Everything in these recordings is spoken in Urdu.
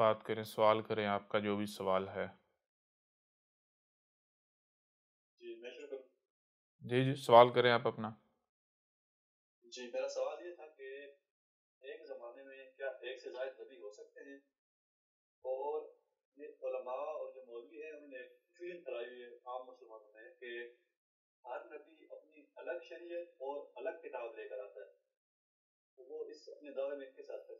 بات کریں سوال کریں آپ کا جو بھی سوال ہے جی،, جی جی سوال کریں آپ اپنا جی میرا سوال یہ تھا کہ ایک زمانے میں کیا ایک سے زائد نبی ہو سکتے ہیں اور یہ علماء اور جو مولوی ہیں انہوں نے فیلم کرائی ہوئی ہے عام مسلمانوں میں کہ ہر نبی اپنی الگ شریعت اور الگ کتاب لے کر آتا ہے وہ اس اپنے دعوے میں کس حد تک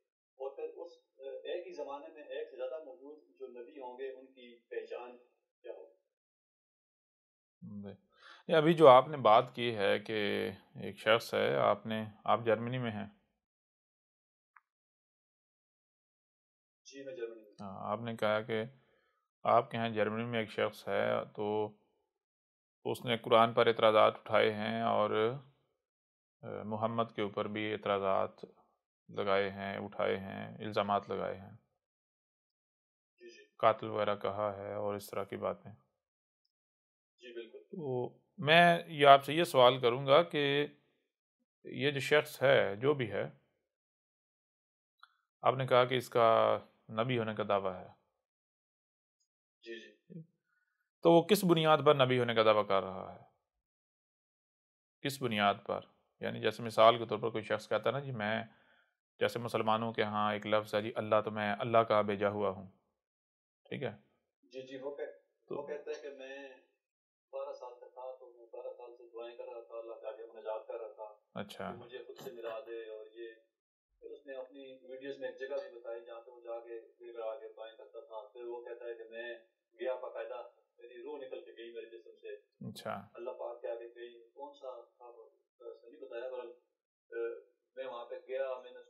اور پھر اس ایک ہی زمانے میں ایک سے زیادہ موجود جو نبی ہوں گے ان کی پہچان کیا ہوگی یہ ابھی جو آپ نے بات کی ہے کہ ایک شخص ہے آپ نے آپ جرمنی میں ہیں جی میں جرمنی ہاں آپ نے کہا کہ آپ کے ہیں جرمنی میں ایک شخص ہے تو اس نے قرآن پر اعتراضات اٹھائے ہیں اور محمد کے اوپر بھی اعتراضات لگائے ہیں اٹھائے ہیں الزامات لگائے ہیں قاتل وغیرہ کہا ہے اور اس طرح کی باتیں جی، تو میں یہ آپ سے یہ سوال کروں گا کہ یہ جو شخص ہے جو بھی ہے آپ نے کہا کہ اس کا نبی ہونے کا دعویٰ ہے جی، جی۔ تو وہ کس بنیاد پر نبی ہونے کا دعویٰ کر رہا ہے کس بنیاد پر یعنی جیسے مثال کے طور پر کوئی شخص کہتا ہے نا جی میں جیسے مسلمانوں کے ہاں ایک لفظ ہے جی اللہ تو میں اللہ کا بھیجا ہوا ہوں ٹھیک ہے جی جی وہ کہتے ہیں کہ میں بارہ سال کا تھا تو میں بارہ سال سے دعائیں کر رہا تھا اللہ کا آگے مجاب کر رہا تھا اچھا مجھے خود سے ملا دے اور یہ پھر اس نے اپنی ویڈیوز میں ایک جگہ بھی بتائی جہاں پہ وہ جا کے پھر آگے دعائیں کرتا تھا پھر وہ کہتا ہے کہ میں گیا باقاعدہ میری روح نکل کے گئی میرے جسم سے اچھا اللہ پاک کے آگے گئی کون سا تھا نہیں بتایا پر میں وہاں پہ گیا میں نے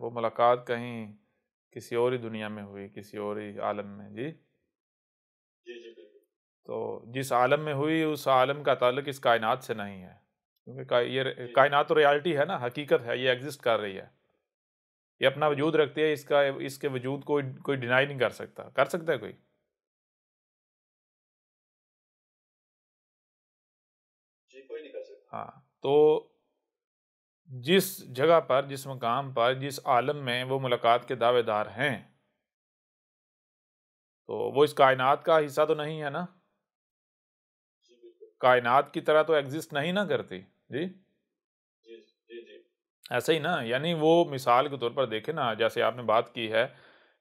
وہ ملاقات کہیں کسی اور ہی دنیا میں ہوئی کسی اور ہی عالم میں جی, جی،, جی، تو جس عالم میں ہوئی اس عالم کا تعلق اس کائنات سے نہیں ہے کیونکہ یہ جی، کائنات تو ریالٹی ہے نا حقیقت ہے یہ ایگزسٹ کر رہی ہے یہ اپنا وجود رکھتی ہے اس کا اس کے وجود کوئی کوئی ڈینائی نہیں کر سکتا کر سکتا ہے کوئی ہاں تو جس جگہ پر جس مقام پر جس عالم میں وہ ملاقات کے دعوے دار ہیں تو وہ اس کائنات کا حصہ تو نہیں ہے نا جی، کائنات کی طرح تو ایگزسٹ نہیں نا کرتی جی, جی،, جی، ایسے ہی نا یعنی وہ مثال کے طور پر دیکھیں نا جیسے آپ نے بات کی ہے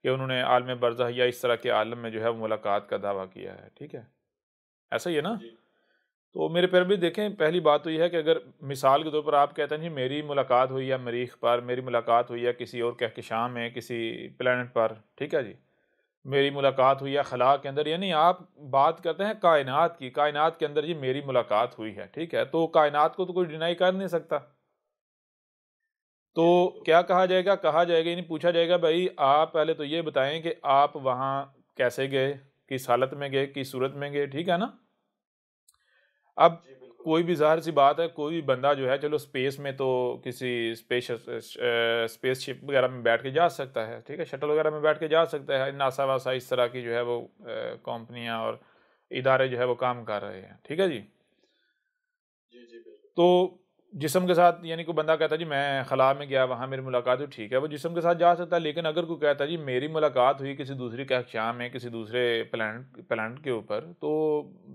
کہ انہوں نے عالم برزہ یا اس طرح کے عالم میں جو ہے وہ ملاقات کا دعویٰ کیا ہے ٹھیک ہے ایسا ہی ہے نا تو میرے پیر بھی دیکھیں پہلی بات تو یہ ہے کہ اگر مثال کے طور پر آپ کہتے ہیں جی میری ملاقات ہوئی ہے مریخ پر میری ملاقات ہوئی ہے کسی اور کہکشاں میں کسی پلانٹ پر ٹھیک ہے جی میری ملاقات ہوئی ہے خلا کے اندر یعنی آپ بات کرتے ہیں کائنات کی کائنات کے اندر جی میری ملاقات ہوئی ہے ٹھیک ہے تو کائنات کو تو کوئی ڈینائی کر نہیں سکتا تو کیا کہا جائے گا کہا جائے گا یعنی پوچھا جائے گا بھائی آپ پہلے تو یہ بتائیں کہ آپ وہاں کیسے گئے کس حالت میں گئے کس صورت میں گئے ٹھیک ہے نا اب جی، کوئی بھی ظاہر سی بات ہے کوئی بھی بندہ جو ہے چلو اسپیس میں تو کسی اسپیش اسپیس شپ وغیرہ میں بیٹھ کے جا سکتا ہے ٹھیک ہے شٹل وغیرہ میں بیٹھ کے جا سکتا ہے ناسا واسا اس طرح کی جو ہے وہ کمپنیاں اور ادارے جو ہے وہ کام کر رہے ہیں ٹھیک ہے جی جی, جی، تو جسم کے ساتھ یعنی کوئی بندہ کہتا ہے جی میں خلا میں گیا وہاں میری ملاقات ہوئی ٹھیک ہے وہ جسم کے ساتھ جا سکتا ہے لیکن اگر کوئی کہتا ہے جی میری ملاقات ہوئی کسی دوسری کہکشاں میں کسی دوسرے پلانٹ پلانٹ کے اوپر تو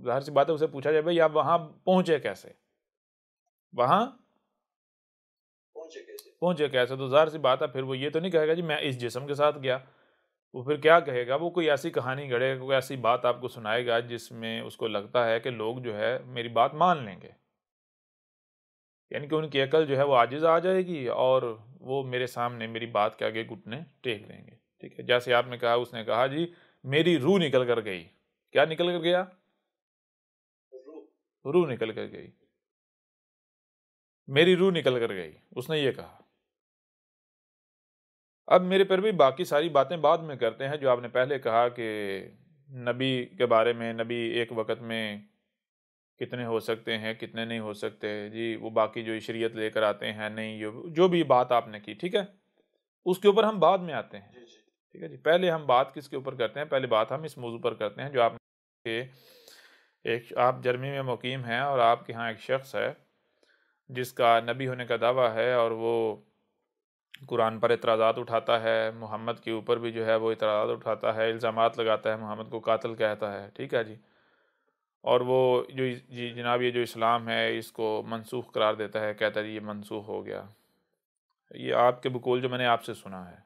ظاہر سی بات ہے اسے پوچھا جائے بھائی آپ وہاں پہنچے کیسے وہاں پہنچے کیسے تو ظاہر سی بات ہے پھر وہ یہ تو نہیں کہے گا جی میں اس جسم کے ساتھ گیا وہ پھر کیا کہے گا وہ کوئی ایسی کہانی گھڑے کوئی ایسی بات آپ کو سنائے گا جس میں اس کو لگتا ہے کہ لوگ جو ہے میری بات مان لیں گے یعنی کہ ان کی عقل جو ہے وہ عاجز آ جائے گی اور وہ میرے سامنے میری بات کے آگے گھٹنے ٹیک دیں گے ٹھیک ہے جیسے آپ نے کہا اس نے کہا جی میری روح نکل کر گئی کیا نکل کر گیا روح نکل کر گئی میری روح نکل کر گئی اس نے یہ کہا اب میرے پر بھی باقی ساری باتیں بعد میں کرتے ہیں جو آپ نے پہلے کہا کہ نبی کے بارے میں نبی ایک وقت میں کتنے ہو سکتے ہیں کتنے نہیں ہو سکتے جی وہ باقی جو شریعت لے کر آتے ہیں نہیں جو بھی بات آپ نے کی ٹھیک ہے اس کے اوپر ہم بعد میں آتے ہیں جی، جی۔ ٹھیک ہے جی پہلے ہم بات کس کے اوپر کرتے ہیں پہلے بات ہم اس موضوع پر کرتے ہیں جو آپ کے ایک آپ جرمی میں مقیم ہیں اور آپ کے ہاں ایک شخص ہے جس کا نبی ہونے کا دعویٰ ہے اور وہ قرآن پر اعتراضات اٹھاتا ہے محمد کے اوپر بھی جو ہے وہ اعتراضات اٹھاتا ہے الزامات لگاتا ہے محمد کو قاتل کہتا ہے ٹھیک ہے جی اور وہ جو جی جناب یہ جو اسلام ہے اس کو منسوخ قرار دیتا ہے کہتا ہے جی یہ منسوخ ہو گیا یہ آپ کے بکول جو میں نے آپ سے سنا ہے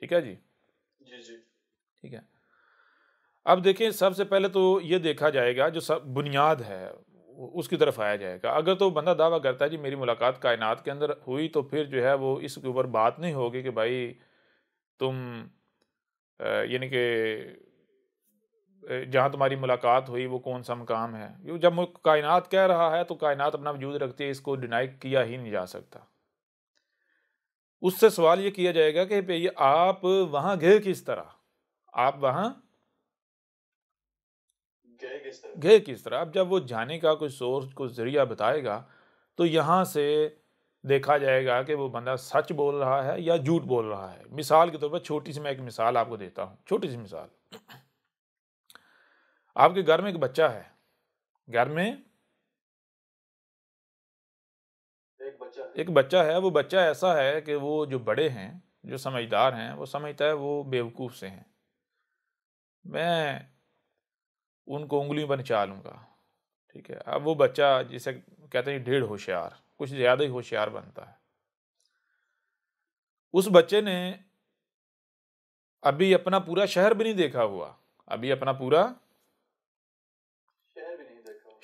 ٹھیک ہے جی؟, جی جی ٹھیک ہے اب دیکھیں سب سے پہلے تو یہ دیکھا جائے گا جو سب بنیاد ہے اس کی طرف آیا جائے گا اگر تو بندہ دعویٰ کرتا ہے جی میری ملاقات کائنات کے اندر ہوئی تو پھر جو ہے وہ اس کے اوپر بات نہیں ہوگی کہ بھائی تم یعنی کہ جہاں تمہاری ملاقات ہوئی وہ کون سا مقام ہے جب کائنات کہہ رہا ہے تو کائنات اپنا وجود رکھتی ہے اس کو ڈینائی کیا ہی نہیں جا سکتا اس سے سوال یہ کیا جائے گا کہ یہ آپ وہاں گئے کس طرح آپ وہاں گئے کس طرح گئے کس طرح اب جب وہ جانے کا کوئی سورس کو ذریعہ بتائے گا تو یہاں سے دیکھا جائے گا کہ وہ بندہ سچ بول رہا ہے یا جھوٹ بول رہا ہے مثال کے طور پر چھوٹی سی میں ایک مثال آپ کو دیتا ہوں چھوٹی سی مثال آپ کے گھر میں ایک بچہ ہے گھر میں ایک بچہ ہے وہ بچہ ایسا ہے کہ وہ جو بڑے ہیں جو سمجھدار ہیں وہ سمجھتا ہے وہ بیوقوف سے ہیں میں ان کو انگلیوں پر نچا لوں گا ٹھیک ہے اب وہ بچہ جسے کہتے ہیں ڈھیڑ ہوشیار کچھ زیادہ ہی ہوشیار بنتا ہے اس بچے نے ابھی اپنا پورا شہر بھی نہیں دیکھا ہوا ابھی اپنا پورا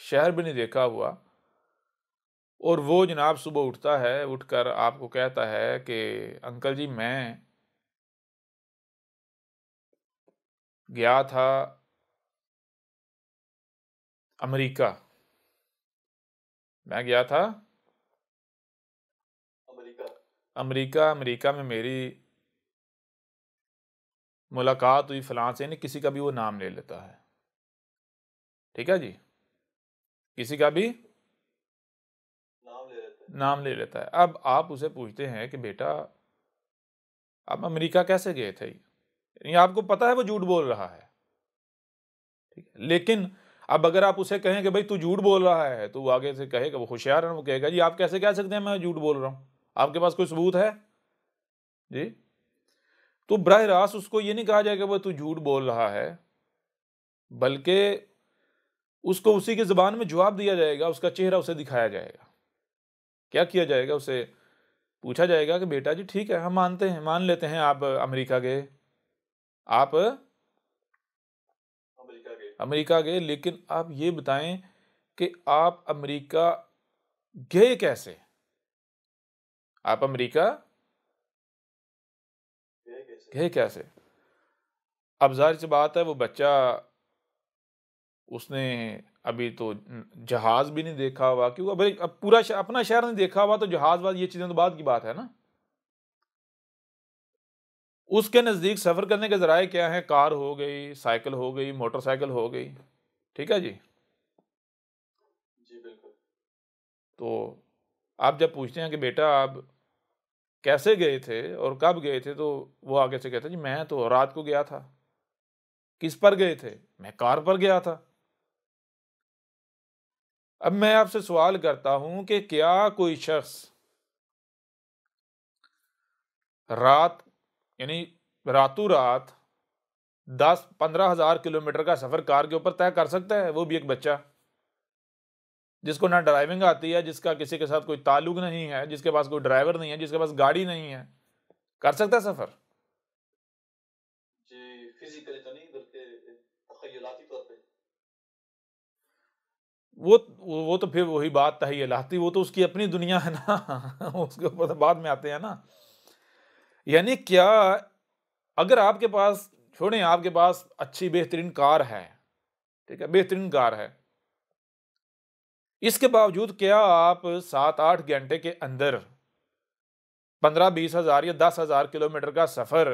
شہر بھی نہیں دیکھا ہوا اور وہ جناب صبح اٹھتا ہے اٹھ کر آپ کو کہتا ہے کہ انکل جی میں گیا تھا امریکہ میں گیا تھا امریکہ امریکہ میں میری ملاقات ہوئی فلاں سے نہیں یعنی کسی کا بھی وہ نام لے لیتا ہے ٹھیک ہے جی کسی کا بھی نام لے لیتا ہے اب آپ اسے پوچھتے ہیں کہ بیٹا آپ امریکہ کیسے گئے تھے یعنی آپ کو پتا ہے وہ جھوٹ بول رہا ہے ٹھیک ہے لیکن اب اگر آپ اسے کہیں کہ بھائی تو جھوٹ بول رہا ہے تو وہ آگے سے کہے کہ وہ ہوشیار ہیں وہ کہے گا جی آپ کیسے کہہ سکتے ہیں میں جھوٹ بول رہا ہوں آپ کے پاس کوئی ثبوت ہے جی تو براہ راست اس کو یہ نہیں کہا جائے کہ وہ تو جھوٹ بول رہا ہے بلکہ اس کو اسی کی زبان میں جواب دیا جائے گا اس کا چہرہ اسے دکھایا جائے گا کیا کیا جائے گا اسے پوچھا جائے گا کہ بیٹا جی ٹھیک ہے ہم مانتے ہیں مان لیتے ہیں آپ امریکہ گئے آپ امریکہ گئے لیکن آپ یہ بتائیں کہ آپ امریکہ گئے کیسے آپ امریکہ گئے کیسے اب ظاہر سے بات ہے وہ بچہ اس نے ابھی تو جہاز بھی نہیں دیکھا ہوا کیونکہ اب پورا اپنا شہر نہیں دیکھا ہوا تو جہاز بعد یہ چیزیں تو بعد کی بات ہے نا اس کے نزدیک سفر کرنے کے ذرائع کیا ہیں کار ہو گئی سائیکل ہو گئی موٹر سائیکل ہو گئی ٹھیک ہے جی جی تو آپ جب پوچھتے ہیں کہ بیٹا آپ کیسے گئے تھے اور کب گئے تھے تو وہ آگے سے کہتے جی میں تو رات کو گیا تھا کس پر گئے تھے میں کار پر گیا تھا اب میں آپ سے سوال کرتا ہوں کہ کیا کوئی شخص رات یعنی راتوں رات دس پندرہ ہزار کلو میٹر کا سفر کار کے اوپر طے کر سکتا ہے وہ بھی ایک بچہ جس کو نہ ڈرائیونگ آتی ہے جس کا کسی کے ساتھ کوئی تعلق نہیں ہے جس کے پاس کوئی ڈرائیور نہیں ہے جس کے پاس گاڑی نہیں ہے کر سکتا ہے سفر وہ وہ تو پھر وہی بات ہے یہ لاہتی وہ تو اس کی اپنی دنیا ہے نا اس کے اوپر بعد میں آتے ہیں نا یعنی کیا اگر آپ کے پاس چھوڑیں آپ کے پاس اچھی بہترین کار ہے ٹھیک ہے بہترین کار ہے اس کے باوجود کیا آپ سات آٹھ گھنٹے کے اندر پندرہ بیس ہزار یا دس ہزار کلو میٹر کا سفر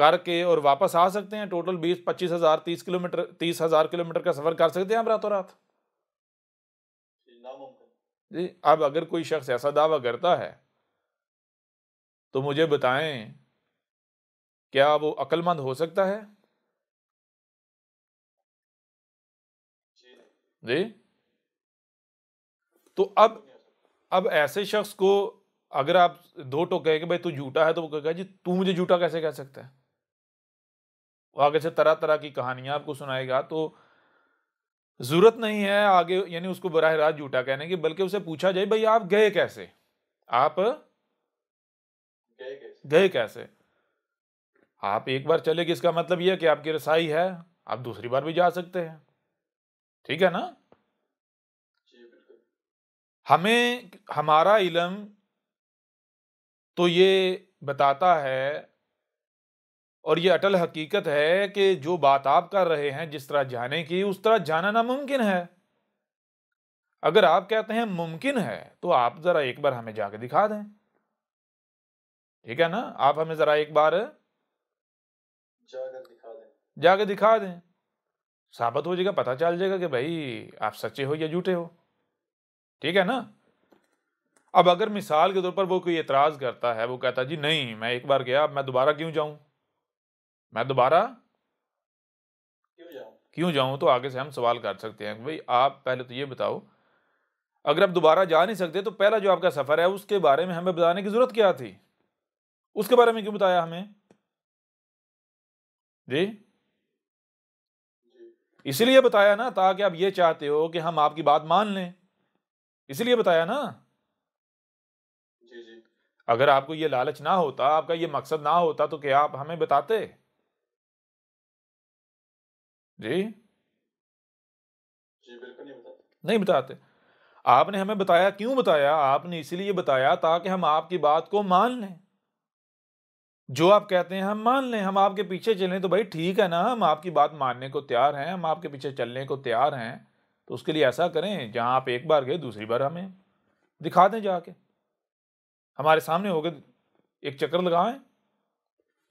کر کے اور واپس آ سکتے ہیں ٹوٹل بیس پچیس ہزار تیس کلو میٹر تیس ہزار کلو میٹر کا سفر کر سکتے ہیں رات راتوں رات جی اب اگر کوئی شخص ایسا دعویٰ کرتا ہے تو مجھے بتائیں کیا وہ عقل مند ہو سکتا ہے جی, جی۔ تو اب اب ایسے شخص کو اگر آپ دو کہے کہ بھائی تو جھوٹا ہے تو وہ جی تو مجھے جھوٹا کیسے کہہ سکتا ہے آگے سے طرح طرح کی کہانیاں آپ کو سنائے گا تو ضرورت نہیں ہے آگے یعنی اس کو براہ راست جھوٹا کہنے کی بلکہ اسے پوچھا جائے بھائی آپ گئے کیسے آپ گئے کیسے آپ ایک بار چلے کہ اس کا مطلب یہ کہ آپ کی رسائی ہے آپ دوسری بار بھی جا سکتے ہیں ٹھیک ہے نا جی، ہمیں ہمارا علم تو یہ بتاتا ہے اور یہ اٹل حقیقت ہے کہ جو بات آپ کر رہے ہیں جس طرح جانے کی اس طرح جانا ناممکن ہے اگر آپ کہتے ہیں ممکن ہے تو آپ ذرا ایک بار ہمیں جا کے دکھا دیں ٹھیک ہے نا آپ ہمیں ذرا ایک بار جا کے دکھا دیں ثابت ہو جائے گا پتا چل جائے گا کہ بھائی آپ سچے ہو یا جھوٹے ہو ٹھیک ہے نا اب اگر مثال کے طور پر وہ کوئی اعتراض کرتا ہے وہ کہتا جی نہیں میں ایک بار گیا اب میں دوبارہ کیوں جاؤں میں دوبارہ کیوں جاؤں تو آگے سے ہم سوال کر سکتے ہیں بھائی آپ پہلے تو یہ بتاؤ اگر آپ دوبارہ جا نہیں سکتے تو پہلا جو آپ کا سفر ہے اس کے بارے میں ہمیں بتانے کی ضرورت کیا تھی اس کے بارے میں کیوں بتایا ہمیں جی, جی۔ اسی لیے بتایا نا تاکہ آپ یہ چاہتے ہو کہ ہم آپ کی بات مان لیں اسی لیے بتایا نا جی، جی۔ اگر آپ کو یہ لالچ نہ ہوتا آپ کا یہ مقصد نہ ہوتا تو کیا آپ ہمیں بتاتے جی, جی، نہیں بتاتے آپ نے ہمیں بتایا کیوں بتایا آپ نے اسی لیے بتایا تاکہ ہم آپ کی بات کو مان لیں جو آپ کہتے ہیں ہم مان لیں ہم آپ کے پیچھے چلیں تو بھائی ٹھیک ہے نا ہم آپ کی بات ماننے کو تیار ہیں ہم آپ کے پیچھے چلنے کو تیار ہیں تو اس کے لیے ایسا کریں جہاں آپ ایک بار گئے دوسری بار ہمیں دکھا دیں جا کے ہمارے سامنے ہو گئے ایک چکر لگائیں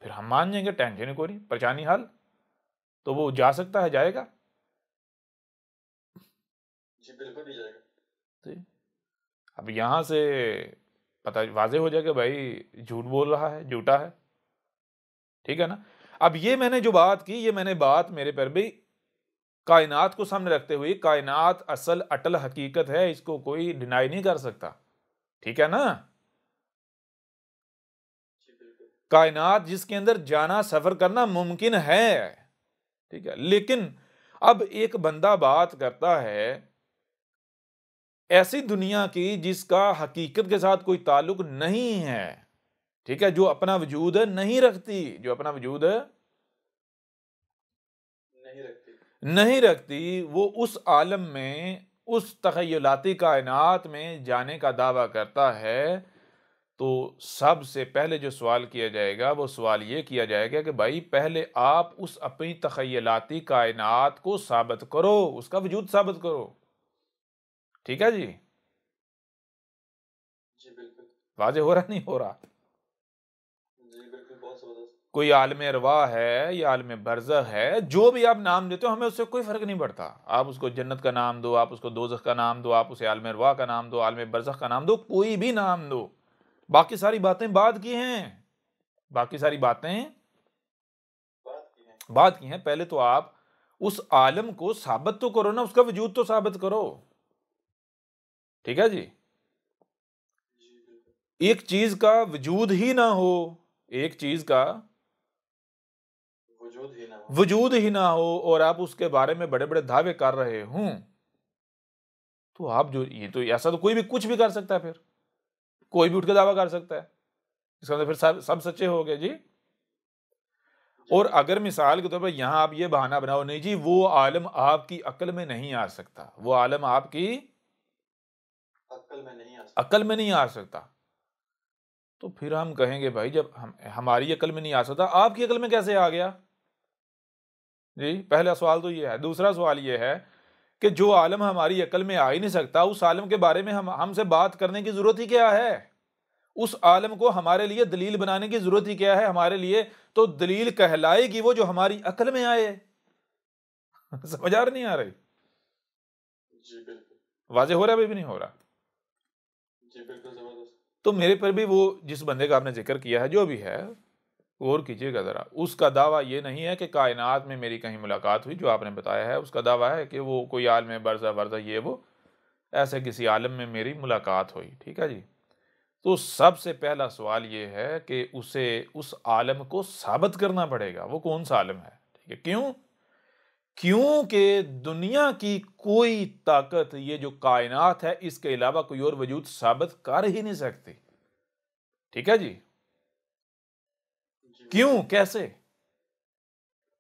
پھر ہم مان جائیں گے ٹینشن کو نہیں پریشانی حل تو وہ جا سکتا ہے جائے گا جی، جی۔ اب یہاں سے پتا واضح ہو جائے کہ بھائی جھوٹ بول رہا ہے جھوٹا ہے ٹھیک ہے نا اب یہ میں نے جو بات کی یہ میں نے بات میرے پر بھی کائنات کو سامنے رکھتے ہوئے کائنات اصل اٹل حقیقت ہے اس کو کوئی ڈینائی نہیں کر سکتا ٹھیک ہے نا جی، کائنات جس کے اندر جانا سفر کرنا ممکن ہے ٹھیک ہے لیکن اب ایک بندہ بات کرتا ہے ایسی دنیا کی جس کا حقیقت کے ساتھ کوئی تعلق نہیں ہے ٹھیک ہے جو اپنا وجود نہیں رکھتی جو اپنا وجود نہیں رکھتی نہیں رکھتی وہ اس عالم میں اس تخیلاتی کائنات میں جانے کا دعویٰ کرتا ہے تو سب سے پہلے جو سوال کیا جائے گا وہ سوال یہ کیا جائے گا کہ بھائی پہلے آپ اس اپنی تخیلاتی کائنات کو ثابت کرو اس کا وجود ثابت کرو ٹھیک ہے جی, جی، واضح ہو رہا نہیں ہو رہا جی، کوئی عالم روا ہے یا عالم برزہ ہے جو بھی آپ نام دیتے ہو ہمیں اس سے کوئی فرق نہیں پڑتا آپ اس کو جنت کا نام دو آپ اس کو دوزخ کا نام دو آپ اسے عالم روا کا نام دو عالم برزخ کا نام دو کوئی بھی نام دو باقی ساری باتیں بعد کی ہیں باقی ساری باتیں بات کی ہیں پہلے تو آپ اس عالم کو ثابت تو کرو نا اس کا وجود تو ثابت کرو ٹھیک ہے جی ایک چیز کا وجود ہی نہ ہو ایک چیز کا وجود ہی نہ ہو اور آپ اس کے بارے میں بڑے بڑے دعوے کر رہے ہوں تو آپ جو یہ تو ایسا تو کوئی بھی کچھ بھی کر سکتا ہے پھر کوئی بھی اٹھ کے دعویٰ کر سکتا ہے اس کا مطلب پھر سب سب سچے ہو گئے جی اور اگر مثال کے طور پر یہاں آپ یہ بہانہ بناؤ نہیں جی وہ عالم آپ کی عقل میں نہیں آ سکتا وہ عالم آپ کی عقل میں نہیں عقل میں نہیں آ سکتا تو پھر ہم کہیں گے بھائی جب ہماری عقل میں نہیں آ سکتا آپ کی عقل میں کیسے آ گیا جی پہلا سوال تو یہ ہے دوسرا سوال یہ ہے کہ جو عالم ہماری عقل میں آ ہی نہیں سکتا اس عالم کے بارے میں ہم سے بات کرنے کی ضرورت ہی کیا ہے اس عالم کو ہمارے لیے دلیل بنانے کی ضرورت ہی کیا ہے ہمارے لیے تو دلیل کہلائے گی وہ جو ہماری عقل میں آئے سمجھ نہیں آ رہی جی، واضح ہو رہا ہے نہیں ہو رہا جی، تو میرے پر بھی وہ جس بندے کا آپ نے ذکر کیا ہے جو بھی ہے غور کیجیے گا ذرا اس کا دعویٰ یہ نہیں ہے کہ کائنات میں میری کہیں ملاقات ہوئی جو آپ نے بتایا ہے اس کا دعویٰ ہے کہ وہ کوئی عالم برزہ برزہ ورزہ یہ وہ ایسے کسی عالم میں میری ملاقات ہوئی ٹھیک ہے جی تو سب سے پہلا سوال یہ ہے کہ اسے اس عالم کو ثابت کرنا پڑے گا وہ کون سا عالم ہے ٹھیک ہے کیوں کیوں کہ دنیا کی کوئی طاقت یہ جو کائنات ہے اس کے علاوہ کوئی اور وجود ثابت کر ہی نہیں سکتی ٹھیک ہے جی کیوں کیسے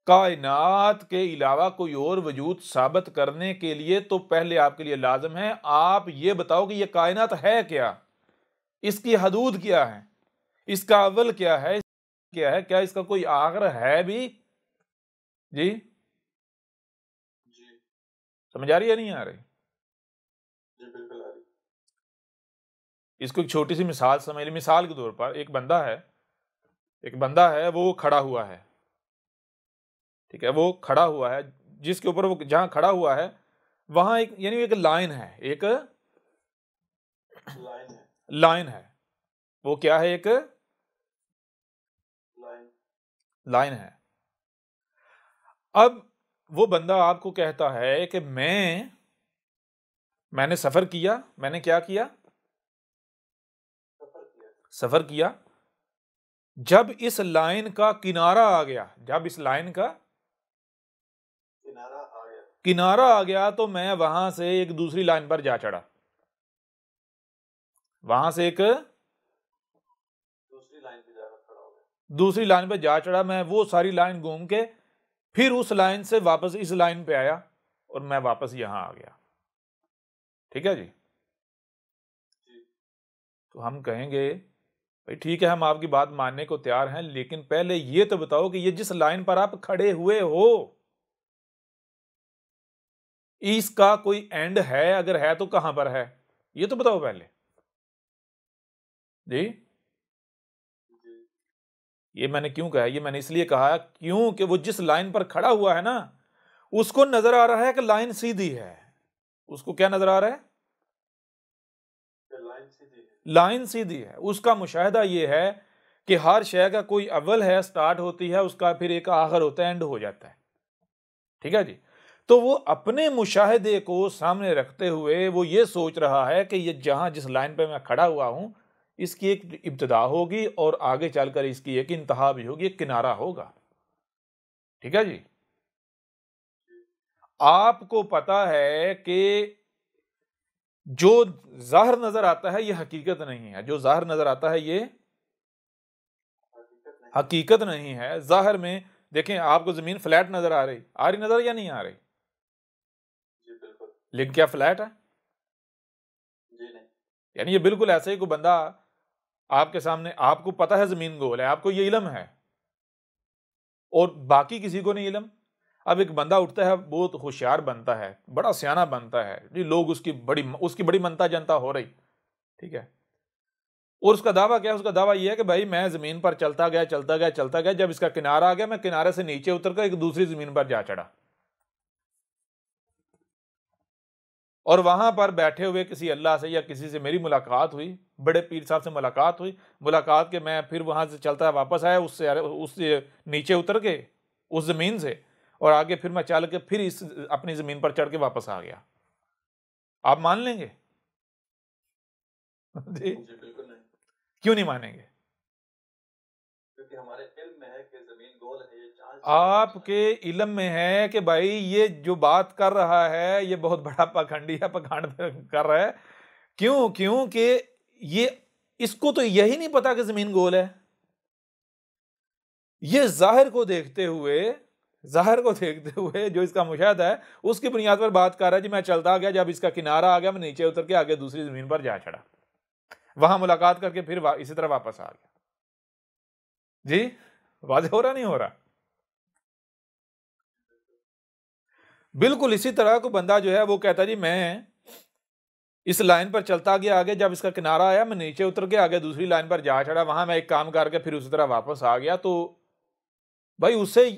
کائنات کے علاوہ کوئی اور وجود ثابت کرنے کے لیے تو پہلے آپ کے لیے لازم ہے آپ یہ بتاؤ کہ یہ کائنات ہے کیا اس کی حدود کیا ہے اس کا اول کیا ہے کیا ہے کیا اس کا کوئی آخر ہے بھی جی سمجھ آ رہی ہے نہیں جی، آ رہی اس کو ایک چھوٹی سی مثال سمجھ لی مثال کے طور پر ایک بندہ ہے ایک بندہ ہے وہ کھڑا ہوا ہے ٹھیک ہے وہ کھڑا ہوا ہے جس کے اوپر وہ جہاں کھڑا ہوا ہے وہاں ایک یعنی ایک لائن ہے ایک لائن ہے وہ کیا ہے ایک لائن ہے اب وہ بندہ آپ کو کہتا ہے کہ میں میں نے سفر کیا میں نے کیا کیا سفر کیا جب اس لائن کا کنارا آ گیا جب اس لائن کا کنارا کنارا آ گیا تو میں وہاں سے ایک دوسری لائن پر جا چڑھا وہاں سے ایک دوسری لائن پہ جا چڑھا میں وہ ساری لائن گھوم کے پھر اس لائن سے واپس اس لائن پہ آیا اور میں واپس یہاں آ گیا ٹھیک ہے جی, جی۔ تو ہم کہیں گے ٹھیک ہے ہم آپ کی بات ماننے کو تیار ہیں لیکن پہلے یہ تو بتاؤ کہ یہ جس لائن پر آپ کھڑے ہوئے ہو اس کا کوئی اینڈ ہے اگر ہے تو کہاں پر ہے یہ تو بتاؤ پہلے جی؟, جی یہ میں نے کیوں کہا یہ میں نے اس لیے کہا کیوں کہ وہ جس لائن پر کھڑا ہوا ہے نا اس کو نظر آ رہا ہے کہ لائن سیدھی ہے اس کو کیا نظر آ رہا ہے لائن ہے اس کا مشاہدہ یہ ہے کہ ہر شے کا کوئی اول ہے سٹارٹ ہوتی ہے اس کا پھر ایک آخر ہوتا ہے ہو جاتا ہے ٹھیک ہے جی تو وہ اپنے مشاہدے کو سامنے رکھتے ہوئے وہ یہ سوچ رہا ہے کہ یہ جہاں جس لائن پہ میں کھڑا ہوا ہوں اس کی ایک ابتدا ہوگی اور آگے چل کر اس کی ایک انتہا بھی ہوگی ایک کنارہ ہوگا ٹھیک ہے جی آپ کو پتا ہے کہ جو ظاہر نظر آتا ہے یہ حقیقت نہیں ہے جو ظاہر نظر آتا ہے یہ حقیقت نہیں ہے ظاہر میں دیکھیں آپ کو زمین فلیٹ نظر آ رہی آ رہی نظر یا نہیں آ رہی جی، لیکن کیا فلیٹ ہے جی، یعنی یہ بالکل ایسا ہی کوئی بندہ آپ کے سامنے آپ کو پتا ہے زمین گول ہے آپ کو یہ علم ہے اور باقی کسی کو نہیں علم اب ایک بندہ اٹھتا ہے بہت ہوشیار بنتا ہے بڑا سیانہ بنتا ہے جی لوگ اس کی بڑی اس کی بڑی منتا جنتا ہو رہی ٹھیک ہے اور اس کا دعویٰ کیا ہے اس کا دعویٰ یہ ہے کہ بھائی میں زمین پر چلتا گیا چلتا گیا چلتا گیا جب اس کا کنارہ آ گیا میں کنارے سے نیچے اتر کر ایک دوسری زمین پر جا چڑھا اور وہاں پر بیٹھے ہوئے کسی اللہ سے یا کسی سے میری ملاقات ہوئی بڑے پیر صاحب سے ملاقات ہوئی ملاقات کے میں پھر وہاں سے چلتا ہے واپس آیا اس سے اس نیچے اتر کے اس زمین سے اور آگے پھر میں چل کے پھر اس اپنی زمین پر چڑھ کے واپس آ گیا آپ مان لیں گے جی۔ جی، کیوں نہیں مانیں گے آپ کے علم میں ہے کہ بھائی یہ جو بات کر رہا ہے یہ بہت بڑا پکھنڈی پکھانڈ کر رہا ہے کیوں کیوں کہ یہ اس کو تو یہی نہیں پتا کہ زمین گول ہے یہ ظاہر کو دیکھتے ہوئے ظاہر کو دیکھتے ہوئے جو اس کا مشاہد ہے اس کی بنیاد پر بات کر رہا ہے جی میں چلتا گیا جب اس کا کنارہ آ گیا میں جا چڑھا وہاں ملاقات کر کے پھر اسی طرح واپس آ گیا جی واضح ہو رہا نہیں ہو رہا بالکل اسی طرح کو بندہ جو ہے وہ کہتا جی میں اس لائن پر چلتا گیا آگے جب اس کا کنارہ آیا میں نیچے اتر کے آگے دوسری لائن پر جا چڑھا وہاں میں ایک کام کر کے پھر اسی طرح واپس آ گیا تو بھائی اسے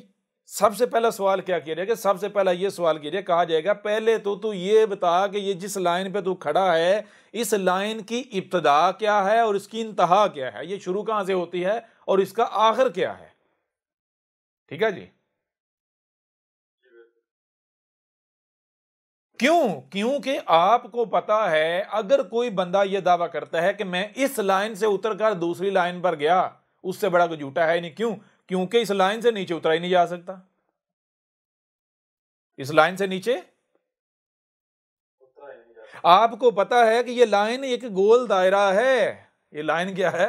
سب سے پہلا سوال کیا کیا جائے گا سب سے پہلا یہ سوال کیا جائے کہا جائے گا پہلے تو تو یہ بتا کہ یہ جس لائن پہ تو کھڑا ہے اس لائن کی ابتدا کیا ہے اور اس کی انتہا کیا ہے یہ شروع کہاں سے ہوتی ہے اور اس کا آخر کیا ہے ٹھیک ہے جی کیوں کیوں کہ آپ کو پتا ہے اگر کوئی بندہ یہ دعویٰ کرتا ہے کہ میں اس لائن سے اتر کر دوسری لائن پر گیا اس سے بڑا کوئی جھوٹا ہے نہیں کیوں کیونکہ اس لائن سے نیچے اترا ہی نہیں جا سکتا اس لائن سے نیچے آپ کو پتا ہے کہ یہ لائن ایک گول دائرہ ہے یہ لائن کیا ہے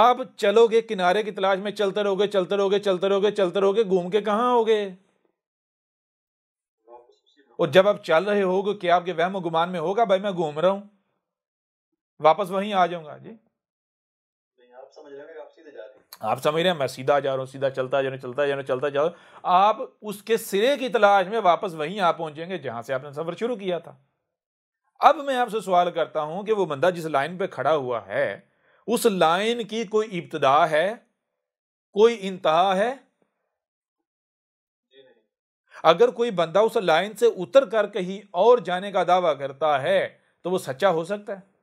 آپ چلو گے کنارے کی تلاش میں چلتے رہو گے چلتے رہو گے چلتے رہو گے چلتے رہو گے گھوم کے کہاں ہو گے اور جب آپ چل رہے ہو گے کہ آپ کے وہم و گمان میں ہوگا بھائی میں گھوم رہا ہوں واپس وہیں آ جاؤں گا جی آپ سمجھ رہے ہیں میں سیدھا جا رہا ہوں سیدھا چلتا جا رہا ہوں چلتا جا رہا ہوں چلتا جا رہا ہوں آپ اس کے سرے کی تلاش میں واپس وہیں آپ پہنچیں گے جہاں سے آپ نے سفر شروع کیا تھا اب میں آپ سے سوال کرتا ہوں کہ وہ بندہ جس لائن پہ کھڑا ہوا ہے اس لائن کی کوئی ابتدا ہے کوئی انتہا ہے اگر کوئی بندہ اس لائن سے اتر کر کہیں اور جانے کا دعویٰ کرتا ہے تو وہ سچا ہو سکتا ہے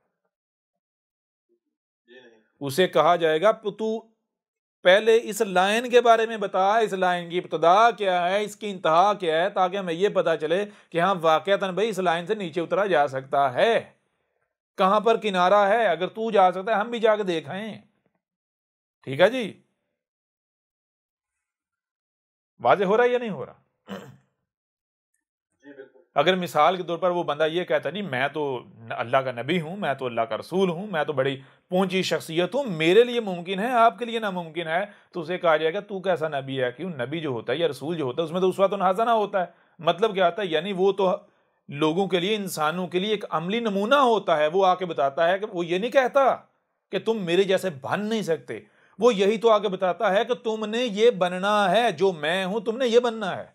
اسے کہا جائے گا تو پہلے اس لائن کے بارے میں بتا اس لائن کی ابتدا کیا ہے اس کی انتہا کیا ہے تاکہ ہمیں یہ پتا چلے کہ ہاں واقعتاً تن بھائی اس لائن سے نیچے اترا جا سکتا ہے کہاں پر کنارا ہے اگر تو جا سکتا ہے ہم بھی جا کے دیکھائیں ٹھیک ہے جی واضح ہو رہا ہے یا نہیں ہو رہا اگر مثال کے طور پر وہ بندہ یہ کہتا ہے نہیں جی، میں تو اللہ کا نبی ہوں میں تو اللہ کا رسول ہوں میں تو بڑی پونچی شخصیت ہوں میرے لیے ممکن ہے آپ کے لیے ناممکن ہے تو اسے کہا جائے گا تو کیسا نبی ہے کیوں نبی جو ہوتا ہے یا رسول جو ہوتا ہے اس میں تو دوسرا تو نہ ہوتا ہے مطلب کیا ہوتا ہے یعنی وہ تو لوگوں کے لیے انسانوں کے لیے ایک عملی نمونہ ہوتا ہے وہ آ کے بتاتا ہے کہ وہ یہ نہیں کہتا کہ تم میرے جیسے بن نہیں سکتے وہ یہی تو آگے بتاتا ہے کہ تم نے یہ بننا ہے جو میں ہوں تم نے یہ بننا ہے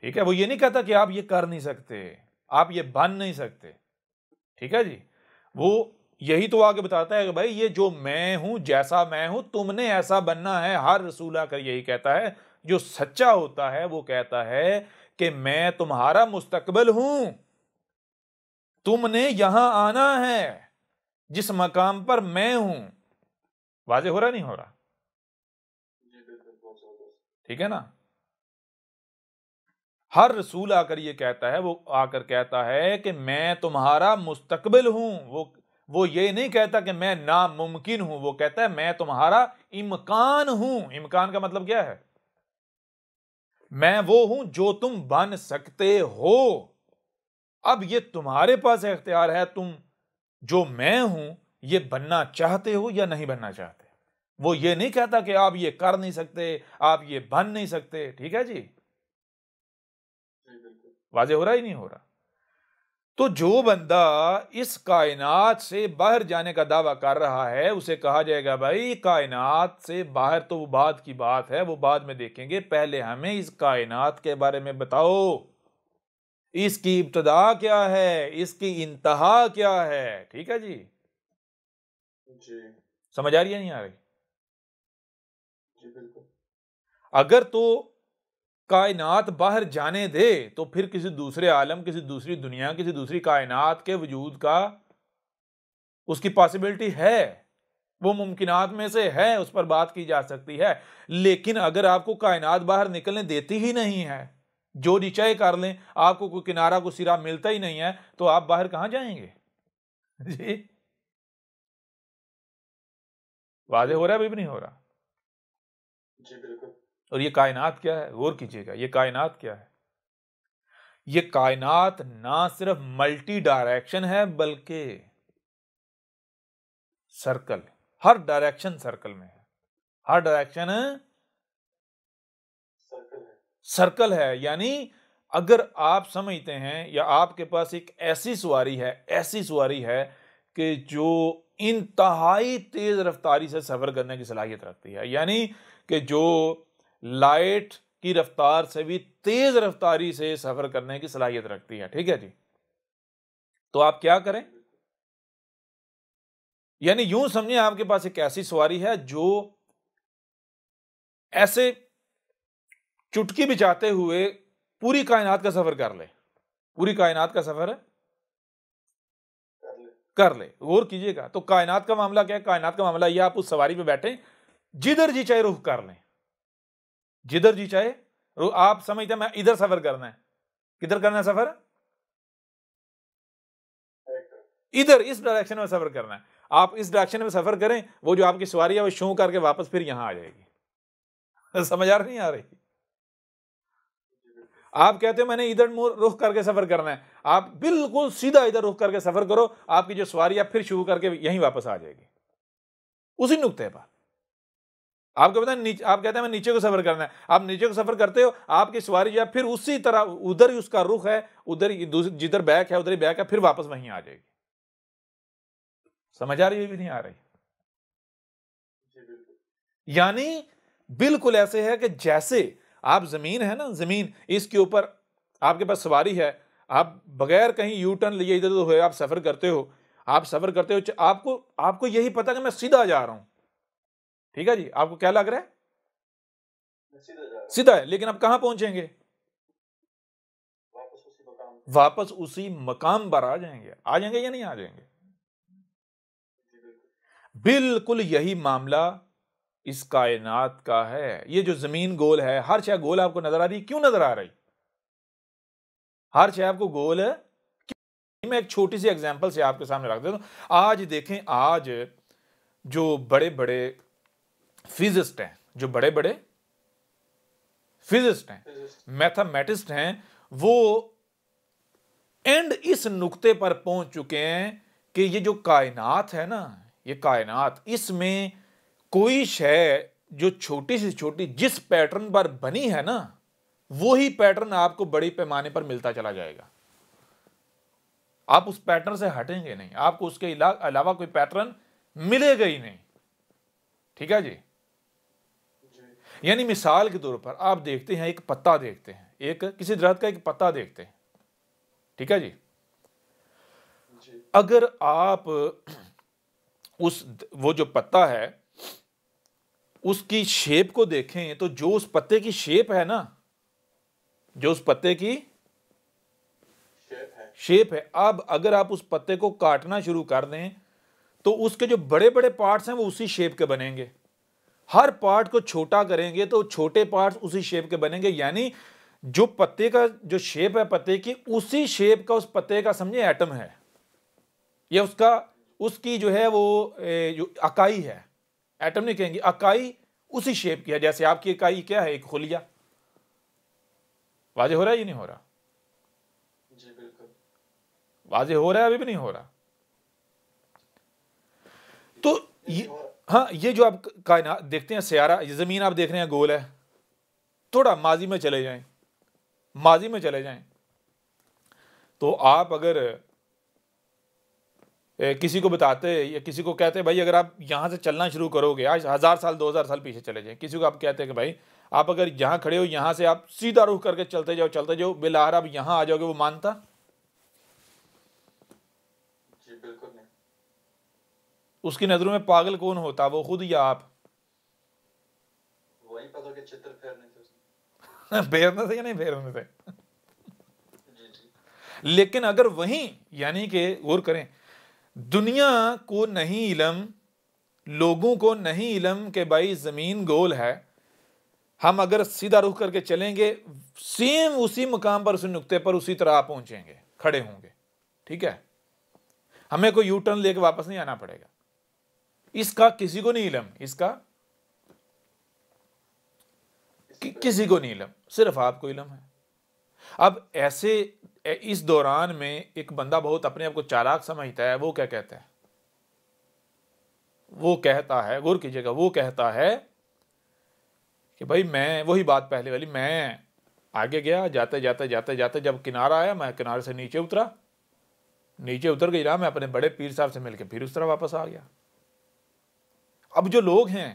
ٹھیک ہے وہ یہ نہیں کہتا کہ آپ یہ کر نہیں سکتے آپ یہ بن نہیں سکتے ٹھیک ہے جی وہ یہی تو آگے بتاتا ہے کہ بھائی یہ جو میں ہوں جیسا میں ہوں تم نے ایسا بننا ہے ہر رسول آ کر یہی کہتا ہے جو سچا ہوتا ہے وہ کہتا ہے کہ میں تمہارا مستقبل ہوں تم نے یہاں آنا ہے جس مقام پر میں ہوں واضح ہو رہا نہیں ہو رہا جی، ٹھیک ہے نا ہر رسول آ کر یہ کہتا ہے وہ آ کر کہتا ہے کہ میں تمہارا مستقبل ہوں وہ وہ یہ نہیں کہتا کہ میں ناممکن ہوں وہ کہتا ہے میں تمہارا امکان ہوں امکان کا مطلب کیا ہے میں وہ ہوں جو تم بن سکتے ہو اب یہ تمہارے پاس اختیار ہے تم جو میں ہوں یہ بننا چاہتے ہو یا نہیں بننا چاہتے وہ یہ نہیں کہتا کہ آپ یہ کر نہیں سکتے آپ یہ بن نہیں سکتے ٹھیک ہے جی واضح ہو رہا ہی نہیں ہو رہا تو جو بندہ اس کائنات سے باہر جانے کا دعویٰ کر رہا ہے اسے کہا جائے گا بھائی کائنات سے باہر تو وہ بعد کی بات ہے وہ بعد میں دیکھیں گے پہلے ہمیں اس کائنات کے بارے میں بتاؤ اس کی ابتدا کیا ہے اس کی انتہا کیا ہے ٹھیک ہے جی جی سمجھ آ رہی ہے نہیں آ رہی جی بالکل اگر تو کائنات باہر جانے دے تو پھر کسی دوسرے عالم کسی دوسری دنیا کسی دوسری کائنات کے وجود کا اس کی پاسبلٹی ہے وہ ممکنات میں سے ہے اس پر بات کی جا سکتی ہے لیکن اگر آپ کو کائنات باہر نکلنے دیتی ہی نہیں ہے جو نیچے کر لیں آپ کو کوئی کنارہ کو سرا ملتا ہی نہیں ہے تو آپ باہر کہاں جائیں گے جی واضح ہو رہا ہے بھی نہیں ہو رہا جی اور یہ کائنات کیا ہے غور کیجیے گا یہ کائنات کیا ہے یہ کائنات نہ صرف ملٹی ڈائریکشن ہے بلکہ سرکل ہر ڈائریکشن سرکل میں ہے ہر ڈائریکشن سرکل ہے یعنی اگر آپ سمجھتے ہیں یا آپ کے پاس ایک ایسی سواری ہے ایسی سواری ہے کہ جو انتہائی تیز رفتاری سے سفر کرنے کی صلاحیت رکھتی ہے یعنی کہ جو لائٹ کی رفتار سے بھی تیز رفتاری سے سفر کرنے کی صلاحیت رکھتی ہے ٹھیک ہے جی تو آپ کیا کریں یعنی یوں سمجھیں آپ کے پاس ایک ایسی سواری ہے جو ایسے چٹکی بچاتے ہوئے پوری کائنات کا سفر کر لے پوری کائنات کا سفر کر لے غور کیجیے گا تو کائنات کا معاملہ کیا ہے کائنات کا معاملہ یہ آپ اس سواری پہ بیٹھیں جدھر جی چاہے رخ کر لیں جدھر جی چاہے آپ سمجھتے ہیں میں ادھر سفر کرنا ہے کدھر کرنا ہے سفر ادھر اس ڈائریکشن میں سفر کرنا ہے آپ اس ڈائریکشن میں سفر کریں وہ جو آپ کی سواری ہے وہ شو کر کے واپس پھر یہاں آ جائے گی سمجھ رہی نہیں آ رہی آپ کہتے میں نے ادھر رخ کر کے سفر کرنا ہے آپ بالکل سیدھا ادھر رخ کر کے سفر کرو آپ کی جو سواری ہے پھر شروع کر کے یہیں واپس آ جائے گی اسی نقطے پر آپ کو پتا آپ کہتے ہیں میں نیچے کو سفر کرنا ہے آپ نیچے کو سفر کرتے ہو آپ کی سواری ہے پھر اسی طرح ادھر ہی اس کا رخ ہے ادھر جدھر بیک ہے ادھر ہی بیک ہے پھر واپس وہیں آ جائے گی سمجھ آ رہی بھی نہیں آ رہی جی، یعنی بالکل ایسے ہے کہ جیسے آپ زمین ہے نا زمین اس کے اوپر آپ کے پاس سواری ہے آپ بغیر کہیں یو ٹرن ادھر ادھر ہوئے آپ سفر کرتے ہو آپ سفر کرتے ہو آپ کو آپ کو یہی پتا کہ میں سیدھا جا رہا ہوں ٹھیک ہے جی آپ کو کیا لگ رہا ہے سیدھا ہے لیکن آپ کہاں پہنچیں گے واپس اسی مقام پر آ جائیں گے آ جائیں گے یا نہیں آ جائیں گے بالکل یہی معاملہ اس کائنات کا ہے یہ جو زمین گول ہے ہر شہ گول آپ کو نظر آ رہی کیوں نظر آ رہی ہر شہ آپ کو گول ہے میں ایک چھوٹی سی ایگزامپل سے آپ کے سامنے رکھ دیتا ہوں آج دیکھیں آج جو بڑے بڑے فزسٹ ہیں جو بڑے بڑے فزسٹ ہیں میتھمیٹسٹ ہیں وہ اینڈ اس نقطے پر پہنچ چکے ہیں کہ یہ جو کائنات ہے نا یہ کائنات اس میں کوئی شے جو چھوٹی سے چھوٹی جس پیٹرن پر بنی ہے نا وہی پیٹرن آپ کو بڑی پیمانے پر ملتا چلا جائے گا آپ اس پیٹرن سے ہٹیں گے نہیں آپ کو اس کے علاوہ کوئی پیٹرن ملے گا ہی نہیں ٹھیک ہے جی یعنی مثال کے طور پر آپ دیکھتے ہیں ایک پتا دیکھتے ہیں ایک کسی درخت کا ایک پتا دیکھتے ہیں ٹھیک ہے جی؟, جی اگر آپ اس وہ جو پتا ہے اس کی شیپ کو دیکھیں تو جو اس پتے کی شیپ ہے نا جو اس پتے کی شیپ ہے اب اگر آپ اس پتے کو کاٹنا شروع کر دیں تو اس کے جو بڑے بڑے پارٹس ہیں وہ اسی شیپ کے بنیں گے ہر پارٹ کو چھوٹا کریں گے تو چھوٹے پارٹ اسی شیپ کے بنیں گے یعنی جو پتے کا جو شیپ ہے پتے کی اسی شیپ کا اس پتے کا سمجھے ایٹم ہے اس اس کا کی جو ہے وہ اکائی ہے ایٹم نہیں کہیں گے اکائی اسی شیپ کی ہے جیسے آپ کی اکائی کیا ہے ایک خلیہ واضح ہو رہا ہے یا نہیں ہو رہا جی، واضح ہو رہا ہے ابھی بھی نہیں ہو رہا تو یہ ہاں یہ جو آپ کائنات دیکھتے ہیں سیارہ یہ زمین آپ دیکھ رہے ہیں گول ہے تھوڑا ماضی میں چلے جائیں ماضی میں چلے جائیں تو آپ اگر کسی کو بتاتے یا کسی کو کہتے بھائی اگر آپ یہاں سے چلنا شروع کرو گے آج ہزار سال دو ہزار سال پیچھے چلے جائیں کسی کو آپ کہتے ہیں کہ بھائی آپ اگر یہاں کھڑے ہو یہاں سے آپ سیدھا روح کر کے چلتے جاؤ چلتے جاؤ بلا رہا آپ یہاں آ جاؤ گے وہ مانتا اس کی نظروں میں پاگل کون ہوتا وہ خود یا آپ یا نہیں جی، جی۔ لیکن اگر وہیں یعنی کہ غور کریں دنیا کو نہیں علم لوگوں کو نہیں علم کہ بھائی زمین گول ہے ہم اگر سیدھا رخ کر کے چلیں گے سیم اسی مقام پر اسی نقطے پر اسی طرح پہنچیں گے کھڑے ہوں گے ٹھیک ہے ہمیں کوئی یو ٹرن لے کے واپس نہیں آنا پڑے گا اس کا کسی کو نہیں علم اس کا کسی کو نہیں علم صرف آپ کو علم ہے اب ایسے اس دوران میں ایک بندہ بہت اپنے آپ کو چالاک سمجھتا ہے وہ کیا کہتا ہے وہ کہتا ہے غور کیجیے گا وہ کہتا ہے کہ بھائی میں وہی بات پہلے والی میں آگے گیا جاتے جاتے جاتے جاتے جب کنارہ آیا میں کنارے سے نیچے اترا نیچے اتر کے بڑے پیر صاحب سے مل کے پھر اس طرح واپس آ گیا اب جو لوگ ہیں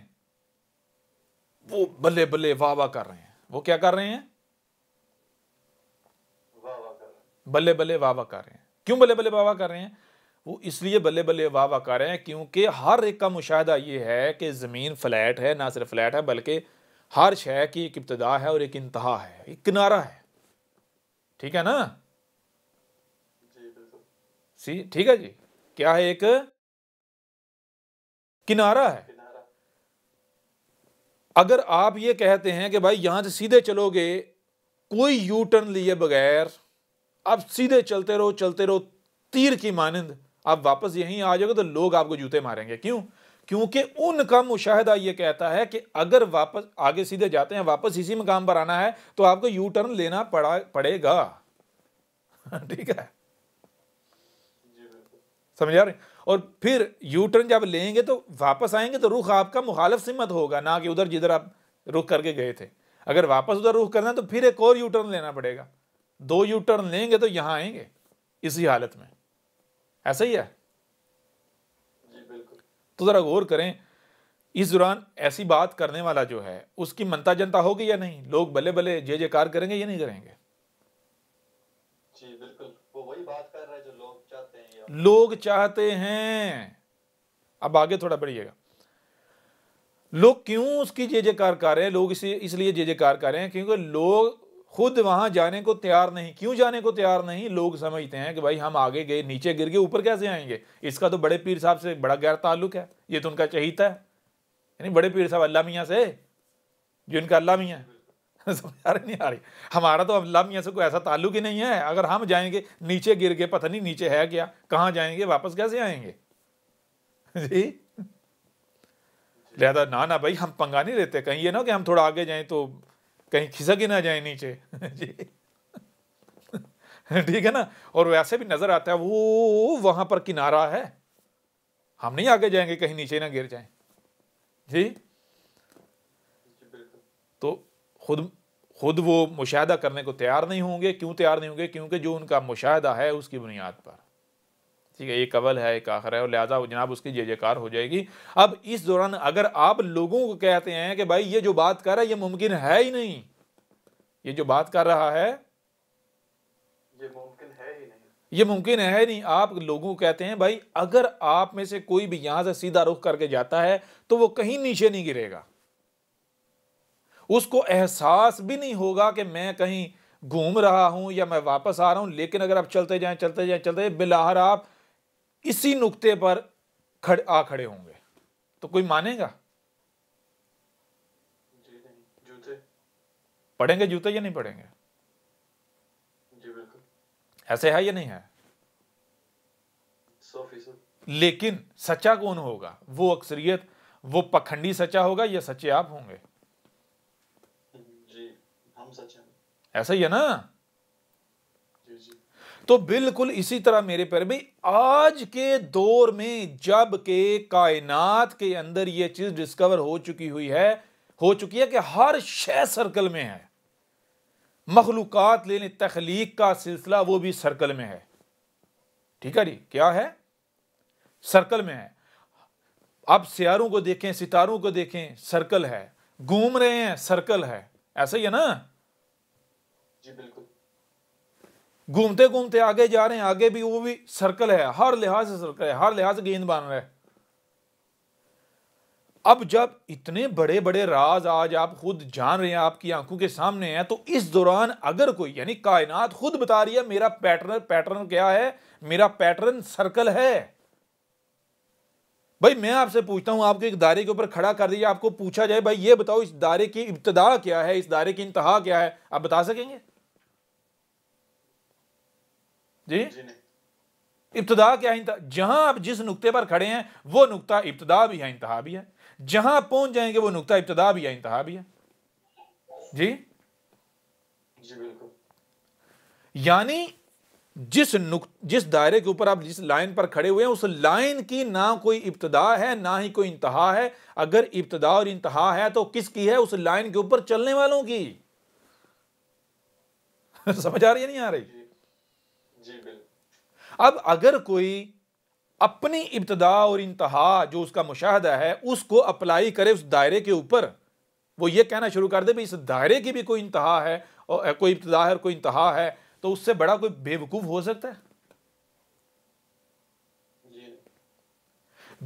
وہ بلے بلے واہ واہ کر رہے ہیں وہ کیا کر رہے ہیں بلے بلے واہ واہ کر رہے ہیں کیوں بلے بلے واہ واہ کر رہے ہیں وہ اس لیے بلے بلے واہ واہ کر رہے ہیں کیونکہ ہر ایک کا مشاہدہ یہ ہے کہ زمین فلیٹ ہے نہ صرف فلیٹ ہے بلکہ ہر شے کی ایک ابتدا ہے اور ایک انتہا ہے ایک کنارہ ہے ٹھیک ہے نا جی، ٹھیک ہے جی کیا ہے ایک کنارہ ہے اگر آپ یہ کہتے ہیں کہ بھائی یہاں سے سیدھے چلو گے کوئی یو ٹرن لیے بغیر آپ سیدھے چلتے رہو چلتے رہو تیر کی مانند آپ واپس یہیں آ جاؤ گے تو لوگ آپ کو جوتے ماریں گے کیوں کیونکہ ان کا مشاہدہ یہ کہتا ہے کہ اگر واپس آگے سیدھے جاتے ہیں واپس اسی مقام پر آنا ہے تو آپ کو یو ٹرن لینا پڑا پڑے گا ٹھیک ہے جی، سمجھا رہے ہیں اور پھر یوٹرن جب لیں گے تو واپس آئیں گے تو رخ آپ کا مخالف سمت ہوگا نہ کہ ادھر جدھر آپ رخ کر کے گئے تھے اگر واپس ادھر رخ کرنا تو پھر ایک اور یوٹرن لینا پڑے گا دو یوٹرن لیں گے تو یہاں آئیں گے اسی حالت میں ایسا ہی ہے جی، تو ذرا غور کریں اس دوران ایسی بات کرنے والا جو ہے اس کی منتا جنتا ہوگی یا نہیں لوگ بلے بلے جے جے کار کریں گے یا نہیں کریں گے لوگ چاہتے ہیں اب آگے تھوڑا بڑھیے گا لوگ کیوں اس کی جے جے کار کر رہے ہیں لوگ اسے اس لیے جے جے کار کر رہے ہیں کیونکہ لوگ خود وہاں جانے کو تیار نہیں کیوں جانے کو تیار نہیں لوگ سمجھتے ہیں کہ بھائی ہم آگے گئے نیچے گر گئے اوپر کیسے آئیں گے اس کا تو بڑے پیر صاحب سے بڑا غیر تعلق ہے یہ تو ان کا چہیتا ہے یعنی بڑے پیر صاحب اللہ میاں سے جو ان کا اللہ میاں ہے سمجھا رہی نہیں آ رہی ہمارا تو اللہ میاں سے کوئی ایسا تعلق ہی نہیں ہے اگر ہم جائیں گے نیچے گر گئے پتہ نہیں نیچے ہے کیا کہاں جائیں گے واپس کیسے آئیں گے جی لہذا نہ نہ بھائی ہم پنگا نہیں لیتے کہیں یہ نہ کہ ہم تھوڑا آگے جائیں تو کہیں کھسک ہی نہ جائیں نیچے جی ٹھیک ہے نا اور ویسے بھی نظر آتا ہے وہ وہاں پر کنارہ ہے ہم نہیں آگے جائیں گے کہیں نیچے نہ گر جائیں جی تو خود خود وہ مشاہدہ کرنے کو تیار نہیں ہوں گے کیوں تیار نہیں ہوں گے کیونکہ جو ان کا مشاہدہ ہے اس کی بنیاد پر ٹھیک ہے یہ اول ہے ایک آخر ہے اور لہٰذا جناب اس کی جے جے کار ہو جائے گی اب اس دوران اگر آپ لوگوں کو کہتے ہیں کہ بھائی یہ جو بات کر رہا ہے یہ ممکن ہے ہی نہیں یہ جو بات کر رہا ہے یہ ممکن ہے ہی نہیں آپ لوگوں کو کہتے ہیں بھائی اگر آپ میں سے کوئی بھی یہاں سے سیدھا رخ کر کے جاتا ہے تو وہ کہیں نیچے نہیں گرے گا اس کو احساس بھی نہیں ہوگا کہ میں کہیں گھوم رہا ہوں یا میں واپس آ رہا ہوں لیکن اگر آپ چلتے جائیں چلتے جائیں چلتے جائیں بلاہر آپ اسی نقطے پر آ کھڑے ہوں گے تو کوئی مانے گا جی پڑھیں گے جوتے یا نہیں پڑھیں گے جی، ایسے ہے یا نہیں ہے لیکن سچا کون ہوگا وہ اکثریت وہ پکھنڈی سچا ہوگا یا سچے آپ ہوں گے ایسا ہی ہے نا جی، جی۔ تو بالکل اسی طرح میرے پیر بھائی آج کے دور میں جب کہ کائنات کے اندر یہ چیز ڈسکور ہو چکی ہوئی ہے ہو چکی ہے کہ ہر شے سرکل میں ہے مخلوقات لینے تخلیق کا سلسلہ وہ بھی سرکل میں ہے ٹھیک ہے جی کیا ہے سرکل میں ہے اب سیاروں کو دیکھیں ستاروں کو دیکھیں سرکل ہے گھوم رہے ہیں سرکل ہے ایسا ہی ہے نا جی بالکل گھومتے گھومتے آگے جا رہے ہیں آگے بھی وہ بھی سرکل ہے ہر لحاظ سے سرکل ہے ہر لحاظ سے گیند بن رہا ہے اب جب اتنے بڑے بڑے راز آج آپ خود جان رہے ہیں آپ کی آنکھوں کے سامنے ہیں تو اس دوران اگر کوئی یعنی کائنات خود بتا رہی ہے میرا پیٹرن پیٹرن کیا ہے میرا پیٹرن سرکل ہے بھائی میں آپ سے پوچھتا ہوں آپ کو ایک دائرے کے اوپر کھڑا کر دیجیے آپ کو پوچھا جائے بھائی یہ بتاؤ اس دائرے کی ابتدا کیا ہے اس دائرے کی انتہا کیا ہے آپ بتا سکیں گے جی, ہاں جی، ابتدا کیا انتہا جہاں آپ جس نقطے پر کھڑے ہیں وہ نقطہ ابتدا بھی ہے انتہا بھی ہے جہاں آپ پہنچ جائیں گے وہ نقطہ ابتدا بھی ہے انتہا بھی ہے جی, جی، یعنی جس جس دائرے کے اوپر آپ جس لائن پر کھڑے ہوئے ہیں اس لائن کی نہ کوئی ابتدا ہے نہ ہی کوئی انتہا ہے اگر ابتدا اور انتہا ہے تو کس کی ہے اس لائن کے اوپر چلنے والوں کی سمجھ آ رہی ہے نہیں آ رہی جی، اب اگر کوئی اپنی ابتدا اور انتہا جو اس کا مشاہدہ ہے اس کو اپلائی کرے اس دائرے کے اوپر وہ یہ کہنا شروع کر دے بھائی اس دائرے کی بھی کوئی انتہا ہے کوئی ابتدا ہے اور کوئی انتہا ہے تو اس سے بڑا کوئی بے وقوف ہو سکتا ہے جی۔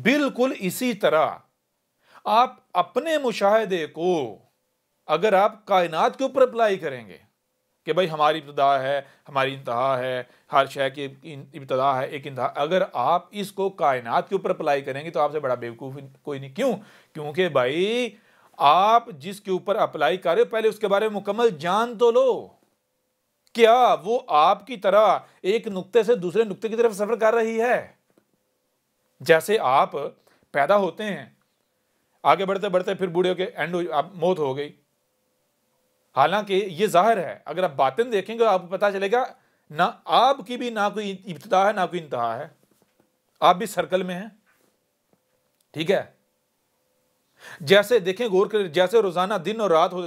بالکل اسی طرح آپ اپنے مشاہدے کو اگر آپ کائنات کے اوپر اپلائی کریں گے کہ بھائی ہماری ابتدا ہے ہماری انتہا ہے ہر شے کی ابتدا ہے ایک انتہا اگر آپ اس کو کائنات کے اوپر اپلائی کریں گے تو آپ سے بڑا بیوقوف کوئی نہیں کیوں کیونکہ بھائی آپ جس کے اوپر اپلائی کر رہے پہلے اس کے بارے میں مکمل جان تو لو کیا وہ آپ کی طرح ایک نقطے سے دوسرے نقطے کی طرف سفر کر رہی ہے جیسے آپ پیدا ہوتے ہیں آگے بڑھتے بڑھتے پھر بوڑھے ہو کے اینڈ ہو موت ہو گئی حالانکہ یہ ظاہر ہے اگر آپ باطن دیکھیں گے آپ کو پتا چلے گا نہ آپ کی بھی نہ کوئی ابتدا ہے نہ کوئی انتہا ہے آپ بھی سرکل میں ہیں ٹھیک ہے جیسے دیکھیں گور جیسے روزانہ دن اور رات ہو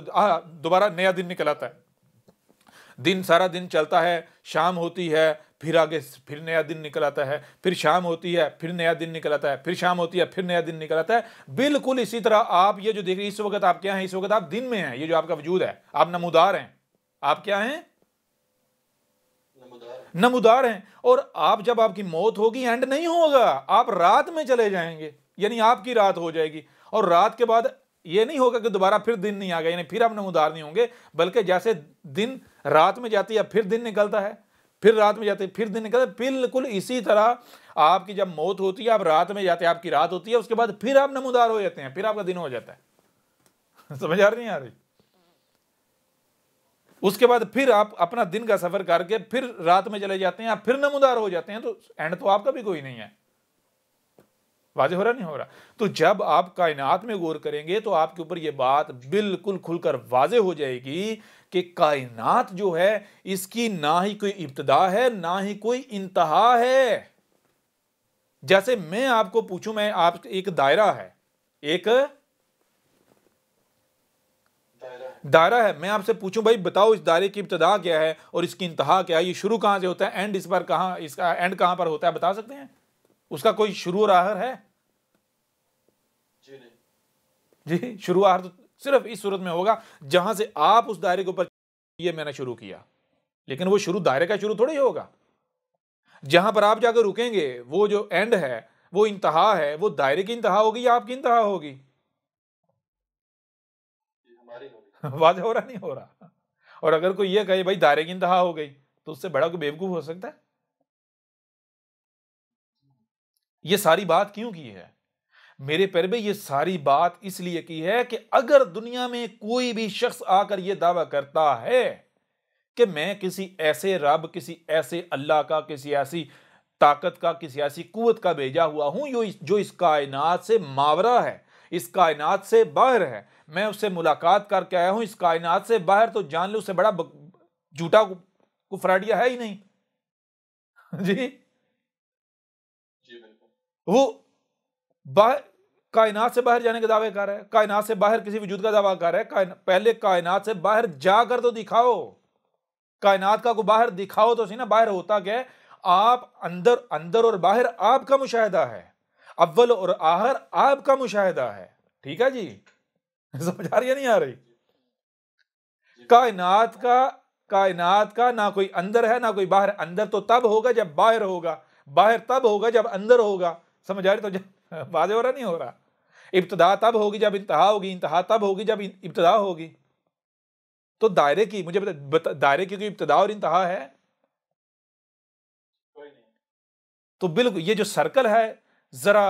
دوبارہ نیا دن نکل آتا ہے دن سارا دن چلتا ہے شام ہوتی ہے پھر آگے پھر نیا دن نکل آتا ہے پھر شام ہوتی ہے پھر نیا دن نکل آتا ہے پھر شام ہوتی ہے پھر نیا دن نکل آتا ہے بالکل اسی طرح آپ یہ جو دیکھ رہے ہیں اس وقت آپ کیا ہیں اس وقت آپ دن میں ہیں یہ جو آپ کا وجود ہے آپ نمودار ہیں آپ کیا ہیں نمودار ہیں اور آپ جب آپ کی موت ہوگی اینڈ نہیں ہوگا آپ رات میں چلے جائیں گے یعنی آپ کی رات ہو جائے گی اور رات کے بعد یہ نہیں ہوگا کہ دوبارہ پھر دن نہیں آ گیا یعنی پھر آپ نمودار نہیں ہوں گے بلکہ جیسے دن رات میں جاتی ہے پھر دن نکلتا ہے پھر رات میں جاتے ہیں پھر دن نکلتے ہیں بالکل اسی طرح آپ کی جب موت ہوتی ہے آپ رات میں جاتے ہیں آپ کی رات ہوتی ہے اس کے بعد پھر آپ نمودار ہو جاتے ہیں پھر آپ کا دن ہو جاتا ہے سمجھا رہی نہیں آ رہی اس کے بعد پھر آپ اپنا دن کا سفر کر کے پھر رات میں چلے جاتے ہیں آپ پھر نمودار ہو جاتے ہیں تو اینڈ تو آپ کا بھی کوئی نہیں ہے واضح ہو رہا نہیں ہو رہا تو جب آپ کائنات میں غور کریں گے تو آپ کے اوپر یہ بات بالکل کھل کر واضح ہو جائے گی کہ کائنات جو ہے اس کی نہ ہی کوئی ابتدا ہے نہ ہی کوئی انتہا ہے جیسے میں آپ کو پوچھوں میں آپ ایک دائرہ ہے ایک دائرہ ہے میں آپ سے پوچھوں بھائی بتاؤ اس دائرے کی ابتدا کیا ہے اور اس کی انتہا کیا ہے یہ شروع کہاں سے ہوتا ہے اینڈ اس پر کہاں اس کا اینڈ کہاں پر ہوتا ہے بتا سکتے ہیں اس کا کوئی شروع اور آخر ہے جی, جی، شروع آہر صرف اس صورت میں ہوگا جہاں سے آپ اس دائرے کے اوپر میں نے شروع کیا لیکن وہ شروع دائرے کا شروع ہی ہوگا جہاں پر آپ جا کر رکیں گے وہ جو اینڈ ہے وہ انتہا ہے وہ دائرے کی انتہا ہوگی یا آپ کی انتہا ہوگی واضح ہو رہا نہیں ہو رہا اور اگر کوئی یہ کہے بھائی دائرے کی انتہا ہو گئی تو اس سے بڑا کوئی بیوقوف ہو سکتا ہے یہ ساری بات کیوں کی ہے میرے پیر میں یہ ساری بات اس لیے کی ہے کہ اگر دنیا میں کوئی بھی شخص آ کر یہ دعویٰ کرتا ہے کہ میں کسی ایسے رب کسی ایسے اللہ کا کسی ایسی طاقت کا کسی ایسی قوت کا بھیجا ہوا ہوں جو اس کائنات سے ماورا ہے اس کائنات سے باہر ہے میں اس سے ملاقات کر کے آیا ہوں اس کائنات سے باہر تو جان لو اس سے بڑا جھوٹا کفراڈیا ہے ہی نہیں جی, جی، وہ باہر کائنات سے باہر جانے کا کر رہا ہے کائنات سے باہر کسی وجود کا کر رہا ہے کائن پہلے کائنات سے باہر جا کر تو دکھاؤ کائنات کا کو باہر دکھاؤ تو نا باہر ہوتا کیا ہے آپ اندر اندر اور باہر آپ کا مشاہدہ ہے اول اور آہر آپ کا مشاہدہ ہے ٹھیک ہے جی سمجھ آ رہی ہے نہیں آ رہی کائنات کا کائنات کا نہ کوئی اندر ہے نہ کوئی باہر اندر تو تب ہوگا جب باہر ہوگا باہر تب ہوگا جب اندر ہوگا سمجھا رہی تو جب واضح ہو ہو رہا نہیں رہا ابتدا تب ہوگی جب انتہا ہوگی انتہا تب ہوگی جب ابتدا ہوگی تو دائرے کی مجھے دائرے کی ابتدا اور انتہا ہے تو بالکل یہ جو سرکل ہے ذرا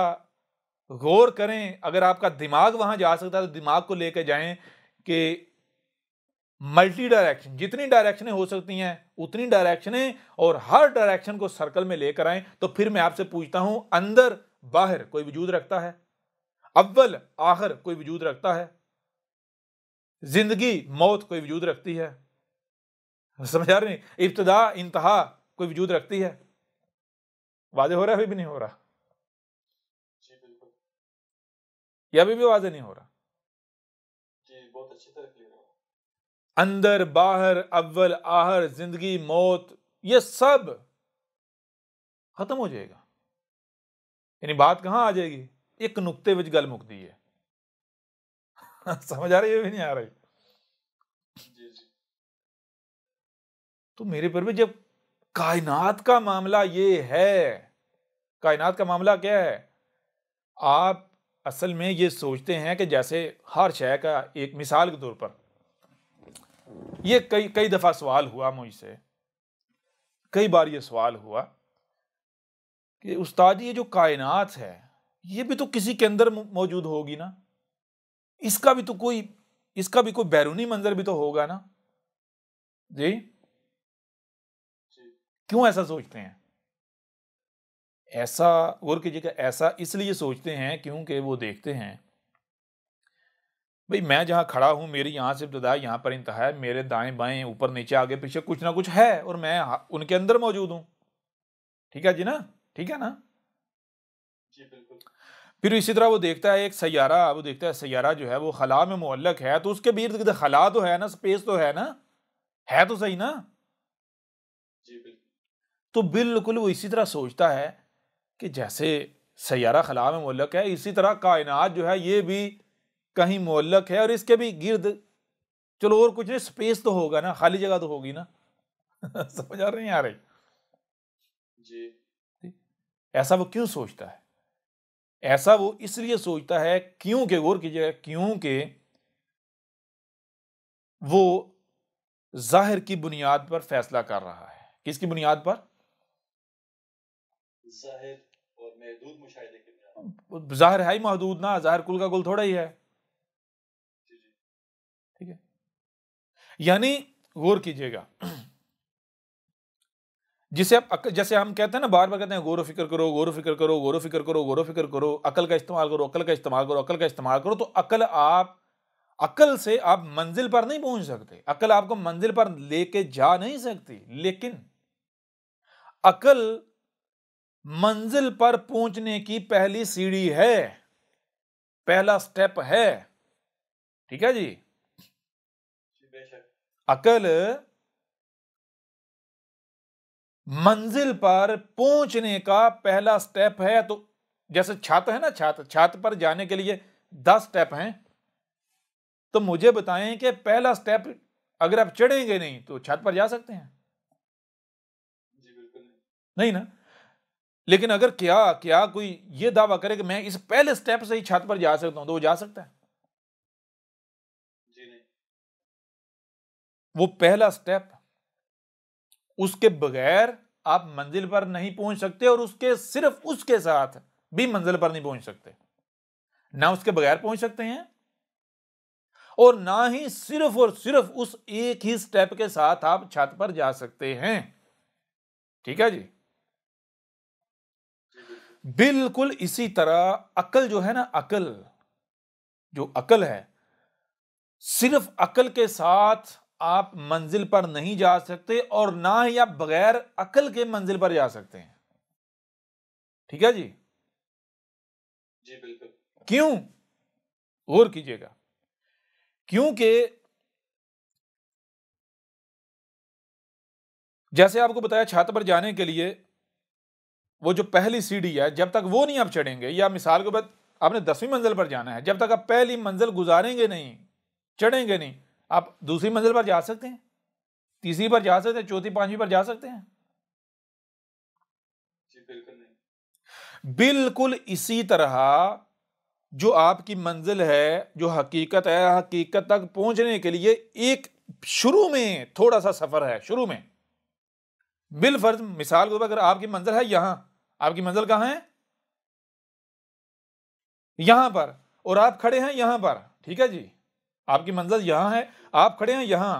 غور کریں اگر آپ کا دماغ وہاں جا سکتا ہے تو دماغ کو لے کے جائیں کہ ملٹی ڈائریکشن جتنی ڈائریکشنیں ہو سکتی ہیں اتنی ڈائریکشنیں اور ہر ڈائریکشن کو سرکل میں لے کر آئیں تو پھر میں آپ سے پوچھتا ہوں اندر باہر کوئی وجود رکھتا ہے اول آخر کوئی وجود رکھتا ہے زندگی موت کوئی وجود رکھتی ہے سمجھا رہے نہیں ابتدا انتہا کوئی وجود رکھتی ہے واضح ہو رہا ہے ابھی بھی نہیں ہو رہا جی، یہ ابھی بھی واضح نہیں ہو رہا جی، اندر باہر اول آہر زندگی موت یہ سب ختم ہو جائے گا یعنی بات کہاں آ جائے گی ایک نقطے وچ گل مکتی ہے سمجھ آ رہی ہے بھی نہیں آ رہی جی، جی۔ تو میرے پر بھی جب کائنات کا معاملہ یہ ہے کائنات کا معاملہ کیا ہے آپ اصل میں یہ سوچتے ہیں کہ جیسے ہر شے کا ایک مثال کے طور پر یہ کئی کئی دفعہ سوال ہوا مجھ سے کئی بار یہ سوال ہوا کہ استاد یہ جو کائنات ہے یہ بھی تو کسی کے اندر موجود ہوگی نا اس کا بھی تو کوئی اس کا بھی کوئی بیرونی منظر بھی تو ہوگا نا جی, جی۔ کیوں ایسا سوچتے ہیں ایسا غور کیجیے کہ ایسا اس لیے سوچتے ہیں کیونکہ وہ دیکھتے ہیں بھائی میں جہاں کھڑا ہوں میری یہاں سے ابتدا یہاں پر انتہا ہے میرے دائیں بائیں اوپر نیچے آگے پیچھے کچھ نہ کچھ ہے اور میں ان کے اندر موجود ہوں ٹھیک ہے جی نا ٹھیک ہے نا جی بالکل پھر اسی طرح وہ دیکھتا ہے ایک سیارہ وہ دیکھتا ہے سیارہ جو ہے وہ خلا میں معلق ہے تو اس کے بیرد گرد خلا تو ہے نا سپیس تو ہے نا ہے تو صحیح نا جی تو بالکل وہ اسی طرح سوچتا ہے کہ جیسے سیارہ خلا میں معلق ہے اسی طرح کائنات جو ہے یہ بھی کہیں معلق ہے اور اس کے بھی گرد چلو اور کچھ نہیں سپیس تو ہوگا نا خالی جگہ تو ہوگی نا سمجھا رہے ہیں آ رہے جی ایسا وہ کیوں سوچتا ہے ایسا وہ اس لیے سوچتا ہے کیوں کہ غور کیجیے کیوں کہ وہ ظاہر کی بنیاد پر فیصلہ کر رہا ہے کس کی بنیاد پر ظاہر ہے ہی محدود نہ ظاہر کل کا گل تھوڑا ہی ہے جی، جی۔ ٹھیک ہے یعنی غور کیجیے گا جسے آپ جیسے ہم کہتے ہیں نا بار بار کہتے ہیں غور و فکر کرو غور و فکر کرو غور و فکر کرو غور و فکر کرو عقل کا استعمال کرو عقل کا استعمال کرو عقل کا استعمال کرو تو عقل آپ عقل سے آپ منزل پر نہیں پہنچ سکتے عقل آپ کو منزل پر لے کے جا نہیں سکتی لیکن عقل منزل پر پہنچنے کی پہلی سیڑھی ہے پہلا سٹیپ ہے ٹھیک ہے جی, جی، عقل منزل پر پہنچنے کا پہلا سٹیپ ہے تو جیسے چھت ہے نا چھات پر جانے کے لیے دس سٹیپ ہیں تو مجھے بتائیں کہ پہلا سٹیپ اگر آپ چڑھیں گے نہیں تو چھت پر جا سکتے ہیں جی، نہیں نا لیکن اگر کیا کیا کوئی یہ دعویٰ کرے کہ میں اس پہلے سٹیپ سے ہی چھت پر جا سکتا ہوں تو وہ جا سکتا ہے جی، وہ پہلا سٹیپ اس کے بغیر آپ منزل پر نہیں پہنچ سکتے اور اس کے صرف اس کے ساتھ بھی منزل پر نہیں پہنچ سکتے نہ اس کے بغیر پہنچ سکتے ہیں اور نہ ہی صرف اور صرف اس ایک ہی سٹیپ کے ساتھ آپ چھت پر جا سکتے ہیں ٹھیک ہے جی بالکل اسی طرح اکل جو ہے نا اکل جو اکل ہے صرف اکل کے ساتھ آپ منزل پر نہیں جا سکتے اور نہ ہی آپ بغیر عقل کے منزل پر جا سکتے ہیں ٹھیک ہے جی جی بالکل کیوں غور کیجیے گا کیوں کہ جیسے آپ کو بتایا چھات پر جانے کے لیے وہ جو پہلی سیڑھی ہے جب تک وہ نہیں آپ چڑھیں گے یا مثال کے بعد آپ نے دسویں منزل پر جانا ہے جب تک آپ پہلی منزل گزاریں گے نہیں چڑھیں گے نہیں آپ دوسری منزل پر جا سکتے ہیں تیسری پر جا سکتے ہیں چوتھی پانچویں پر جا سکتے ہیں جی، بالکل اسی طرح جو آپ کی منزل ہے جو حقیقت ہے حقیقت تک پہنچنے کے لیے ایک شروع میں تھوڑا سا سفر ہے شروع میں بال فرض مثال کے اگر آپ کی منزل ہے یہاں آپ کی منزل کہاں ہے یہاں پر اور آپ کھڑے ہیں یہاں پر ٹھیک ہے جی آپ کی منزل یہاں ہے آپ کھڑے ہیں یہاں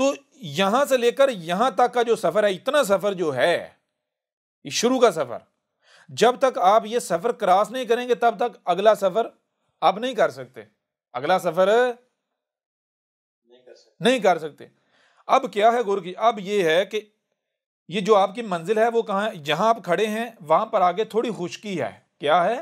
تو یہاں سے لے کر یہاں تک کا جو سفر ہے اتنا سفر جو ہے شروع کا سفر جب تک آپ یہ سفر کراس نہیں کریں گے تب تک اگلا سفر آپ نہیں کر سکتے اگلا سفر نہیں کر سکتے اب کیا ہے کی اب یہ ہے کہ یہ جو آپ کی منزل ہے وہ کہاں ہے جہاں آپ کھڑے ہیں وہاں پر آگے تھوڑی خوشکی ہے کیا ہے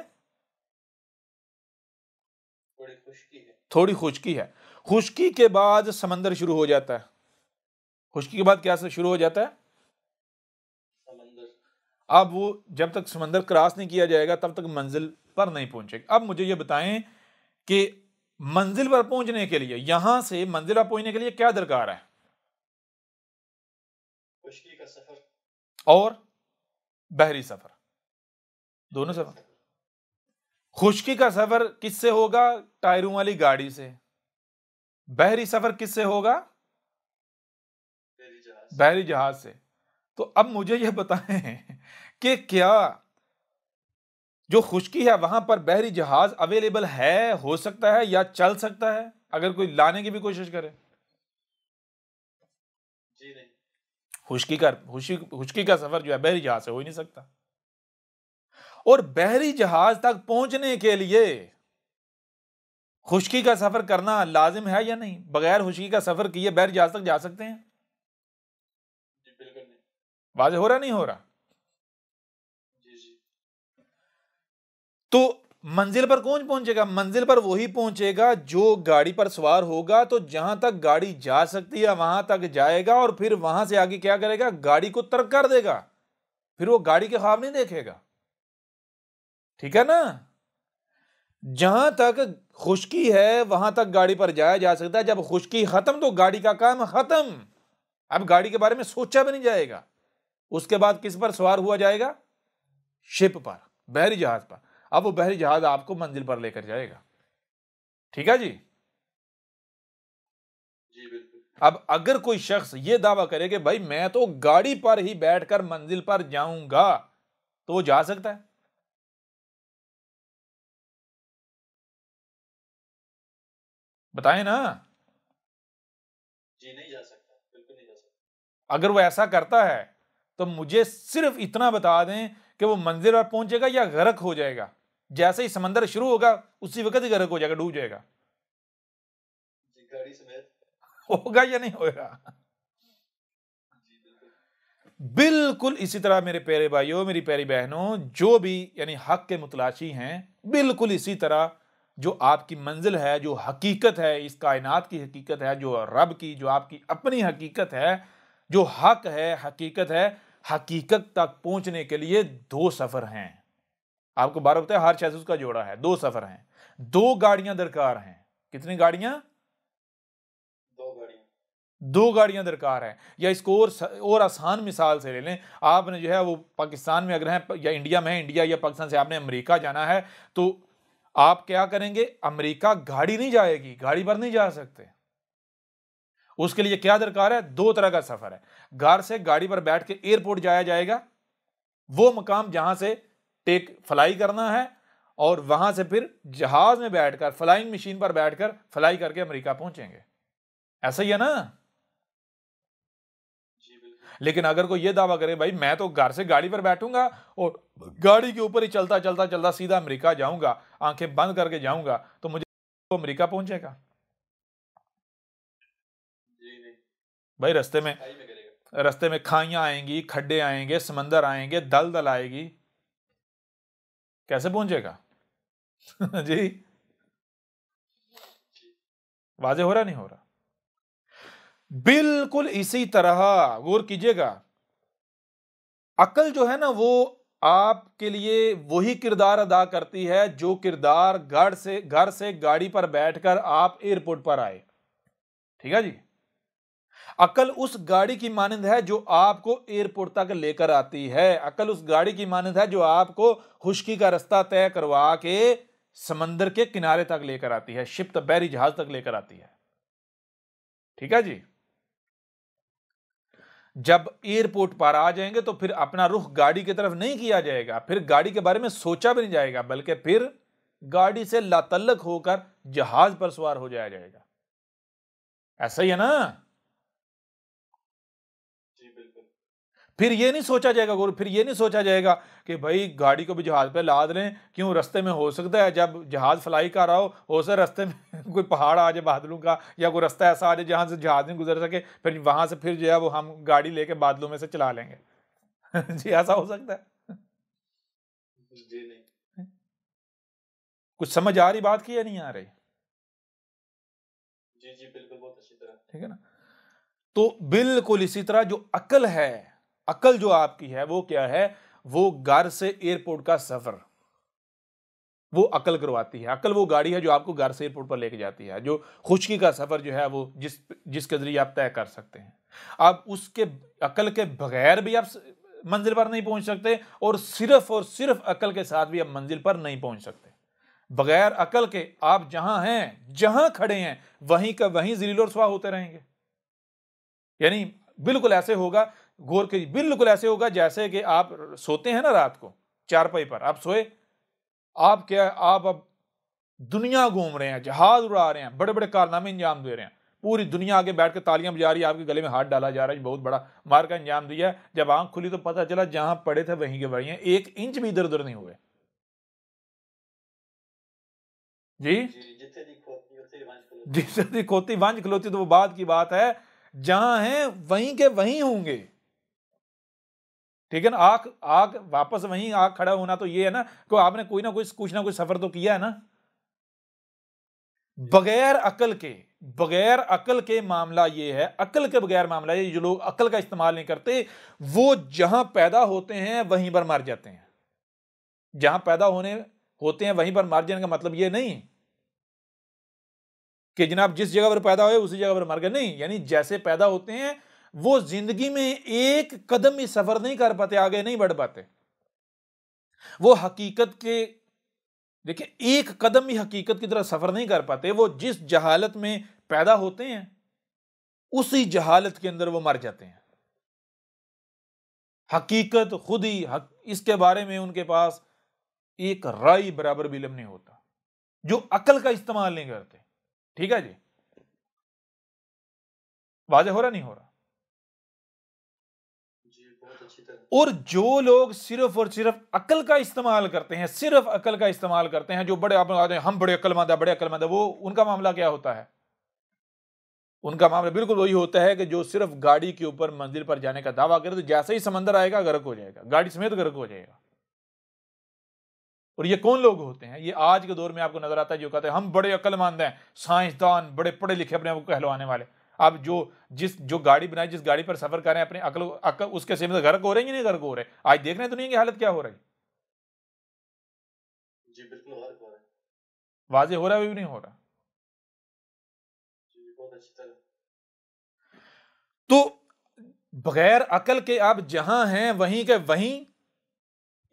تھوڑی خوشکی ہے خشکی کے بعد سمندر شروع ہو جاتا ہے خشکی کے بعد کیا شروع ہو جاتا ہے اب وہ جب تک سمندر کراس نہیں کیا جائے گا تب تک منزل پر نہیں پہنچے گا اب مجھے یہ بتائیں کہ منزل پر پہنچنے کے لیے یہاں سے منزل پر پہنچنے کے لیے کیا درکار ہے خشکی کا سفر اور بحری سفر دونوں سفر خشکی کا سفر کس سے ہوگا ٹائروں والی گاڑی سے بحری سفر کس سے ہوگا بحری جہاز سے تو اب مجھے یہ بتائیں کہ کیا جو خشکی ہے وہاں پر بحری جہاز اویلیبل ہے ہو سکتا ہے یا چل سکتا ہے اگر کوئی لانے کی بھی کوشش کرے جی خشکی کا خشکی کا سفر جو ہے بحری جہاز سے ہو ہی نہیں سکتا اور بحری جہاز تک پہنچنے کے لیے خشکی کا سفر کرنا لازم ہے یا نہیں بغیر خشکی کا سفر کیے بیر جہاز تک جا سکتے ہیں جی، واضح ہو رہا نہیں ہو رہا جی، جی۔ تو منزل پر کون پہنچے گا منزل پر وہی پہنچے گا جو گاڑی پر سوار ہوگا تو جہاں تک گاڑی جا سکتی ہے وہاں تک جائے گا اور پھر وہاں سے آگے کیا کرے گا گاڑی کو ترک کر دے گا پھر وہ گاڑی کے خواب نہیں دیکھے گا ٹھیک ہے نا جہاں تک خشکی ہے وہاں تک گاڑی پر جایا جا سکتا ہے جب خشکی ختم تو گاڑی کا کام ختم اب گاڑی کے بارے میں سوچا بھی نہیں جائے گا اس کے بعد کس پر سوار ہوا جائے گا شپ پر بحری جہاز پر اب وہ بحری جہاز آپ کو منزل پر لے کر جائے گا ٹھیک ہے جی, جی، اب اگر کوئی شخص یہ دعویٰ کرے کہ بھائی میں تو گاڑی پر ہی بیٹھ کر منزل پر جاؤں گا تو وہ جا سکتا ہے بتائیں نا جی، اگر وہ ایسا کرتا ہے تو مجھے صرف اتنا بتا دیں کہ وہ منزل پر پہنچے گا یا غرق ہو جائے گا جیسے ہی سمندر شروع ہوگا اسی وقت ہی غرق ڈوب جائے گا جی، ہوگا یا نہیں ہوگا جی، بالکل اسی طرح میرے پیارے بھائیوں میری پیاری بہنوں جو بھی یعنی حق کے متلاشی ہیں بالکل اسی طرح جو آپ کی منزل ہے جو حقیقت ہے اس کائنات کی حقیقت ہے جو رب کی جو آپ کی اپنی حقیقت ہے جو حق ہے حقیقت ہے حقیقت تک پہنچنے کے لیے دو سفر ہیں آپ کو بار بتایا ہر شاید اس کا جوڑا ہے دو سفر ہیں دو گاڑیاں درکار ہیں کتنی گاڑیاں دو گاڑیاں دو گاڑیاں درکار ہیں یا اس کو اور آسان مثال سے لے لیں آپ نے جو ہے وہ پاکستان میں اگر ہیں یا انڈیا میں ہے انڈیا یا پاکستان سے آپ نے امریکہ جانا ہے تو آپ کیا کریں گے امریکہ گاڑی نہیں جائے گی گاڑی پر نہیں جا سکتے اس کے لیے کیا درکار ہے دو طرح کا سفر ہے گھر سے گاڑی پر بیٹھ کے ایئرپورٹ جایا جائے گا وہ مقام جہاں سے ٹیک فلائی کرنا ہے اور وہاں سے پھر جہاز میں بیٹھ کر فلائنگ مشین پر بیٹھ کر فلائی کر کے امریکہ پہنچیں گے ایسا ہی ہے نا لیکن اگر کوئی یہ دعویٰ کرے بھائی میں تو گھر سے گاڑی پر بیٹھوں گا اور گاڑی کے اوپر ہی چلتا چلتا چلتا سیدھا امریکہ جاؤں گا آنکھیں بند کر کے جاؤں گا تو مجھے امریکہ پہنچے گا جی، جی۔ بھائی رستے میں رستے میں کھائیاں آئیں گی کھڈے آئیں گے سمندر آئیں گے دل دل آئے گی کیسے پہنچے گا جی۔, جی واضح ہو رہا نہیں ہو رہا بالکل اسی طرح غور کیجیے گا عقل جو ہے نا وہ آپ کے لیے وہی کردار ادا کرتی ہے جو کردار گھر سے گھر سے گاڑی پر بیٹھ کر آپ ایئرپورٹ پر آئے ٹھیک ہے جی عقل اس گاڑی کی مانند ہے جو آپ کو ایئرپورٹ تک لے کر آتی ہے عقل اس گاڑی کی مانند ہے جو آپ کو خشکی کا رستہ طے کروا کے سمندر کے کنارے تک لے کر آتی ہے شپ تبیری جہاز تک لے کر آتی ہے ٹھیک ہے جی جب ایئرپورٹ پر آ جائیں گے تو پھر اپنا رخ گاڑی کی طرف نہیں کیا جائے گا پھر گاڑی کے بارے میں سوچا بھی نہیں جائے گا بلکہ پھر گاڑی سے لاتلک ہو کر جہاز پر سوار ہو جایا جائے گا ایسا ہی ہے نا پھر یہ نہیں سوچا جائے گا گور پھر یہ نہیں سوچا جائے گا کہ بھائی گاڑی کو بھی جہاز پہ لاد لیں کیوں رستے میں ہو سکتا ہے جب جہاز فلائی کر رہا ہو ہو سکتا ہے رستے میں کوئی پہاڑ آ جائے بادلوں کا یا کوئی رستہ ایسا آ جائے جہاں سے جہاز نہیں گزر سکے پھر وہاں سے پھر جو ہے وہ ہم گاڑی لے کے بادلوں میں سے چلا لیں گے جی ایسا ہو سکتا ہے جی، کچھ سمجھ آ رہی بات کی یا نہیں آ رہی جی جی بالکل طرح ہے نا تو بالکل اسی طرح جو عقل ہے عقل جو آپ کی ہے وہ کیا ہے وہ گھر سے ایئرپورٹ کا سفر وہ عقل کرواتی ہے عقل وہ گاڑی ہے جو آپ کو گھر سے پر لے کے جاتی ہے جو خشکی کا سفر جو ہے وہ جس کے کے کے ذریعے آپ کر سکتے ہیں اس عقل بغیر بھی آپ منزل پر نہیں پہنچ سکتے اور صرف اور صرف عقل کے ساتھ بھی آپ منزل پر نہیں پہنچ سکتے بغیر عقل کے آپ جہاں ہیں جہاں کھڑے ہیں وہیں کا وہیں اور سوا ہوتے رہیں گے یعنی بالکل ایسے ہوگا کے بالکل ایسے ہوگا جیسے کہ آپ سوتے ہیں نا رات کو چار پائی پر آپ سوئے آپ کیا آپ اب دنیا گھوم رہے ہیں جہاز اڑا رہے ہیں بڑے بڑے کارنامے انجام دے رہے ہیں پوری دنیا آگے بیٹھ کے تالیاں بجا رہی ہے آپ کے گلے میں ہاتھ ڈالا جا رہا ہے بہت بڑا مار کا انجام دیا ہے جب آنکھ کھلی تو پتہ چلا جہاں پڑے تھے وہیں کے ہیں ایک انچ بھی ادھر ادھر نہیں ہوئے جی جتنی کھوتی ونج کھلوتی تو وہ بات کی بات ہے جہاں ہیں وہیں کے وہیں ہوں گے ٹھیک ہے نا آگ آگ واپس وہیں آگ کھڑا ہونا تو یہ ہے نا کہ آپ نے کوئی نہ کوئی کچھ نہ کوئی سفر تو کیا ہے نا بغیر عقل کے بغیر عقل کے معاملہ یہ ہے عقل کے بغیر معاملہ یہ جو لوگ عقل کا استعمال نہیں کرتے وہ جہاں پیدا ہوتے ہیں وہیں پر مر جاتے ہیں جہاں پیدا ہونے ہوتے ہیں وہیں پر مار جانے کا مطلب یہ نہیں کہ جناب جس جگہ پر پیدا ہوئے اسی جگہ پر مار گئے نہیں یعنی جیسے پیدا ہوتے ہیں وہ زندگی میں ایک قدم ہی سفر نہیں کر پاتے آگے نہیں بڑھ پاتے وہ حقیقت کے دیکھیں ایک قدم ہی حقیقت کی طرح سفر نہیں کر پاتے وہ جس جہالت میں پیدا ہوتے ہیں اسی جہالت کے اندر وہ مر جاتے ہیں حقیقت خود ہی اس کے بارے میں ان کے پاس ایک رائے برابر بھی علم نہیں ہوتا جو عقل کا استعمال نہیں کرتے ٹھیک ہے جی واضح ہو رہا نہیں ہو رہا اور جو لوگ صرف اور صرف عقل کا استعمال کرتے ہیں صرف عقل کا استعمال کرتے ہیں جو بڑے آپ ہیں ہم بڑے عقل مند ہیں بڑے عقل مند ہیں وہ ان کا معاملہ کیا ہوتا ہے ان کا معاملہ بالکل وہی ہوتا ہے کہ جو صرف گاڑی کے اوپر منزل پر جانے کا دعویٰ کرے تو جیسے ہی سمندر آئے گا گرک ہو جائے گا گاڑی سمیت گرک ہو جائے گا اور یہ کون لوگ ہوتے ہیں یہ آج کے دور میں آپ کو نظر آتا ہے جو کہتے ہیں ہم بڑے عقل مند ہیں سائنسدان بڑے پڑھے لکھے اپنے آپ کو کہلوانے والے آپ جو جس جو گاڑی بنائے جس گاڑی پر سفر کر رہے ہیں اپنے عقل اس کے سیم غرق ہو رہے ہیں یا نہیں غرق ہو رہے آج دیکھ رہے ہیں دنیا کی حالت کیا ہو رہی جی، واضح ہو رہا ہے بھی نہیں ہو رہا جی، تو بغیر عقل کے آپ جہاں ہیں وہیں کے وہیں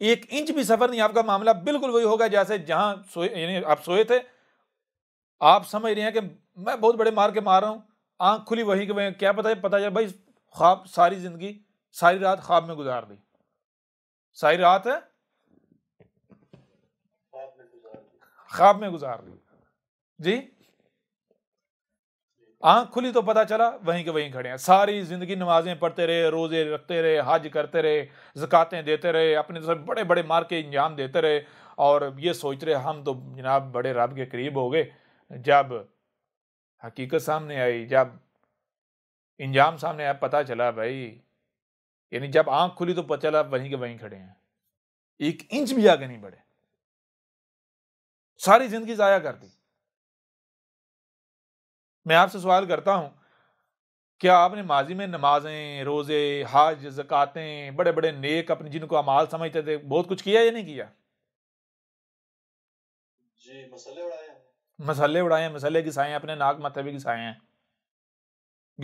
ایک انچ بھی سفر نہیں آپ کا معاملہ بالکل وہی ہوگا جیسے جہاں سوئے یعنی آپ سوئے تھے آپ سمجھ رہے ہیں کہ میں بہت بڑے مار کے مار رہا ہوں آنکھ کھلی وہیں کیا پتا پتا چل بھائی خواب ساری زندگی ساری رات خواب میں گزار دی ساری رات ہے خواب میں گزار دی جی آنکھ کھلی تو پتا چلا وہیں کے وہیں کھڑے ہیں ساری زندگی نمازیں پڑھتے رہے روزے رکھتے رہے حج کرتے رہے زکاتیں دیتے رہے اپنے بڑے بڑے مار کے انجام دیتے رہے اور یہ سوچ رہے ہم تو جناب بڑے رب کے قریب ہو گئے جب حقیقت سامنے آئی جب انجام سامنے پتا چلا بھائی یعنی جب آنکھ کھلی تو پتہ نہیں بڑھے ساری زندگی ضائع کر دی میں آپ سے سوال کرتا ہوں کیا آپ نے ماضی میں نمازیں روزے حج زکاتیں بڑے بڑے نیک اپنے جن کو امال سمجھتے تھے بہت کچھ کیا یا نہیں کیا جی مسلے اڑائے ہیں مسالے گسائے اپنے ناک متھے بھی گسائے ہیں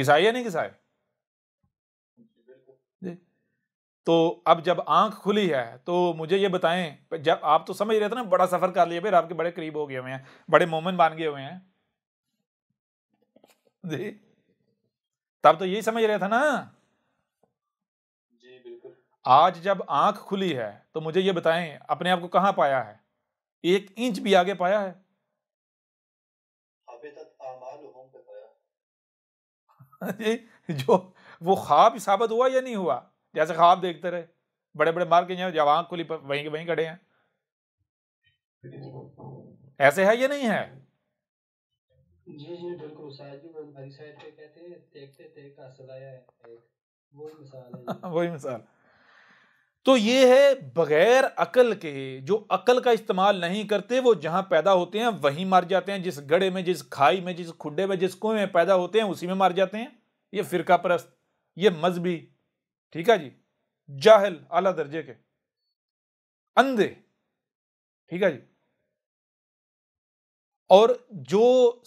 گسائے یا نہیں گسائے جی۔ تو اب جب آنکھ کھلی ہے تو مجھے یہ بتائیں جب آپ تو سمجھ رہے تھے نا بڑا سفر کر لیے پھر آپ کے بڑے قریب ہو گئے ہوئے ہیں بڑے مومن گئے ہوئے ہیں جی تب تو یہی سمجھ رہے تھے نا جی، بالکل آج جب آنکھ کھلی ہے تو مجھے یہ بتائیں اپنے آپ کو کہاں پایا ہے ایک انچ بھی آگے پایا ہے جی، جو وہ خواب ثابت ہوا یا نہیں ہوا جیسے خواب دیکھتے رہے بڑے بڑے مار کے وہیں وہیں کھڑے ہیں ایسے ہے یا نہیں ہے وہی مثال تو یہ ہے بغیر عقل کے جو عقل کا استعمال نہیں کرتے وہ جہاں پیدا ہوتے ہیں وہیں مار جاتے ہیں جس گڑے میں جس کھائی میں جس کھڈے میں جس کنویں میں پیدا ہوتے ہیں اسی میں مار جاتے ہیں یہ فرقہ پرست یہ مذہبی ٹھیک ہے جی جاہل اعلیٰ درجے کے اندے ٹھیک ہے جی اور جو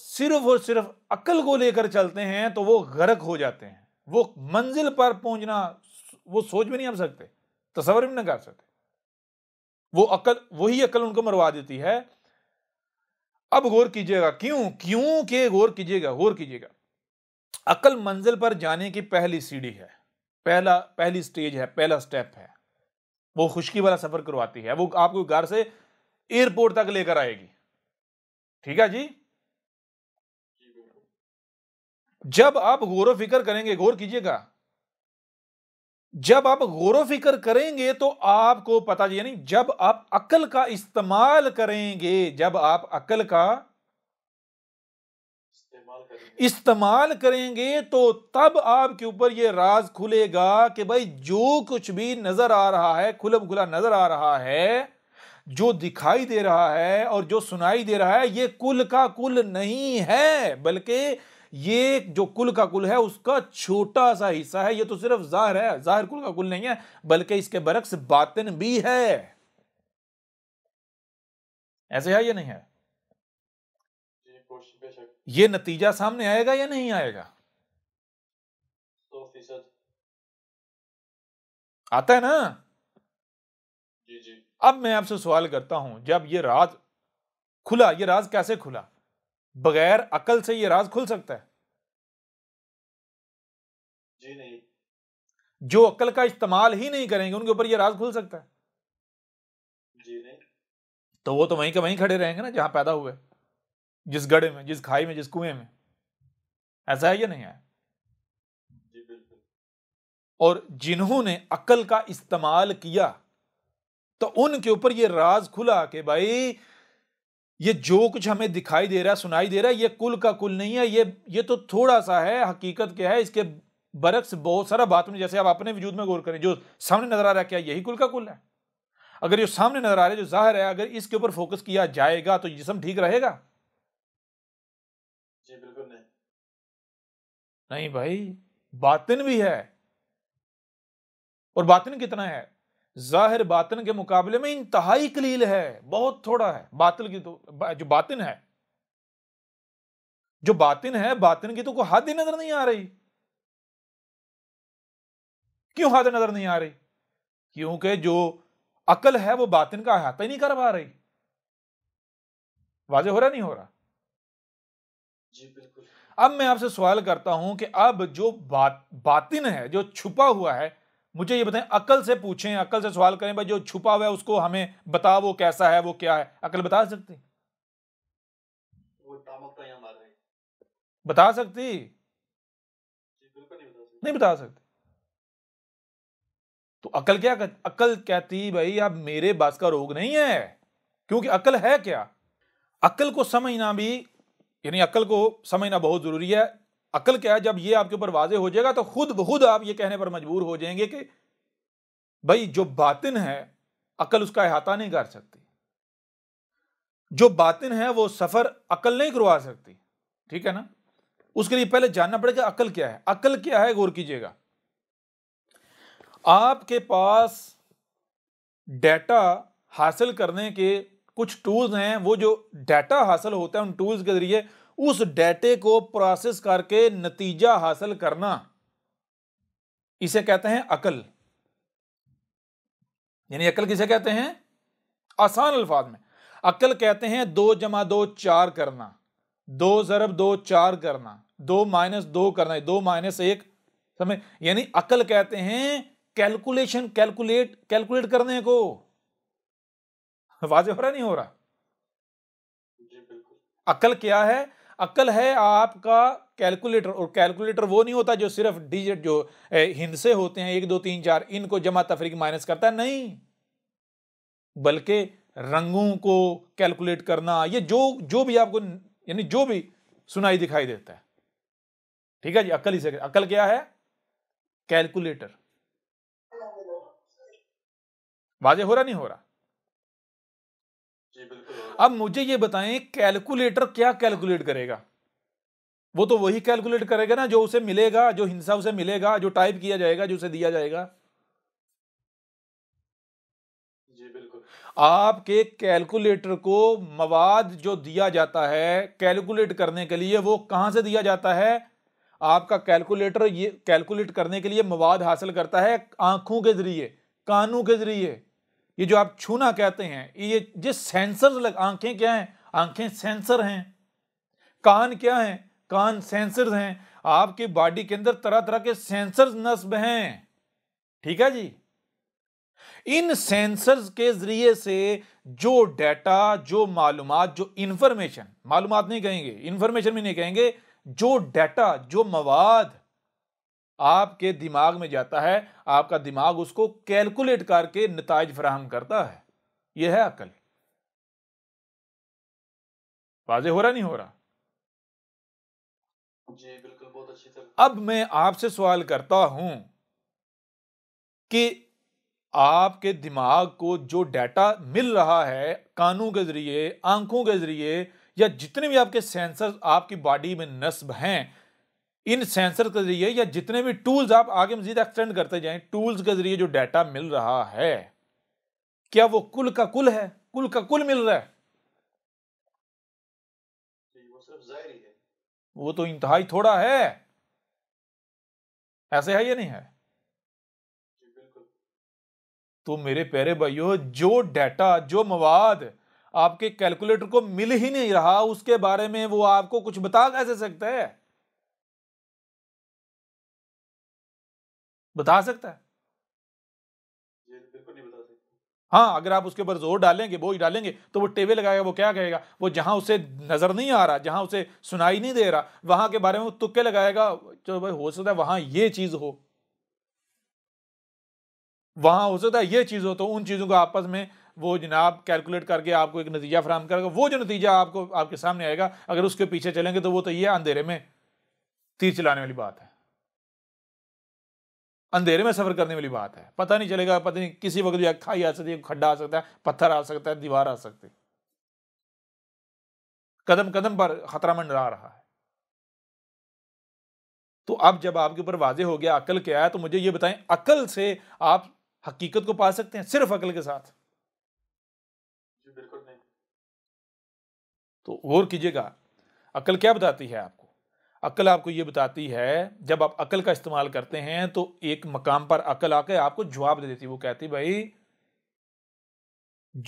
صرف اور صرف عقل کو لے کر چلتے ہیں تو وہ غرق ہو جاتے ہیں وہ منزل پر پہنچنا وہ سوچ بھی نہیں آ سکتے تصور بھی نہ کر سکتے وہ عقل وہی عقل ان کو مروا دیتی ہے اب غور کیجیے گا کیوں کیوں کہ غور کیجیے گا غور کیجیے گا عقل منزل پر جانے کی پہلی سیڑھی ہے پہلا پہلی سٹیپ ہے وہ خشکی والا سفر کرواتی ہے وہ آپ کو گھر سے ایئرپورٹ تک لے کر آئے گی ٹھیک ہے جی, جی، جب آپ غور و فکر کریں گے غور کیجیے گا جب آپ غور و فکر کریں گے تو آپ کو پتا یعنی جب آپ عقل کا استعمال کریں گے جب آپ عقل کا استعمال کریں گے تو تب آپ کے اوپر یہ راز کھلے گا کہ بھائی جو کچھ بھی نظر آ رہا ہے کھلب کھلا نظر آ رہا ہے جو دکھائی دے رہا ہے اور جو سنائی دے رہا ہے یہ کل کا کل نہیں ہے بلکہ یہ جو کل کا کل ہے اس کا چھوٹا سا حصہ ہے یہ تو صرف ظاہر ہے ظاہر کل کا کل نہیں ہے بلکہ اس کے برعکس باطن بھی ہے ایسے ہے یا نہیں ہے جی، یہ نتیجہ سامنے آئے گا یا نہیں آئے گا آتا ہے نا جی، جی۔ اب میں آپ سے سوال کرتا ہوں جب یہ راز کھلا یہ راز کیسے کھلا بغیر عقل سے یہ راز کھل سکتا ہے جی جو عقل کا استعمال ہی نہیں کریں گے ان کے اوپر یہ راز کھل سکتا ہے جی تو وہ تو وہیں کے وہیں کھڑے رہیں گے نا جہاں پیدا ہوئے جس گڑے میں جس کھائی میں جس کنویں میں ایسا ہے یا نہیں ہے جی اور جنہوں نے عقل کا استعمال کیا تو ان کے اوپر یہ راز کھلا کہ بھائی یہ جو کچھ ہمیں دکھائی رہا ہے سنائی دے رہا ہے یہ کل کا کل نہیں ہے یہ تو تھوڑا سا ہے حقیقت کے ہے اس کے برعکس بہت سارا بات میں جیسے آپ اپنے وجود میں غور کریں جو سامنے نظر آ رہا ہے کیا یہی کل کا کل ہے اگر یہ سامنے نظر آ رہا ہے جو ظاہر ہے اگر اس کے اوپر فوکس کیا جائے گا تو جسم ٹھیک رہے گا جی، بالکل نہیں بھائی باطن بھی ہے اور باطن کتنا ہے ظاہر باطن کے مقابلے میں انتہائی کلیل ہے بہت تھوڑا ہے باطل کی تو جو باطن ہے جو باطن ہے باطن کی تو کوئی حد ہی نظر نہیں آ رہی کیوں حد نظر نہیں آ رہی کیونکہ جو عقل ہے وہ باطن کا احاطہ ہی نہیں کر پا رہی واضح ہو رہا نہیں ہو رہا جی بالکل اب میں آپ سے سوال کرتا ہوں کہ اب جو باطن ہے جو چھپا ہوا ہے مجھے یہ بتائیں عقل سے پوچھیں عقل سے سوال کریں بھائی جو چھپا ہوا ہے اس کو ہمیں بتا وہ کیسا ہے وہ کیا ہے عقل بتا سکتی جی، نہیں بتا سکتی تو عقل کیا عقل کہتی بھائی میرے باس کا روگ نہیں ہے کیونکہ عقل ہے کیا عقل کو سمجھنا بھی یعنی عقل کو سمجھنا بہت ضروری ہے عقل کیا ہے جب یہ آپ کے اوپر واضح ہو جائے گا تو خود بخود آپ یہ کہنے پر مجبور ہو جائیں گے کہ بھائی جو باطن ہے عقل اس کا احاطہ نہیں کر سکتی جو باطن ہے وہ سفر عقل نہیں کروا سکتی ٹھیک ہے نا اس کے لیے پہلے جاننا پڑے گا عقل کیا ہے عقل کیا ہے غور کیجیے گا آپ کے پاس ڈیٹا حاصل کرنے کے کچھ ٹولز ہیں وہ جو ڈیٹا حاصل ہوتا ہے ان ٹولز کے ذریعے اس ڈیٹے کو پروسیس کر کے نتیجہ حاصل کرنا اسے کہتے ہیں عقل یعنی عقل کسے کہتے ہیں آسان الفاظ میں اکل کہتے ہیں دو جمع دو چار کرنا دو ضرب دو چار کرنا دو مائنس دو کرنا دو مائنس ایک سمجھ یعنی عقل کہتے ہیں کیلکولیشن کیلکولیٹ کیلکولیٹ کرنے کو واضح ہو رہا نہیں ہو رہا جی، عقل کیا ہے عقل ہے آپ کا کیلکولیٹر اور کیلکولیٹر وہ نہیں ہوتا جو صرف ڈیجٹ جو ہندسے ہوتے ہیں ایک دو تین چار ان کو جمع تفریق مائنس کرتا ہے نہیں بلکہ رنگوں کو کیلکولیٹ کرنا یہ جو بھی آپ کو یعنی جو بھی سنائی دکھائی دیتا ہے ٹھیک ہے جی عقل عقل کیا ہے کیلکولیٹر واضح ہو رہا نہیں ہو رہا جی، بالکل اب مجھے یہ بتائیں کیلکولیٹر کیا کیلکولیٹ کرے گا وہ تو وہی کیلکولیٹ کرے گا نا جو اسے ملے گا جو ہنسا اسے ملے گا جو ٹائپ کیا جائے گا جو اسے دیا جائے گا جی، آپ کے کیلکولیٹر کو مواد جو دیا جاتا ہے کیلکولیٹ کرنے کے لیے وہ کہاں سے دیا جاتا ہے آپ کا کیلکولیٹر یہ کیلکولیٹ کرنے کے لیے مواد حاصل کرتا ہے آنکھوں کے ذریعے کانوں کے ذریعے یہ جو آپ چھونا کہتے ہیں یہ جس سینسر لگ آنکھیں کیا ہیں آنکھیں سینسر ہیں کان کیا ہیں کان سینسر ہیں آپ کی باڈی کے اندر طرح طرح کے سینسر نصب ہیں ٹھیک ہے جی ان سینسر کے ذریعے سے جو ڈیٹا جو معلومات جو انفارمیشن معلومات نہیں کہیں گے انفارمیشن بھی نہیں کہیں گے جو ڈیٹا جو مواد آپ کے دماغ میں جاتا ہے آپ کا دماغ اس کو کیلکولیٹ کر کے نتائج فراہم کرتا ہے یہ ہے عقل واضح ہو رہا نہیں ہو رہا جی، اب میں آپ سے سوال کرتا ہوں کہ آپ کے دماغ کو جو ڈیٹا مل رہا ہے کانوں کے ذریعے آنکھوں کے ذریعے یا جتنے بھی آپ کے سینسر آپ کی باڈی میں نصب ہیں ان سینسر کے ذریعے یا جتنے بھی ٹولز آپ آگے مزید ایکسٹینڈ کرتے جائیں ٹولز کے ذریعے جو ڈیٹا مل رہا ہے کیا وہ کل کا کل ہے کل کا کل مل رہا ہے جی، وہ تو انتہائی تھوڑا ہے ایسے ہے یا نہیں ہے جی، تو میرے پیارے بھائیو جو ڈیٹا جو مواد آپ کے کیلکولیٹر کو مل ہی نہیں رہا اس کے بارے میں وہ آپ کو کچھ بتا کیسے سکتا ہے بتا سکتا ہے جی، ہاں اگر آپ اس کے اوپر زور ڈالیں گے بوجھ ڈالیں گے تو وہ ٹیبے لگائے گا وہ کیا کہے گا وہ جہاں اسے نظر نہیں آ رہا جہاں اسے سنائی نہیں دے رہا وہاں کے بارے میں وہ تکے لگائے گا ہو سکتا ہے وہاں یہ چیز ہو وہاں ہو سکتا ہے یہ چیز ہو تو ان چیزوں کو آپس میں وہ جناب کیلکولیٹ کر کے آپ کو ایک نتیجہ فراہم کرے گا وہ جو نتیجہ آپ کو آپ کے سامنے آئے گا اگر اس کے پیچھے چلیں گے تو وہ تو یہ اندھیرے میں تیر چلانے والی بات ہے اندھیرے میں سفر کرنے والی بات ہے پتہ نہیں چلے گا پتہ نہیں کسی وقت کھڈا آ سکتا ہے پتھر آ سکتا ہے دیوار آ سکتی خطرہ منڈرا رہا ہے تو اب جب آپ کے اوپر واضح ہو گیا عقل کیا ہے تو مجھے یہ بتائیں عقل سے آپ حقیقت کو پا سکتے ہیں صرف عقل کے ساتھ جی، تو غور کیجیے گا عقل کیا بتاتی ہے آپ کو عقل آپ کو یہ بتاتی ہے جب آپ عقل کا استعمال کرتے ہیں تو ایک مقام پر عقل آ کے آپ کو جواب دے دیتی وہ کہتی بھائی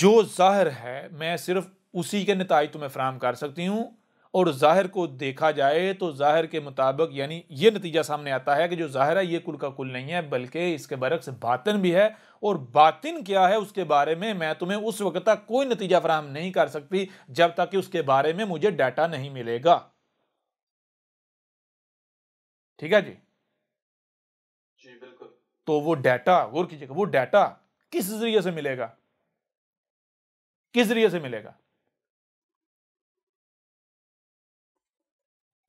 جو ظاہر ہے میں صرف اسی کے نتائج تمہیں فراہم کر سکتی ہوں اور ظاہر کو دیکھا جائے تو ظاہر کے مطابق یعنی یہ نتیجہ سامنے آتا ہے کہ جو ظاہر ہے یہ کل کا کل نہیں ہے بلکہ اس کے برعکس باطن بھی ہے اور باطن کیا ہے اس کے بارے میں میں تمہیں اس وقت تک کوئی نتیجہ فراہم نہیں کر سکتی جب تک کہ اس کے بارے میں مجھے ڈیٹا نہیں ملے گا ٹھیک ہے جی؟, جی بالکل تو وہ ڈیٹا غور کیجیے گا وہ ڈیٹا کس ذریعے سے ملے گا کس ذریعے سے ملے گا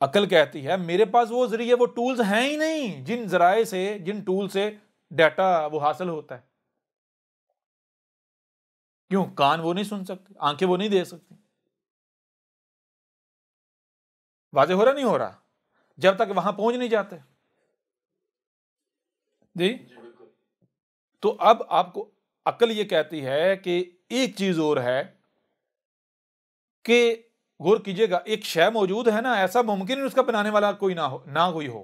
عقل کہتی ہے میرے پاس وہ ذریعے وہ ٹولز ہیں ہی نہیں جن ذرائع سے جن ٹول سے ڈیٹا وہ حاصل ہوتا ہے کیوں کان وہ نہیں سن سکتے آنکھیں وہ نہیں دے سکتی واضح ہو رہا نہیں ہو رہا جب تک وہاں پہنچ نہیں جاتے جی تو اب آپ کو عقل یہ کہتی ہے کہ ایک چیز اور ہے کہ غور کیجیے گا ایک شے موجود ہے نا ایسا ممکن ہے اس کا بنانے والا کوئی نہ ہو نہ کوئی ہو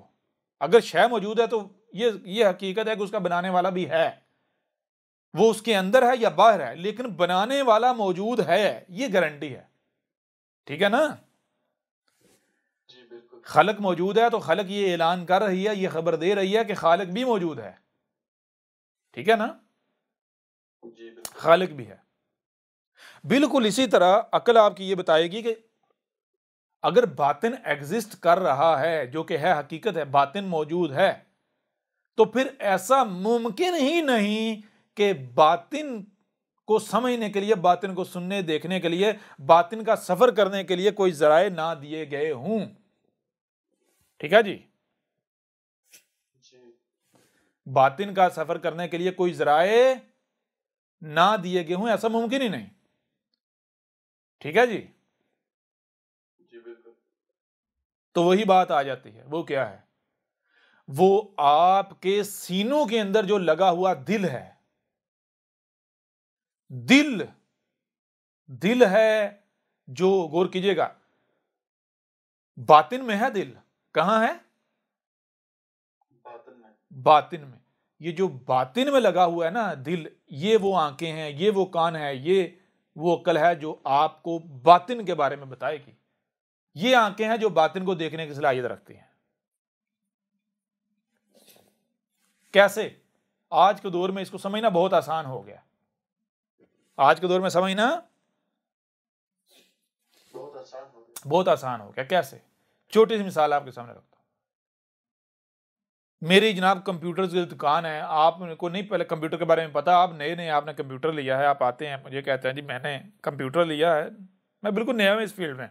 اگر شے موجود ہے تو یہ یہ حقیقت ہے کہ اس کا بنانے والا بھی ہے وہ اس کے اندر ہے یا باہر ہے لیکن بنانے والا موجود ہے یہ گارنٹی ہے ٹھیک ہے نا خلق موجود ہے تو خلق یہ اعلان کر رہی ہے یہ خبر دے رہی ہے کہ خالق بھی موجود ہے ٹھیک ہے نا جی، خالق بھی ہے بالکل اسی طرح عقل آپ کی یہ بتائے گی کہ اگر باطن ایگزسٹ کر رہا ہے جو کہ ہے حقیقت ہے باطن موجود ہے تو پھر ایسا ممکن ہی نہیں کہ باطن کو سمجھنے کے لیے باطن کو سننے دیکھنے کے لیے باطن کا سفر کرنے کے لیے کوئی ذرائع نہ دیے گئے ہوں ٹھیک ہے جی باطن کا سفر کرنے کے لیے کوئی ذرائع نہ دیے گئے ہوں ایسا ممکن ہی نہیں ٹھیک ہے جی, جی، تو وہی بات آ جاتی ہے وہ کیا ہے وہ آپ کے سینوں کے اندر جو لگا ہوا دل ہے دل دل ہے جو غور کیجیے گا باطن میں ہے دل کہاں ہے باطن میں یہ جو باطن میں لگا ہوا ہے نا دل یہ وہ آنکھیں ہیں یہ وہ کان ہے یہ وہ عقل ہے جو آپ کو باطن کے بارے میں بتائے گی یہ آنکھیں ہیں جو باطن کو دیکھنے کی صلاحیت رکھتی ہیں کیسے آج کے دور میں اس کو سمجھنا بہت آسان ہو گیا آج کے دور میں سمجھنا بہت آسان ہو گیا کیسے چھوٹی سی مثال آپ کے سامنے رکھتا ہوں میری جناب کمپیوٹر کی دکان ہے آپ کو نہیں پہلے کمپیوٹر کے بارے میں پتا آپ نئے نئے آپ نے کمپیوٹر لیا ہے آپ آتے ہیں مجھے کہتے ہیں جی میں نے کمپیوٹر لیا ہے میں بالکل نیا ہوں اس فیلڈ میں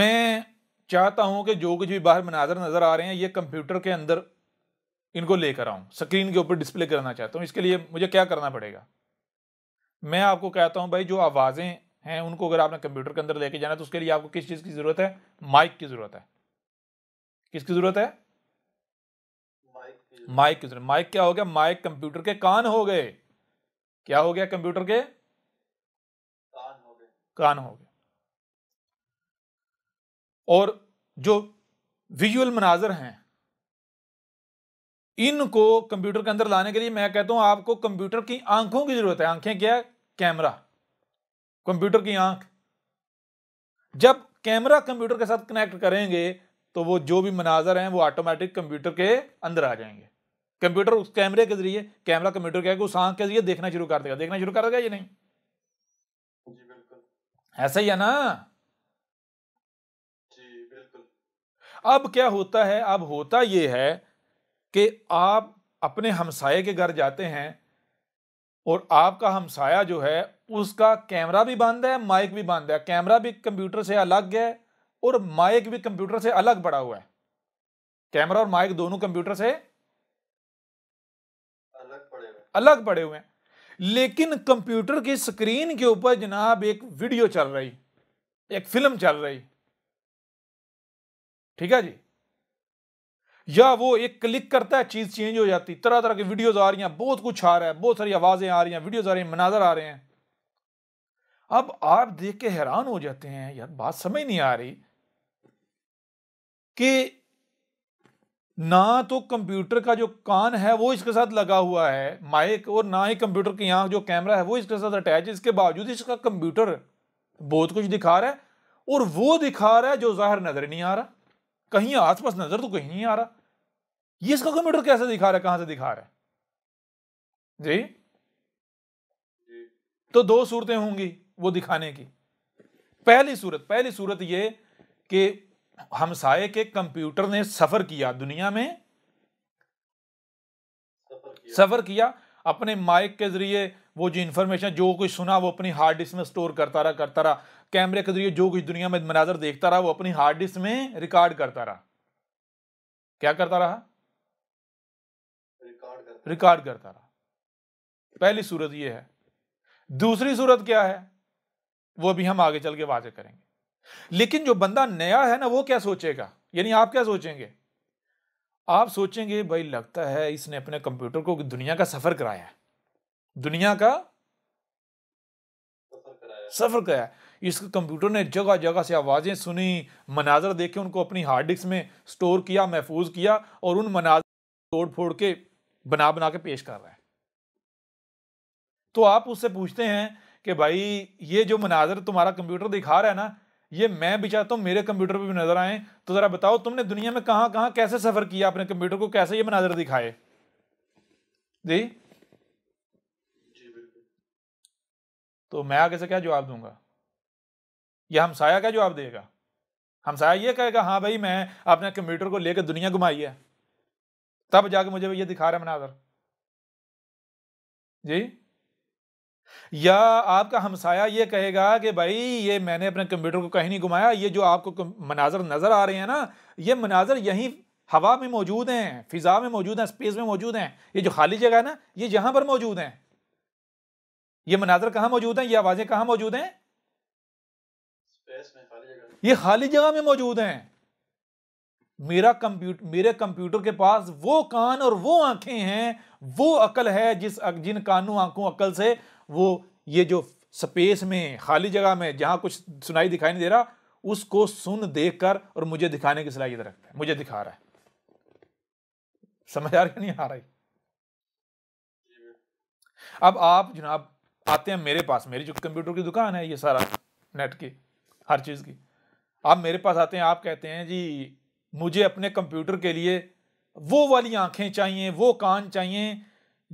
میں چاہتا ہوں کہ جو کچھ بھی باہر مناظر نظر آ رہے ہیں یہ کمپیوٹر کے اندر ان کو لے کر آؤں اسکرین کے اوپر ڈسپلے کرنا چاہتا ہوں اس کے لیے مجھے کیا کرنا پڑے گا میں آپ کو کہتا ہوں بھائی جو آوازیں ہیں ان کو اگر آپ نے کمپیوٹر کے اندر لے کے جانا ہے تو اس کے لیے آپ کو کس چیز کی ضرورت ہے مائک کی ضرورت ہے کس کی ضرورت ہے مائک کی ضرورت مائک کیا ہو گیا مائک کمپیوٹر کے کان ہو گئے کیا ہو گیا کمپیوٹر کے کان ہو گئے اور جو ویژول مناظر ہیں ان کو کمپیوٹر کے اندر لانے کے لیے میں کہتا ہوں آپ کو کمپیوٹر کی آنکھوں کی ضرورت ہے آنکھیں کیا ہے کیمرہ کمپیوٹر کی آنکھ جب کیمرہ کمپیوٹر کے ساتھ کنیکٹ کریں گے تو وہ جو بھی مناظر ہیں وہ آٹومیٹک کمپیوٹر کے اندر آ جائیں گے کمپیوٹر اس کیمرے کے ذریعے کیمرہ کمپیوٹر کیا آنکھ کے ذریعے دیکھنا شروع کر دے گا دیکھنا شروع کر دے گا یا نہیں جی، بالکل ایسا ہی ہے نا جی، بالکل اب کیا ہوتا ہے اب ہوتا یہ ہے کہ آپ اپنے ہمسائے کے گھر جاتے ہیں اور آپ کا ہمسایہ جو ہے اس کا کیمرہ بھی بند ہے مائک بھی بند ہے کیمرہ بھی کمپیوٹر سے الگ ہے اور مائک بھی کمپیوٹر سے الگ پڑا ہوا ہے کیمرہ اور مائک دونوں کمپیوٹر سے الگ پڑے ہوئے ہیں لیکن کمپیوٹر کی سکرین کے اوپر جناب ایک ویڈیو چل رہی ایک فلم چل رہی ٹھیک ہے جی یا وہ ایک کلک کرتا ہے چیز چینج ہو جاتی طرح طرح کی ویڈیوز آ رہی ہیں بہت کچھ آ رہا ہے بہت ساری آوازیں آ رہی ہیں ویڈیوز آ رہی ہیں مناظر آ رہے ہیں اب آپ دیکھ کے حیران ہو جاتے ہیں یار بات سمجھ نہیں آ رہی کہ نہ تو کمپیوٹر کا جو کان ہے وہ اس کے ساتھ لگا ہوا ہے مائک اور نہ ہی کمپیوٹر کے یہاں جو کیمرہ ہے وہ اس کے ساتھ اٹیچ ہے اس کے باوجود اس کا کمپیوٹر بہت کچھ دکھا رہا ہے اور وہ دکھا رہا ہے جو ظاہر نظر نہیں آ رہا کہیں آس پاس نظر تو کہیں نہیں آ رہا یہ اس کا کمپیوٹر کیسے دکھا رہا ہے کہاں سے دکھا رہا ہے جی, جی۔ تو دو صورتیں ہوں گی وہ دکھانے کی پہلی صورت پہلی صورت یہ کہ ہمسائے کے کمپیوٹر نے سفر کیا دنیا میں سفر کیا اپنے مائک کے ذریعے وہ جو انفارمیشن جو کچھ سنا وہ اپنی ہارڈ ڈسک میں سٹور کرتا رہا کرتا رہا کیمرے کے ذریعے جو کچھ دنیا میں مناظر دیکھتا رہا وہ اپنی ہارڈ ڈسک میں ریکارڈ کرتا رہا کیا کرتا رہا ریکارڈ کرتا رہا پہلی صورت یہ ہے دوسری صورت کیا ہے وہ بھی ہم آگے چل کے واضح کریں گے لیکن جو بندہ نیا ہے نا وہ کیا سوچے گا یعنی آپ کیا سوچیں گے آپ سوچیں گے بھائی لگتا ہے اس نے اپنے کمپیوٹر کو دنیا کا سفر کرایا ہے دنیا کا سفر کرایا اس کمپیوٹر نے جگہ جگہ سے آوازیں سنی مناظر دیکھے ان کو اپنی ہارڈ ڈسک میں سٹور کیا محفوظ کیا اور ان مناظر توڑ پھوڑ کے بنا بنا کے پیش کر رہا ہے تو آپ اس سے پوچھتے ہیں کہ بھائی یہ جو مناظر تمہارا کمپیوٹر دکھا رہا ہے نا یہ میں بھی چاہتا ہوں میرے کمپیوٹر پہ بھی نظر آئیں تو ذرا بتاؤ تم نے دنیا میں کہاں کہاں کیسے سفر کیا اپنے کمپیوٹر کو کیسے یہ مناظر دکھائے جی, جی، تو میں آگے سے کیا جواب دوں گا یہ ہمسایا کیا جواب دے گا ہمسایا یہ کہے گا ہاں بھائی میں اپنے کمپیوٹر کو لے کے دنیا گمائی ہے تب جا کے مجھے یہ دکھا رہا ہے مناظر جی یا آپ کا ہمسایہ یہ کہے گا کہ بھائی یہ میں نے اپنے کمپیوٹر کو کہیں نہیں گمایا یہ جو آپ کو مناظر نظر آ رہے ہیں نا یہ مناظر یہیں ہوا میں موجود ہیں ہیں میں میں موجود موجود ہیں یہ جو خالی جگہ ہے نا یہ پر موجود ہیں یہ مناظر کہاں موجود ہیں یہ آوازیں کہاں موجود ہیں یہ خالی جگہ میں موجود ہیں میرا کمپیوٹر میرے کمپیوٹر کے پاس وہ کان اور وہ آنکھیں ہیں وہ عقل ہے جس جن کانوں آنکھوں عقل سے وہ یہ جو سپیس میں خالی جگہ میں جہاں کچھ سنائی دکھائی نہیں دے رہا اس کو سن دیکھ کر اور مجھے دکھانے کی صلاحیت رکھتا ہے مجھے دکھا رہا ہے سمجھ آ رہی نہیں آ رہا اب آپ جناب آتے ہیں میرے پاس میری جو کمپیوٹر کی دکان ہے یہ سارا نیٹ کی ہر چیز کی آپ میرے پاس آتے ہیں آپ کہتے ہیں جی مجھے اپنے کمپیوٹر کے لیے وہ والی آنکھیں چاہیے وہ کان چاہیے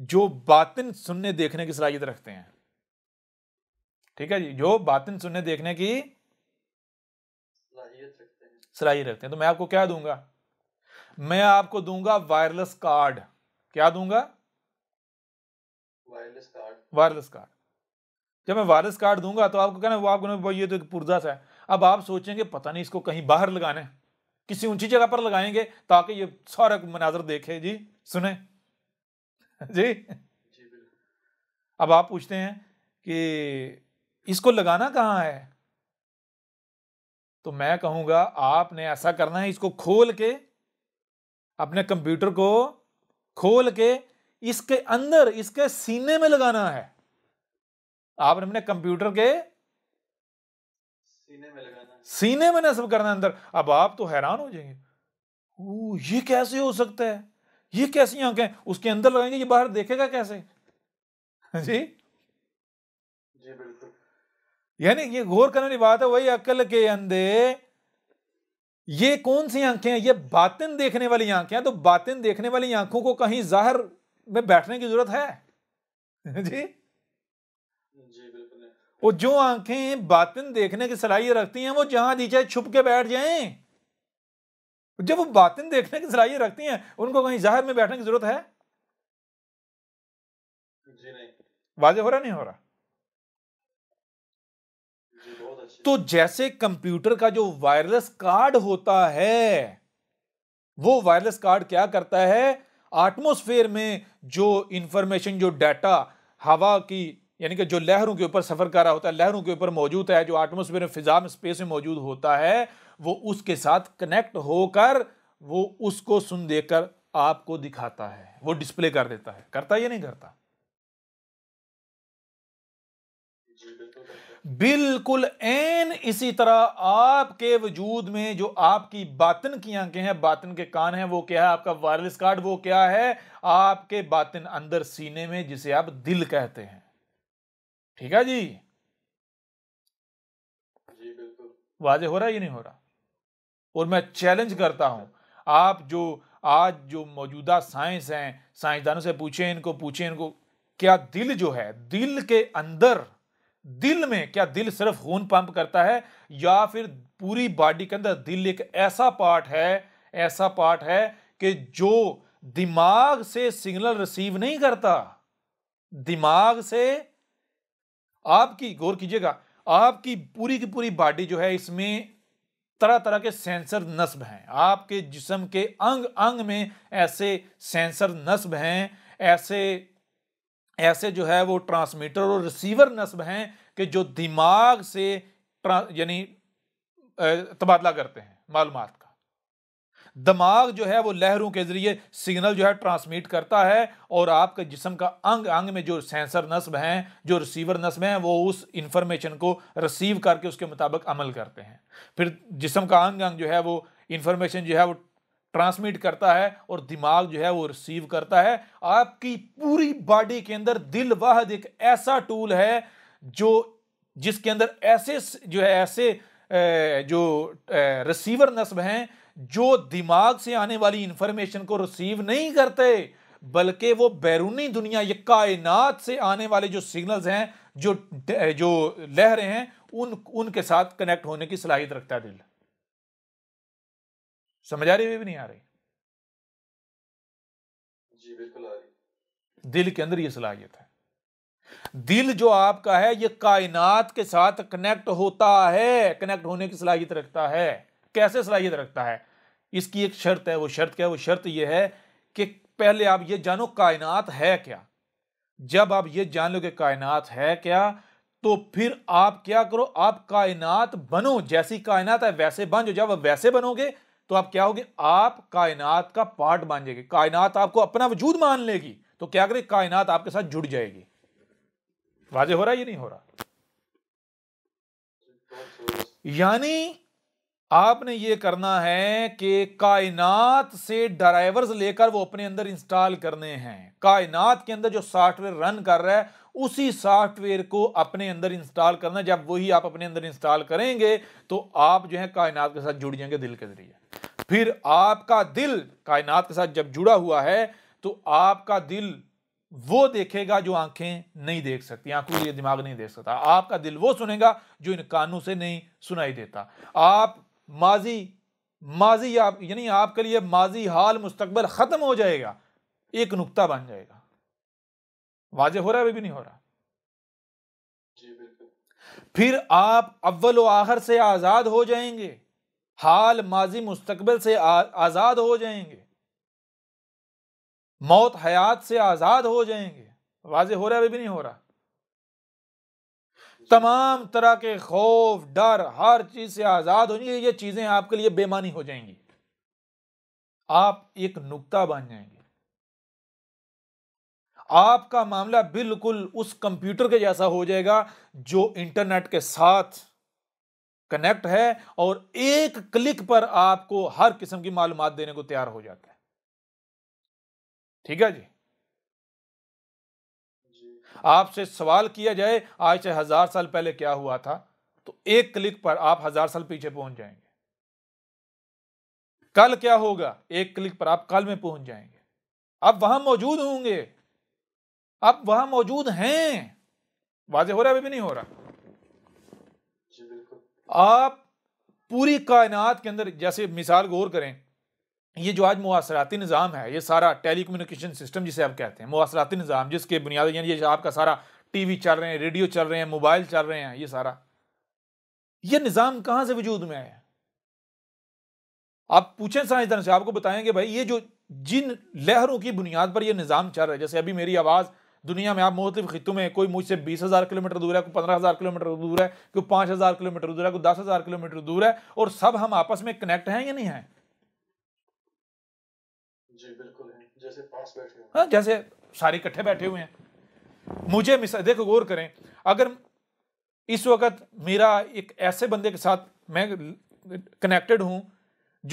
جو باطن سننے دیکھنے کی صلاحیت رکھتے ہیں ٹھیک ہے جی جو باطن سننے دیکھنے کی صلاحیت رکھتے ہیں تو میں آپ کو کیا دوں گا میں آپ کو دوں گا وائرلس کیا دوں گا وائرلیس کارڈ جب میں کارڈ دوں گا تو آپ کو کہنا وہ آپ کو یہ تو پرزا سا ہے اب آپ سوچیں گے پتہ نہیں اس کو کہیں باہر لگانے کسی اونچی جگہ پر لگائیں گے تاکہ یہ سارا مناظر دیکھے جی سنیں جی, جی، اب آپ پوچھتے ہیں کہ اس کو لگانا کہاں ہے تو میں کہوں گا آپ نے ایسا کرنا ہے اس کو کھول کے اپنے کمپیوٹر کو کھول کے اس کے اندر اس کے سینے میں لگانا ہے آپ نے اپنے کمپیوٹر کے سینے میں نصب سب کرنا اندر اب آپ تو حیران ہو جائیں گے یہ کیسے ہو سکتا ہے یہ کیسی آنکھیں اس کے اندر لگائیں گے یہ باہر دیکھے گا کیسے جی؟, جی بالکل یعنی یہ غور کرنے والی بات ہے وہی عقل کے اندھے یہ کون سی آنکھیں ہیں یہ باطن دیکھنے والی آنکھیں ہیں تو باطن دیکھنے والی آنکھوں کو کہیں ظاہر میں بیٹھنے کی ضرورت ہے جی جی وہ جو آنکھیں باطن دیکھنے کی صلاحیت رکھتی ہیں وہ جہاں نیچے چھپ کے بیٹھ جائیں جب وہ باطن دیکھنے کی صلاحیت رکھتی ہیں ان کو کہیں ظاہر میں بیٹھنے کی ضرورت ہے جی واضح ہو رہا نہیں ہو رہا جی، اچھا۔ تو جیسے کمپیوٹر کا جو وائرلس کارڈ ہوتا ہے وہ وائرلس کارڈ کیا کرتا ہے آٹموسفیئر میں جو انفارمیشن جو ڈیٹا ہوا کی یعنی کہ جو لہروں کے اوپر سفر کر رہا ہوتا ہے لہروں کے اوپر موجود ہے جو فضا میں اسپیس میں موجود ہوتا ہے وہ اس کے ساتھ کنیکٹ ہو کر وہ اس کو سن دے کر آپ کو دکھاتا ہے وہ ڈسپلے کر دیتا ہے کرتا یا نہیں کرتا بالکل این اسی طرح آپ کے وجود میں جو آپ کی باطن کی آنکھیں ہیں باطن کے کان ہیں وہ کیا ہے آپ کا وائرلیس کارڈ وہ کیا ہے آپ کے باطن اندر سینے میں جسے آپ دل کہتے ہیں ٹھیک ہے جی, جی، واضح ہو رہا یا نہیں ہو رہا اور میں چیلنج کرتا ہوں آپ جو آج جو موجودہ سائنس ہیں سے پوچھیں ان کو پوچھیں ان کو کیا دل جو ہے دل کے اندر دل میں کیا دل صرف خون پمپ کرتا ہے یا پھر پوری باڈی کے اندر دل ایک ایسا پارٹ ہے ایسا پارٹ ہے کہ جو دماغ سے سگنل ریسیو نہیں کرتا دماغ سے آپ کی غور کیجیے گا آپ کی پوری کی پوری باڈی جو ہے اس میں طرح طرح کے سینسر نصب ہیں آپ کے جسم کے انگ انگ میں ایسے سینسر نصب ہیں ایسے ایسے جو ہے وہ ٹرانسمیٹر اور ریسیور نصب ہیں کہ جو دماغ سے یعنی تبادلہ کرتے ہیں معلومات دماغ جو ہے وہ لہروں کے ذریعے سگنل جو ہے ٹرانسمیٹ کرتا ہے اور آپ کے جسم کا انگ انگ میں جو سینسر نصب ہیں جو ریسیور نصب ہیں وہ اس انفارمیشن کو ریسیو کر کے اس کے مطابق عمل کرتے ہیں پھر جسم کا انگ انگ جو ہے وہ انفارمیشن جو ہے وہ ٹرانسمٹ کرتا ہے اور دماغ جو ہے وہ ریسیو کرتا ہے آپ کی پوری باڈی کے اندر دل واحد ایک ایسا ٹول ہے جو جس کے اندر ایسے جو ہے ایسے جو ریسیور نصب ہیں جو دماغ سے آنے والی انفارمیشن کو رسیو نہیں کرتے بلکہ وہ بیرونی دنیا یہ کائنات سے آنے والے جو سگنلز ہیں جو جو لہرے ہیں ان ان کے ساتھ کنیکٹ ہونے کی صلاحیت رکھتا ہے دل سمجھا رہی ہوئی بھی نہیں جی، آ رہی دل کے اندر یہ صلاحیت ہے دل جو آپ کا ہے یہ کائنات کے ساتھ کنیکٹ ہوتا ہے کنیکٹ ہونے کی صلاحیت رکھتا ہے کیسے صلاحیت رکھتا ہے اس کی ایک شرط ہے وہ شرط کیا ہے وہ شرط یہ ہے کہ پہلے آپ یہ جانو کائنات ہے کیا جب آپ یہ جان لو کہ کائنات ہے کیا تو پھر آپ کیا کرو آپ کائنات بنو جیسی کائنات ہے ویسے بن جو جب آپ ویسے بنو گے تو آپ کیا ہوگے آپ کائنات کا پارٹ جائے گے کائنات آپ کو اپنا وجود مان لے گی تو کیا کریں کائنات آپ کے ساتھ جڑ جائے گی واضح ہو رہا یہ نہیں ہو رہا یعنی آپ نے یہ کرنا ہے کہ کائنات سے ڈرائیورز لے کر وہ اپنے اندر انسٹال کرنے ہیں کائنات کے اندر جو سافٹ ویئر رن کر رہا ہے اسی سافٹ ویئر کو اپنے اندر انسٹال کرنا ہے جب وہی آپ اپنے اندر انسٹال کریں گے تو آپ جو ہے کائنات کے ساتھ جڑ جائیں گے دل کے ذریعے پھر آپ کا دل کائنات کے ساتھ جب جڑا ہوا ہے تو آپ کا دل وہ دیکھے گا جو آنکھیں نہیں دیکھ سکتی آنکھوں کے یہ دماغ نہیں دیکھ سکتا آپ کا دل وہ سنے گا جو ان کانوں سے نہیں سنائی دیتا آپ ماضی ماضی آپ یعنی آپ کے لیے ماضی حال مستقبل ختم ہو جائے گا ایک نقطہ بن جائے گا واضح ہو رہا ہے بھی نہیں ہو رہا جی، پھر آپ اول و آخر سے آزاد ہو جائیں گے حال ماضی مستقبل سے آزاد ہو جائیں گے موت حیات سے آزاد ہو جائیں گے واضح ہو رہا ہے بھی نہیں ہو رہا تمام طرح کے خوف ڈر ہر چیز سے آزاد ہو جائیں گے یہ چیزیں آپ کے لیے بےمانی ہو جائیں گی آپ ایک نقطہ بن جائیں گے آپ کا معاملہ بالکل اس کمپیوٹر کے جیسا ہو جائے گا جو انٹرنیٹ کے ساتھ کنیکٹ ہے اور ایک کلک پر آپ کو ہر قسم کی معلومات دینے کو تیار ہو جاتا ہے ٹھیک ہے جی آپ سے سوال کیا جائے آج سے ہزار سال پہلے کیا ہوا تھا تو ایک کلک پر آپ ہزار سال پیچھے پہنچ جائیں گے کل کیا ہوگا ایک کلک پر آپ کل میں پہنچ جائیں گے اب وہاں موجود ہوں گے اب وہاں موجود ہیں واضح ہو رہا ہے نہیں ہو رہا جی، آپ پوری کائنات کے اندر جیسے مثال غور کریں یہ جو آج مواصلاتی نظام ہے یہ سارا ٹیلی کمیونیکیشن سسٹم جسے آپ کہتے ہیں مواصلاتی نظام جس کے بنیاد یعنی یہ آپ کا سارا ٹی وی چل رہے ہیں ریڈیو چل رہے ہیں موبائل چل رہے ہیں یہ سارا یہ نظام کہاں سے وجود میں ہے آپ پوچھیں سائنسدان سے آپ کو بتائیں گے بھائی یہ جو جن لہروں کی بنیاد پر یہ نظام چل رہا ہے جیسے ابھی میری آواز دنیا میں آپ مختلف خطوں میں کوئی مجھ سے بیس ہزار کلو میٹر دور ہے کوئی پندرہ ہزار کلو میٹر دور ہے کوئی پانچ ہزار کلو میٹر دور ہے کوئی دس ہزار کلو میٹر دور ہے اور سب ہم آپس میں کنیکٹ ہیں یا نہیں ہیں ہاں جیسے سارے اکٹھے بیٹھے ہوئے ہیں مجھے مثال دیکھو غور کریں اگر اس وقت میرا ایک ایسے بندے کے ساتھ میں کنیکٹڈ ہوں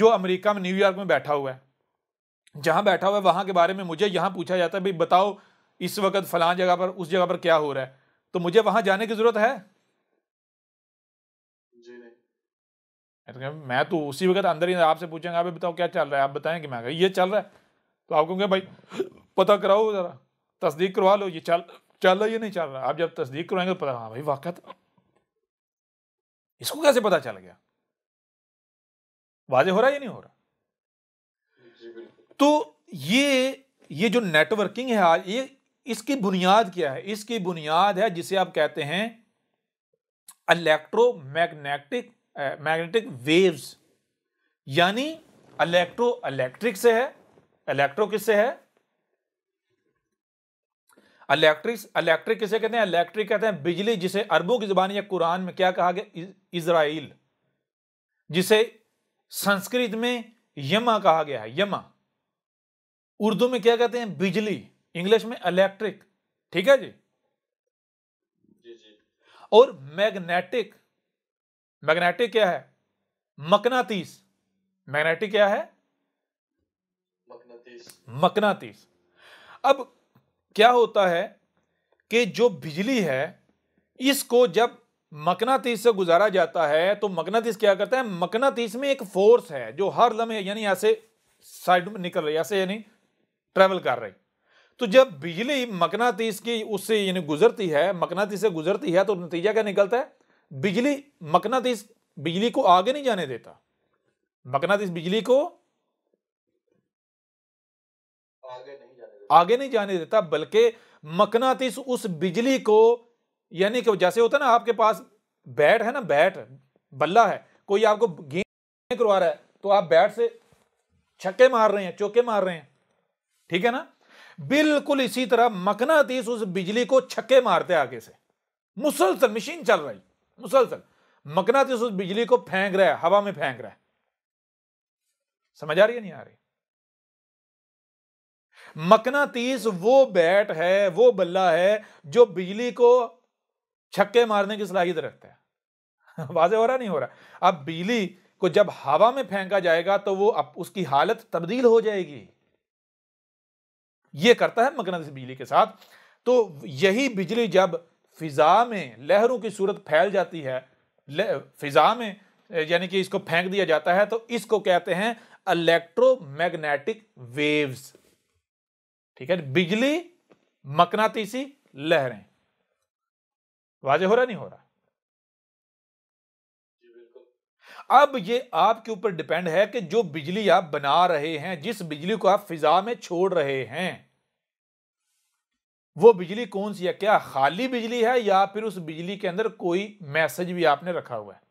جو امریکہ میں نیو یارک میں بیٹھا ہوا ہے جہاں بیٹھا ہوا ہے وہاں کے بارے میں مجھے یہاں پوچھا جاتا ہے بھائی بتاؤ اس وقت فلاں جگہ پر اس جگہ پر کیا ہو رہا ہے تو مجھے وہاں جانے کی ضرورت ہے جی میں تو اسی وقت اندر ہی آپ سے پوچھیں گا بتاؤ کیا چل رہا ہے آپ بتائیں کہ میں یہ چل رہا ہے تو آپ کہوں گے بھائی پتہ کراؤ ذرا تصدیق کروا لو یہ چل چل رہا ہے یا نہیں چل رہا آپ جب تصدیق کروائیں گے ہاں تو پتا بھائی واقع تھا اس کو کیسے پتا چل گیا واضح ہو رہا یا نہیں ہو رہا تو یہ یہ جو نیٹ ورکنگ ہے آج یہ اس کی بنیاد کیا ہے اس کی بنیاد ہے جسے آپ کہتے ہیں الیکٹرو میگنیٹک میگنیٹک ویوز یعنی الیکٹرو الیکٹرک سے ہے الیکٹرو کس سے ہے الیکٹرک کسے کہتے ہیں الیکٹرک کہتے ہیں بجلی جسے عربوں کی زبان یا قرآن میں یما کہا گیا ہے یما اردو میں کیا کہتے ہیں بجلی انگلش میں الیکٹرک ٹھیک ہے جی, جی،, جی۔ اور میگنیٹک میگنیٹک کیا ہے مکناتیس میگنیٹک کیا ہے مکناتیس اب کیا ہوتا ہے کہ جو بجلی ہے اس کو جب مقناطیس سے گزارا جاتا ہے تو مکناتیس کیا کرتا ہے مکناتیس میں ایک فورس ہے جو ہر لمحے یعنی سائڈ میں نکل رہی ایسے یعنی ٹریول کر رہی تو جب بجلی مقناطیس کی اس سے یعنی گزرتی ہے مکناتیس سے گزرتی ہے تو نتیجہ کیا نکلتا ہے بجلی مقناطیس بجلی کو آگے نہیں جانے دیتا مقناطیس بجلی کو آگے نہیں جانے دیتا بلکہ مکناتیس اس بجلی کو یعنی کہ جیسے ہوتا نا آپ کے پاس بیٹ ہے نا بیٹ بلہ ہے کوئی آپ کو گینے کروا رہا ہے تو آپ بیٹ سے چھکے مار رہے ہیں چوکے مار رہے ہیں ٹھیک ہے نا بالکل اسی طرح مکناتیس اس بجلی کو چھکے مارتے آگے سے مسلسل مشین چل رہی مسلسل مکناتیس بجلی کو پھینک رہا ہے سمجھ آ رہی ہے نہیں آ رہی تیس وہ بیٹ ہے وہ بلہ ہے جو بجلی کو چھکے مارنے کی صلاحیت رکھتا ہے واضح ہو رہا نہیں ہو رہا اب بجلی کو جب ہوا میں پھینکا جائے گا تو وہ اب اس کی حالت تبدیل ہو جائے گی یہ کرتا ہے مکنا تیس بجلی کے ساتھ تو یہی بجلی جب فضا میں لہروں کی صورت پھیل جاتی ہے فضا میں یعنی کہ اس کو پھینک دیا جاتا ہے تو اس کو کہتے ہیں الیکٹرو میگنیٹک ویوز ٹھیک ہے جی، بجلی مکناتیسی لہریں واضح ہو رہا نہیں ہو رہا جی، اب یہ آپ کے اوپر ڈپینڈ ہے کہ جو بجلی آپ بنا رہے ہیں جس بجلی کو آپ فضا میں چھوڑ رہے ہیں وہ بجلی کون سی ہے کیا خالی بجلی ہے یا پھر اس بجلی کے اندر کوئی میسج بھی آپ نے رکھا ہوا ہے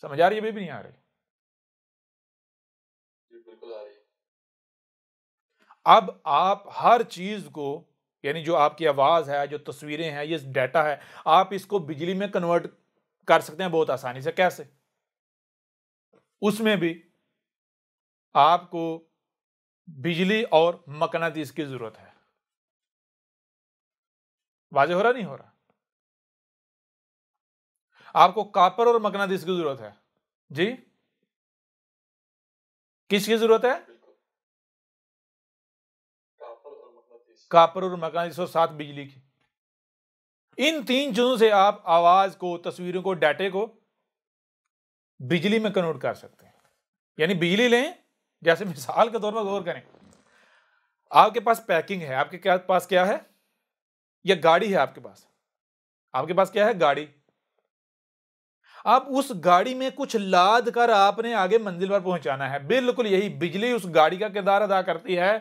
سمجھ آ رہی ہے نہیں آ رہی اب آپ ہر چیز کو یعنی جو آپ کی آواز ہے جو تصویریں ہیں یہ ڈیٹا ہے آپ اس کو بجلی میں کنورٹ کر سکتے ہیں بہت آسانی سے کیسے اس میں بھی آپ کو بجلی اور مقناطیس کی ضرورت ہے واضح ہو رہا نہیں ہو رہا آپ کو کاپر اور مقناطیس کی ضرورت ہے جی کس کی ضرورت ہے کاپر اور مکان اس سات بجلی کی ان تین چیزوں سے آپ آواز کو تصویروں کو ڈیٹے کو بجلی میں کنوٹ کر سکتے ہیں یعنی بجلی لیں جیسے مثال کے طور پر غور کریں آپ کے پاس پیکنگ ہے آپ کے پاس کیا ہے یا گاڑی ہے آپ کے پاس آپ کے پاس کیا ہے گاڑی آپ اس گاڑی میں کچھ لاد کر آپ نے آگے منزل پر پہنچانا ہے بالکل یہی بجلی اس گاڑی کا کردار ادا کرتی ہے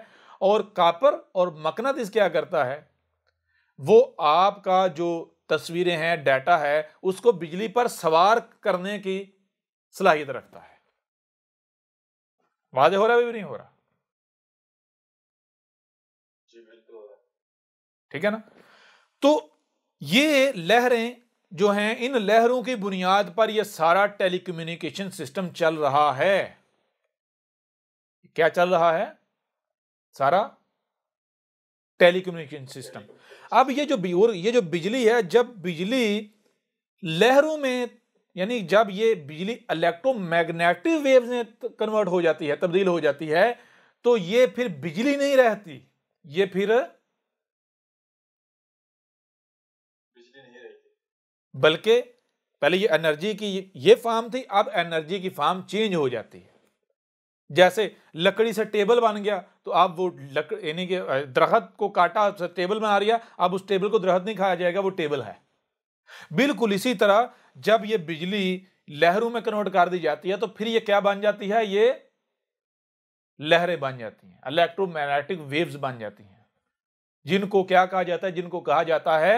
اور کاپر اور مکنت کیا کرتا ہے وہ آپ کا جو تصویریں ہیں ڈیٹا ہے اس کو بجلی پر سوار کرنے کی صلاحیت رکھتا ہے واضح ہو رہا بھی نہیں ہو رہا جی، ٹھیک ہے نا تو یہ لہریں جو ہیں ان لہروں کی بنیاد پر یہ سارا ٹیلی کمیونیکیشن سسٹم چل رہا ہے کیا چل رہا ہے سارا ٹیلی کمیونیکیشن سسٹم اب یہ جو یہ جو بجلی ہے جب بجلی لہروں میں یعنی جب یہ بجلی الیکٹرو میگنیٹو ویوز میں کنورٹ ہو جاتی ہے تبدیل ہو جاتی ہے تو یہ پھر بجلی نہیں رہتی یہ پھر بلکہ پہلے یہ انرجی کی یہ فارم تھی اب انرجی کی فارم چینج ہو جاتی ہے جیسے لکڑی سے ٹیبل بن گیا تو اب وہ لکڑی یعنی کہ درخت کو کاٹا ٹیبل بنا رہی ہے اب اس ٹیبل کو درخت نہیں کھایا جائے گا وہ ٹیبل ہے بالکل اسی طرح جب یہ بجلی لہروں میں کنورٹ کر دی جاتی ہے تو پھر یہ کیا بن جاتی ہے یہ لہریں بن جاتی ہیں الیکٹرو میگنیٹک ویوز بن جاتی ہیں جن کو کیا کہا جاتا ہے جن کو کہا جاتا ہے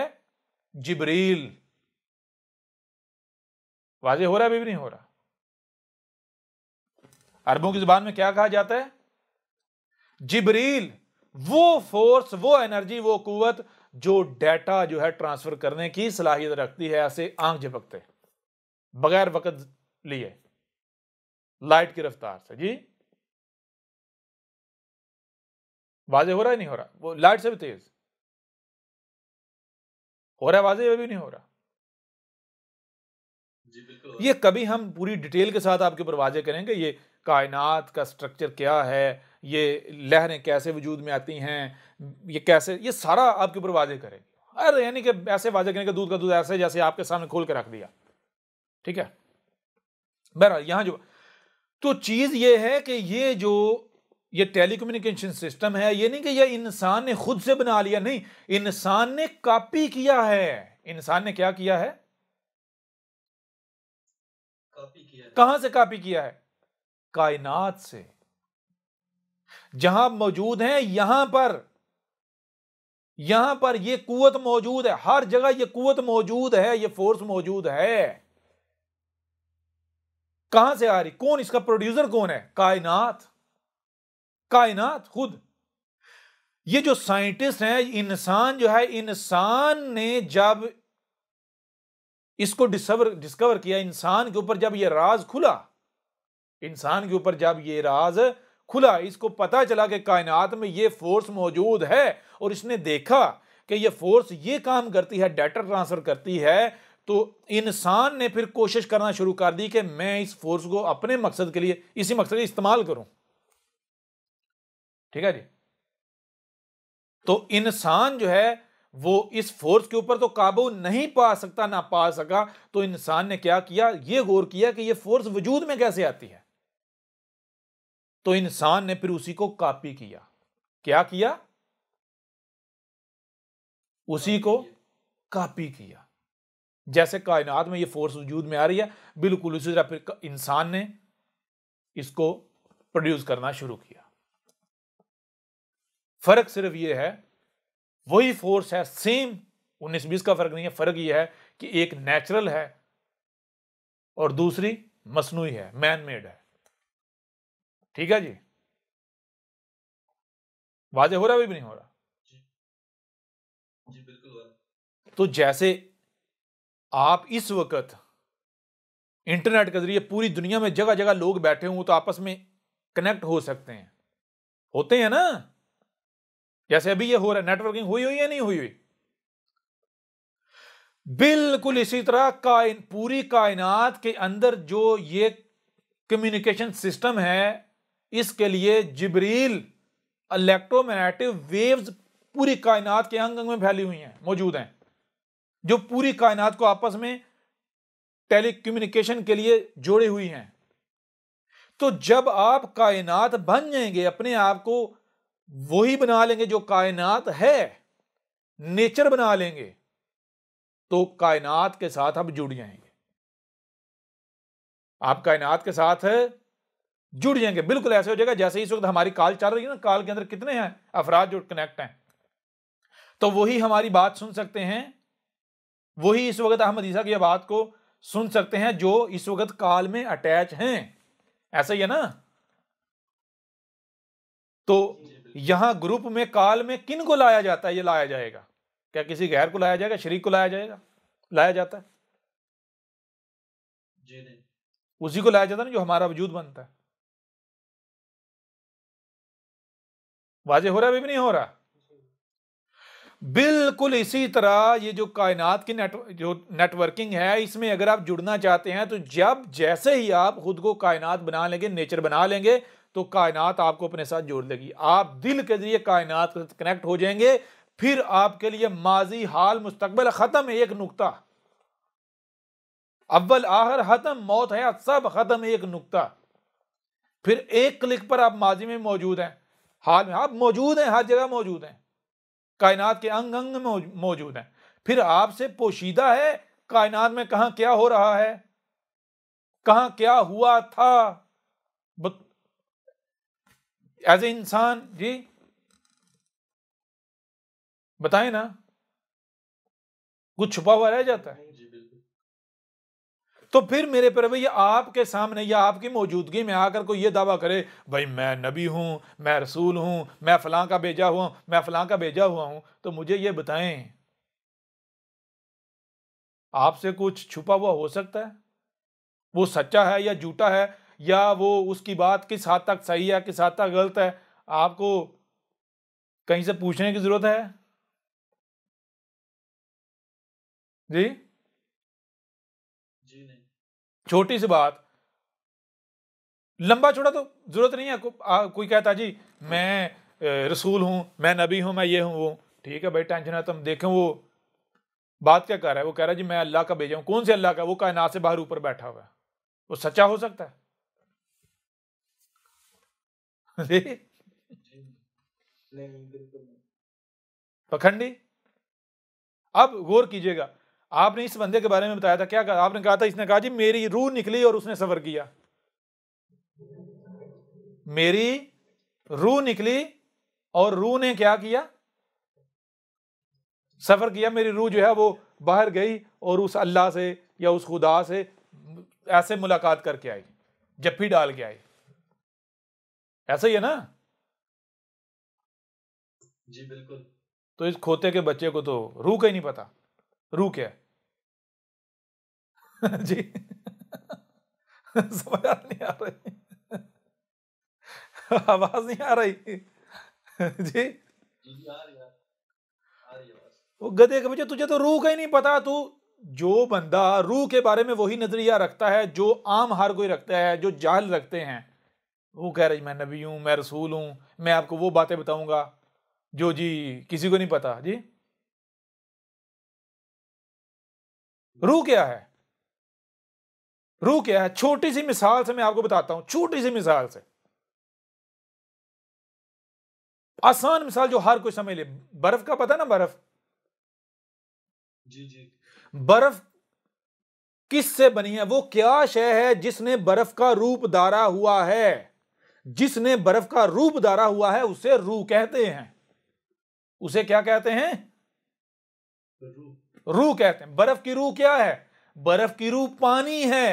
جبریل واضح ہو رہا ہے بھی نہیں ہو رہا عربوں کی زبان میں کیا کہا جاتا ہے جبریل وہ فورس وہ انرجی وہ قوت جو ڈیٹا جو ہے ٹرانسفر کرنے کی صلاحیت رکھتی ہے ایسے آنکھ جھپکتے بغیر وقت لیے لائٹ کی رفتار سے جی واضح ہو رہا ہے نہیں ہو رہا وہ لائٹ سے بھی تیز ہو رہا ہے واضح بھی نہیں ہو رہا جی، یہ کبھی ہم پوری ڈیٹیل کے ساتھ آپ کے اوپر واضح کریں گے یہ کائنات کا سٹرکچر کیا ہے یہ لہریں کیسے وجود میں آتی ہیں یہ کیسے یہ سارا آپ کے اوپر واضح کریں گے ارے یعنی کہ ایسے واضح کریں کہ دودھ کا دودھ ایسے جیسے آپ کے سامنے کھول کے رکھ دیا ٹھیک ہے بہرحال یہاں جو تو چیز یہ ہے کہ یہ جو یہ ٹیلی کمیونیکیشن سسٹم ہے یہ نہیں کہ یہ انسان نے خود سے بنا لیا نہیں انسان نے کاپی کیا ہے انسان نے کیا کیا ہے کہاں سے کاپی کیا ہے کائنات سے جہاں موجود ہیں یہاں پر یہاں پر یہ قوت موجود ہے ہر جگہ یہ قوت موجود ہے یہ فورس موجود ہے کہاں سے آ رہی کون اس کا پروڈیوسر کون ہے کائنات کائنات خود یہ جو سائنٹسٹ ہیں انسان جو ہے انسان نے جب اس کو ڈسکور ڈسکور کیا انسان کے اوپر جب یہ راز کھلا انسان کے اوپر جب یہ راز کھلا اس کو پتا چلا کہ کائنات میں یہ فورس موجود ہے اور اس نے دیکھا کہ یہ فورس یہ کام کرتی ہے ڈیٹا ٹرانسفر کرتی ہے تو انسان نے پھر کوشش کرنا شروع کر دی کہ میں اس فورس کو اپنے مقصد کے لیے اسی مقصد کے استعمال کروں ٹھیک ہے جی تو انسان جو ہے وہ اس فورس کے اوپر تو قابو نہیں پا سکتا نہ پا سکا تو انسان نے کیا کیا یہ غور کیا کہ یہ فورس وجود میں کیسے آتی ہے تو انسان نے پھر اسی کو کاپی کیا کیا کیا اسی کو کاپی کیا جیسے کائنات میں یہ فورس وجود میں آ رہی ہے بالکل اسی طرح پھر انسان نے اس کو پروڈیوس کرنا شروع کیا فرق صرف یہ ہے وہی فورس ہے سیم انیس بیس کا فرق نہیں ہے فرق یہ ہے کہ ایک نیچرل ہے اور دوسری مصنوعی ہے مین میڈ ہے ٹھیک ہے جی واضح ہو رہا بھی نہیں ہو رہا جی۔ جی، بالکل تو جیسے آپ اس وقت انٹرنیٹ کے ذریعے پوری دنیا میں جگہ جگہ لوگ بیٹھے ہوں تو آپس میں کنیکٹ ہو سکتے ہیں ہوتے ہیں نا جیسے ابھی یہ ہو رہا ہے نیٹورکنگ ہوئی ہوئی یا نہیں ہوئی ہوئی بالکل اسی طرح کائن پوری کائنات کے اندر جو یہ کمیونیکیشن سسٹم ہے اس کے لیے جبریل الیکٹرومیٹو ویوز پوری کائنات کے انگ انگ میں پھیلی ہوئی ہیں موجود ہیں جو پوری کائنات کو آپس میں ٹیلی کمیونیکیشن کے لیے جوڑی ہوئی ہیں تو جب آپ کائنات بن جائیں گے اپنے آپ کو وہی بنا لیں گے جو کائنات ہے نیچر بنا لیں گے تو کائنات کے ساتھ آپ جڑ جائیں گے آپ کائنات کے ساتھ جڑ جائیں گے بالکل ایسے ہو جائے گا جیسے اس وقت ہماری کال چل رہی ہے نا کال کے اندر کتنے ہیں افراد جو کنیکٹ ہیں تو وہی ہماری بات سن سکتے ہیں وہی اس وقت احمد عیسیٰ کی بات کو سن سکتے ہیں جو اس وقت کال میں اٹیچ ہیں ایسا ہی ہے نا تو یہاں گروپ میں کال میں کن کو لایا جاتا ہے یہ لایا جائے گا کیا کسی غیر کو لایا جائے گا شریک کو لایا جائے گا لایا جاتا ہے جی اسی کو لایا جاتا ہے جو ہمارا وجود بنتا ہے واضح ہو رہا ہے بھی نہیں ہو رہا بالکل اسی طرح یہ جو کائنات کی نیٹ جو نیٹورکنگ ہے اس میں اگر آپ جڑنا چاہتے ہیں تو جب جیسے ہی آپ خود کو کائنات بنا لیں گے نیچر بنا لیں گے تو کائنات آپ کو اپنے ساتھ جوڑ لے گی آپ دل کے ذریعے کائنات کے کنیکٹ ہو جائیں گے پھر آپ کے لیے ماضی حال مستقبل ختم ہے ایک نقطہ اول آخر ختم موت ہے سب ختم ایک نکتہ پھر ایک کلک پر آپ ماضی میں موجود ہیں حال میں آپ موجود ہیں ہر جگہ موجود ہیں کائنات کے انگ انگ میں موجود ہیں پھر آپ سے پوشیدہ ہے کائنات میں کہاں کیا ہو رہا ہے کہاں کیا ہوا تھا ایز اے انسان جی بتائیں نا کچھ چھپا ہوا رہ جاتا ہے تو پھر میرے پیروی آپ کے سامنے یا آپ کی موجودگی میں آ کر کوئی یہ دعویٰ کرے بھائی میں نبی ہوں میں رسول ہوں میں فلاں کا بیجا ہوا ہوں میں فلان کا بیجا ہوا ہوں تو مجھے یہ بتائیں آپ سے کچھ چھپا ہوا ہو سکتا ہے وہ سچا ہے یا جھوٹا ہے یا وہ اس کی بات کس حد تک صحیح ہے کس حد تک غلط ہے آپ کو کہیں سے پوچھنے کی ضرورت ہے جی چھوٹی سی بات لمبا چھوڑا تو ضرورت نہیں ہے کوئی کہتا جی میں رسول ہوں میں نبی ہوں میں یہ ہوں وہ ٹھیک ہے بھائی ٹینشن ہے تم دیکھیں وہ بات کیا کر رہا ہے وہ کہہ رہا ہے جی میں اللہ کا بھیجا ہوں کون سے اللہ کا وہ کائنات سے باہر اوپر بیٹھا ہوا ہے وہ سچا ہو سکتا ہے پکھنڈی اب غور کیجیے گا آپ نے اس بندے کے بارے میں بتایا تھا کیا کہا آپ نے کہا تھا اس نے کہا جی میری روح نکلی اور اس نے سفر کیا میری روح نکلی اور روح نے کیا کیا سفر کیا میری روح جو ہے وہ باہر گئی اور اس اللہ سے یا اس خدا سے ایسے ملاقات کر کے آئی جب بھی ڈال کے آئی ایسا ہی ہے نا جی بالکل تو اس کھوتے کے بچے کو تو روح کا ہی نہیں پتا روح کیا ہے جی سمجھ آ رہی آواز نہیں آ رہی جی وہ گدے بچے تجھے تو روح کا ہی نہیں پتا تو جو بندہ روح کے بارے میں وہی نظریہ رکھتا ہے جو عام ہر کوئی رکھتا ہے جو جاہل رکھتے ہیں وہ کہہ رہے میں نبی ہوں میں رسول ہوں میں آپ کو وہ باتیں بتاؤں گا جو جی کسی کو نہیں پتا جی روح کیا ہے رو کیا ہے چھوٹی سی مثال سے میں آپ کو بتاتا ہوں چھوٹی سی مثال سے آسان مثال جو ہر کوئی سمجھ لے برف کا پتہ نا برف جی جی برف کس سے بنی ہے وہ کیا شے ہے جس نے برف کا روپ دارا ہوا ہے جس نے برف کا روپ دارا ہوا ہے اسے رو کہتے ہیں اسے کیا کہتے ہیں رو کہتے ہیں برف کی روح کیا ہے برف کی روح پانی ہے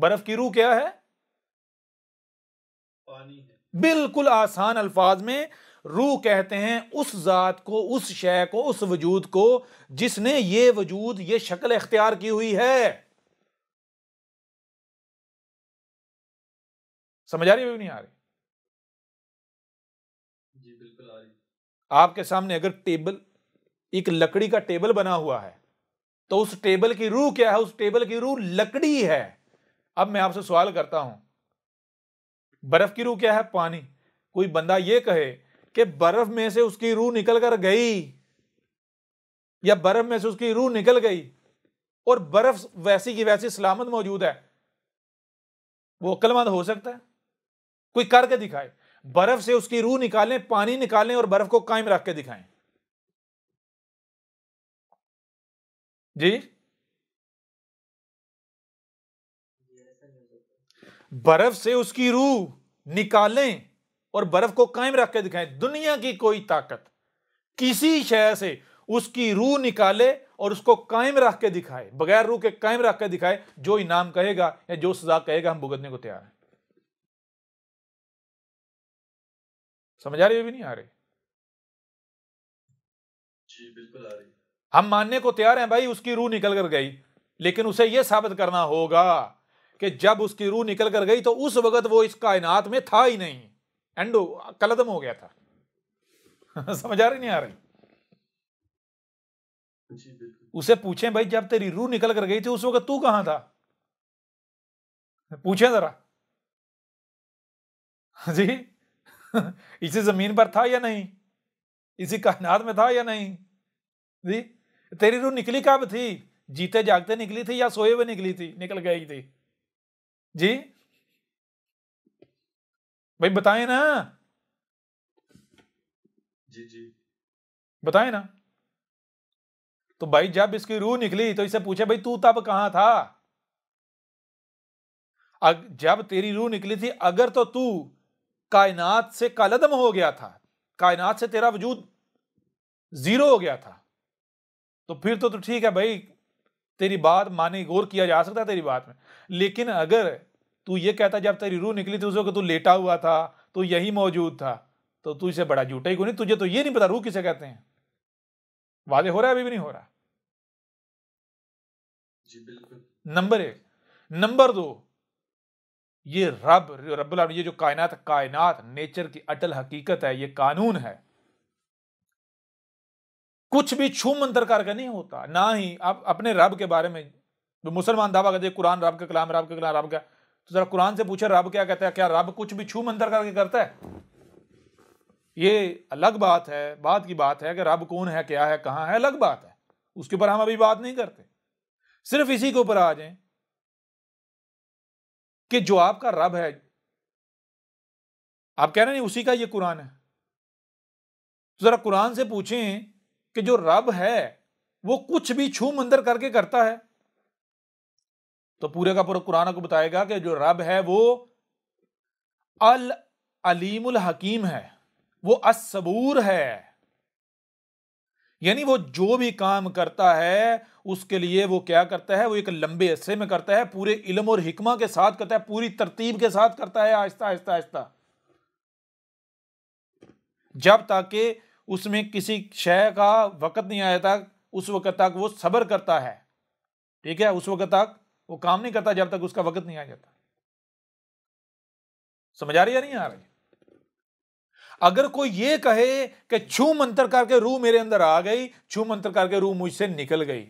برف کی روح کیا ہے بالکل آسان الفاظ میں روح کہتے ہیں اس ذات کو اس شے کو اس وجود کو جس نے یہ وجود یہ شکل اختیار کی ہوئی ہے سمجھ آ رہی نہیں آ رہی جی، آپ کے سامنے اگر ٹیبل ایک لکڑی کا ٹیبل بنا ہوا ہے تو اس ٹیبل کی روح کیا ہے اس ٹیبل کی روح لکڑی ہے اب میں آپ سے سوال کرتا ہوں برف کی روح کیا ہے پانی کوئی بندہ یہ کہے کہ برف میں سے اس کی روح نکل کر گئی یا برف میں سے اس کی روح نکل گئی اور برف ویسی کی ویسی سلامت موجود ہے وہ عقل مند ہو سکتا ہے کوئی کر کے دکھائے برف سے اس کی روح نکالیں پانی نکالیں اور برف کو قائم رکھ کے دکھائیں جی برف سے اس کی روح نکالیں اور برف کو قائم رکھ کے دکھائیں دنیا کی کوئی طاقت کسی شہر سے اس کی روح نکالے اور اس کو قائم رکھ کے دکھائے بغیر روح کے قائم رکھ کے دکھائے جو انعام کہے گا یا جو سزا کہے گا ہم بھگتنے کو تیار ہیں سمجھ آ رہی نہیں آ رہے جی، ہم ماننے کو تیار ہیں بھائی اس کی روح نکل کر گئی لیکن اسے یہ ثابت کرنا ہوگا کہ جب اس کی روح نکل کر گئی تو اس وقت وہ اس کائنات میں تھا ہی نہیں اینڈو کلدم ہو گیا تھا رہی نہیں آ رہی جی، اسے پوچھیں بھائی جب تیری روح نکل کر گئی تھی اس وقت تو کہاں تھا پوچھیں ذرا جی اسی زمین پر تھا یا نہیں اسی کائنات میں تھا یا نہیں جی تیری روح نکلی کب تھی جیتے جاگتے نکلی تھی یا سوئے ہوئے نکلی تھی نکل گئی تھی جی بھائی بتائیں نا جی جی بتائیں نا تو بھائی جب اس کی روح نکلی تو اسے پوچھے بھائی تو تب کہاں تھا جب تیری روح نکلی تھی اگر تو تو کائنات سے کالدم ہو گیا تھا کائنات سے تیرا وجود زیرو ہو گیا تھا تو پھر تو تو ٹھیک ہے بھائی تیری بات مانے غور کیا جا سکتا ہے تیری بات میں لیکن اگر تو یہ کہتا جب تیری روح نکلی تھی تو لیٹا ہوا تھا تو یہی موجود تھا تو تو اسے بڑا جھوٹا ہی کو نہیں تجھے تو یہ نہیں پتا روح کسے کہتے ہیں واضح ہو رہا ہے ابھی بھی نہیں ہو رہا جی، نمبر ایک نمبر دو یہ رب رب یہ جو کائنات کائنات نیچر کی اٹل حقیقت ہے یہ قانون ہے کچھ بھی چھو منتر کر کا نہیں ہوتا نہ ہی آپ اپنے رب کے بارے میں مسلمان دعویٰ کہتے قرآن رب کا کلام رب کا کلام رب کا تو ذرا قرآن سے پوچھے رب کیا کہتا ہے کیا رب کچھ بھی چھو منتر کر کے کرتا ہے یہ الگ بات ہے بات کی بات ہے کہ رب کون ہے کیا ہے کہاں ہے الگ بات ہے اس کے اوپر ہم ابھی بات نہیں کرتے صرف اسی کے اوپر آ جائیں کہ جو آپ کا رب ہے آپ کہہ رہے ہیں اسی کا یہ قرآن ہے تو ذرا قرآن سے پوچھیں کہ جو رب ہے وہ کچھ بھی چھو مندر کر کے کرتا ہے تو پورے کا پورا قرآن کو بتائے گا کہ جو رب ہے وہ العلیم الحکیم ہے وہ الصبور ہے یعنی وہ جو بھی کام کرتا ہے اس کے لیے وہ کیا کرتا ہے وہ ایک لمبے عرصے میں کرتا ہے پورے علم اور حکمہ کے ساتھ کرتا ہے پوری ترتیب کے ساتھ کرتا ہے آہستہ آہستہ آہستہ جب تک کہ اس میں کسی شے کا وقت نہیں آیا تھا اس وقت تک وہ صبر کرتا ہے ٹھیک ہے اس وقت تک وہ کام نہیں کرتا جب تک اس کا وقت نہیں آ جاتا سمجھا رہی یا نہیں آ رہی اگر کوئی یہ کہے کہ چھو منتر کر کے روح میرے اندر آ گئی چھو منتر کر کے روح مجھ سے نکل گئی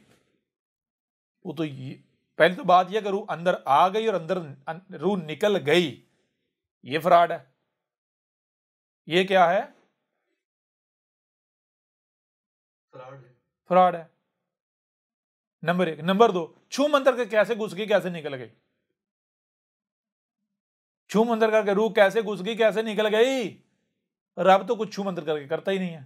وہ تو یہ پہلی تو بات یہ کہ روح اندر آ گئی اور اندر روح نکل گئی یہ فراڈ ہے یہ کیا ہے فراڈ ہے نمبر ایک نمبر دو چھو منتر کے کیسے گھس گئی کیسے نکل گئی چھو منتر کر کے روح کیسے گھس گئی کیسے نکل گئی رب تو کچھ چھو منتر کر کے کرتا ہی نہیں ہے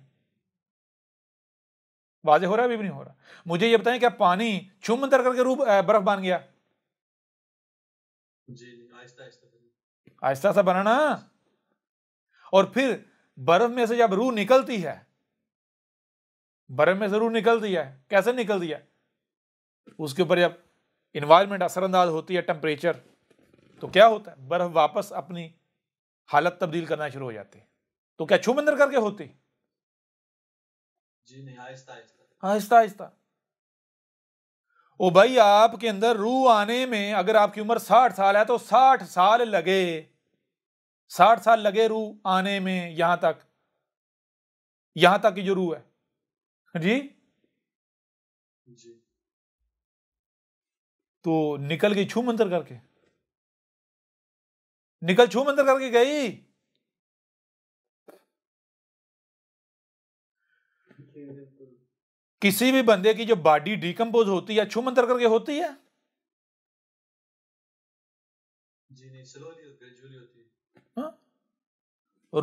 واضح ہو رہا ہے ابھی بھی نہیں ہو رہا مجھے یہ بتائیں کیا پانی چھو منتر کر کے روح برف بان گیا جی, جی، آہستہ آہستہ بنا نا اور پھر برف میں سے جب روح نکلتی ہے برف میں سے روح نکلتی ہے کیسے نکلتی ہے اس کے اوپر جب انوائرمنٹ اثر انداز ہوتی ہے ٹمپریچر تو کیا ہوتا ہے برف واپس اپنی حالت تبدیل کرنا شروع ہو جاتی تو کیا چھو کر کے ہوتی جی آہستہ آہستہ او بھائی آپ کے اندر روح آنے میں اگر آپ کی عمر ساٹھ سال ہے تو ساٹھ سال لگے ساٹھ سال لگے روح آنے میں یہاں تک یہاں تک کی جو روح ہے جی, جی۔ تو نکل گئی چھو منتر کر کے نکل چھو منتر کر کے گئی کسی بھی بندے کی جو باڈی ڈیکمپوز ہوتی ہے چھو منتر کر کے ہوتی ہے جی، ہاں؟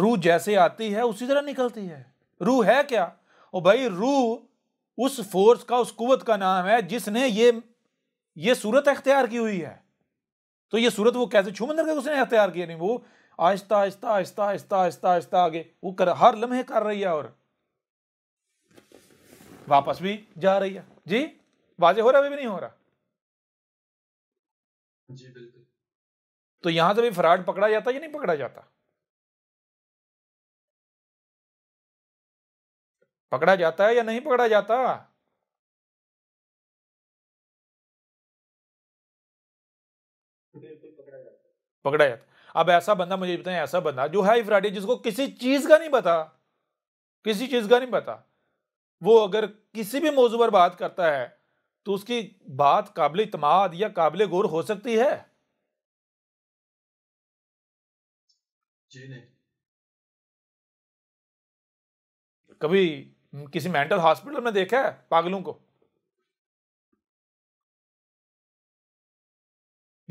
روح جیسے آتی ہے اسی طرح نکلتی ہے روح ہے کیا بھائی روح اس فورس کا اس قوت کا نام ہے جس نے یہ یہ صورت اختیار کی ہوئی ہے تو یہ صورت وہ کیسے چھو مندر اس نے اختیار کیا نہیں وہ آہستہ آہستہ آہستہ آہستہ آہستہ آہستہ آگے وہ کر کر ہر لمحے رہی رہی ہے ہے اور واپس بھی جا جی واضح ہو رہا بھی نہیں ہو رہا جی، تو یہاں سے بھی فراڈ پکڑا جاتا یا نہیں پکڑا جاتا پکڑا جاتا ہے یا نہیں پکڑا جاتا پکڑا جاتا اب ایسا بندہ مجھے بتائیں ایسا بندہ جو ہے افرادی جس کو کسی چیز کا نہیں پتا کسی چیز کا نہیں پتا وہ اگر کسی بھی موضوع پر بات کرتا ہے تو اس کی بات قابل اعتماد یا قابل غور ہو سکتی ہے جی کبھی کسی مینٹل ہاسپٹل میں دیکھا ہے پاگلوں کو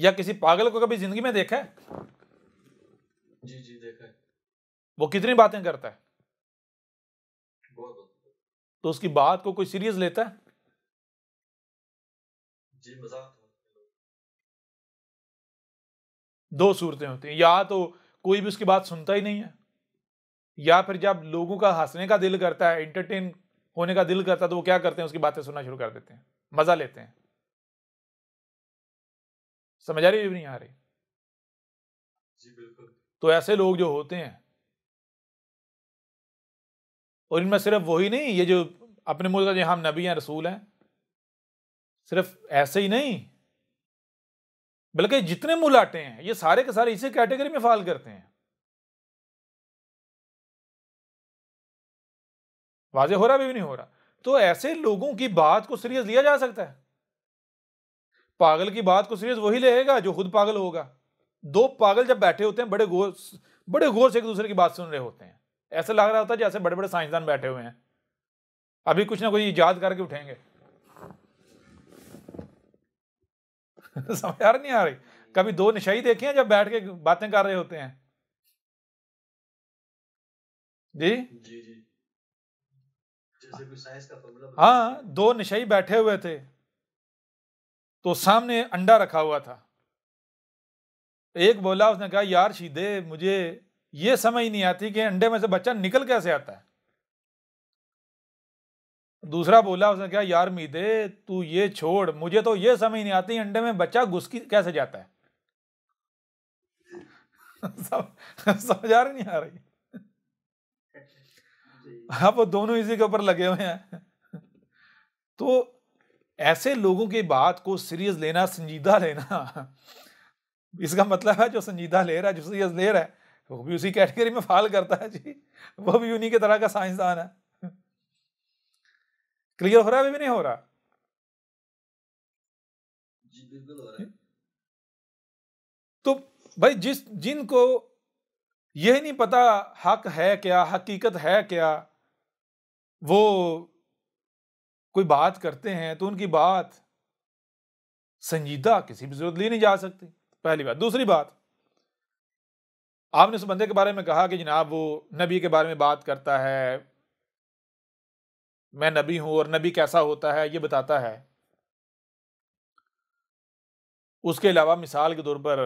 یا کسی پاگل کو کبھی زندگی میں دیکھا ہے جی جی دیکھا ہے وہ کتنی باتیں کرتا ہے تو اس کی بات کو کوئی سیریز لیتا جی، ہے دو صورتیں ہوتی ہیں یا تو کوئی بھی اس کی بات سنتا ہی نہیں ہے یا پھر جب لوگوں کا ہنسنے کا دل کرتا ہے انٹرٹین ہونے کا دل کرتا ہے تو وہ کیا کرتے ہیں اس کی باتیں سننا شروع کر دیتے ہیں مزہ لیتے ہیں سمجھا رہی نہیں آ رہی جی، تو ایسے لوگ جو ہوتے ہیں اور ان میں صرف وہی نہیں یہ جو اپنے ملک کا یہ ہم نبی ہیں رسول ہیں صرف ایسے ہی نہیں بلکہ جتنے ملاٹے ہیں یہ سارے کے سارے اسی کیٹیگری میں فال کرتے ہیں واضح ہو رہا بھی نہیں ہو رہا تو ایسے لوگوں کی بات کو سیریس لیا جا سکتا ہے پاگل کی بات کو سیریس وہی لے گا جو خود پاگل ہوگا دو پاگل جب بیٹھے ہوتے ہیں بڑے غور بڑے غور سے ایک دوسرے کی بات سن رہے ہوتے ہیں ایسا لگ رہا ہوتا ہے جیسے بڑے بڑے سائنسدان بیٹھے ہوئے ہیں ابھی کچھ نہ کچھ ایجاد کر کے اٹھیں گے نہیں آ رہی کبھی دو نشائی دیکھے جب بیٹھ کے باتیں کر رہے ہوتے ہیں جی جی, جی۔ ہاں دو نشائی بیٹھے ہوئے تھے تو سامنے انڈا رکھا ہوا تھا ایک بولا اس نے کہا یار شیدے مجھے یہ سمجھ نہیں آتی کہ انڈے میں سے بچہ نکل کیسے آتا ہے دوسرا بولا اس نے کہا یار میدے تو یہ چھوڑ مجھے تو یہ سمجھ نہیں آتی انڈے میں بچہ کی کیسے جاتا ہے رہی نہیں آ رہی جی۔ آپ دونوں اسی کے اوپر لگے ہوئے ہیں تو ایسے لوگوں کی بات کو سیریز لینا سنجیدہ لینا اس کا مطلب ہے جو سنجیدہ لے رہا ہے جو سیریز لے رہا ہے وہ بھی اسی کیٹیگری میں فال کرتا ہے جی وہ بھی انہی کی طرح کا سائنسدان ہے کلیئر ہو رہا ہے بھی نہیں ہو رہا جی، تو بھائی جس جن کو یہ نہیں پتا حق ہے کیا حقیقت ہے کیا وہ کوئی بات کرتے ہیں تو ان کی بات سنجیدہ کسی بھی ضرورت لی نہیں جا سکتی پہلی بات دوسری بات آپ نے اس بندے کے بارے میں کہا کہ جناب وہ نبی کے بارے میں بات کرتا ہے میں نبی ہوں اور نبی کیسا ہوتا ہے یہ بتاتا ہے اس کے علاوہ مثال کے طور پر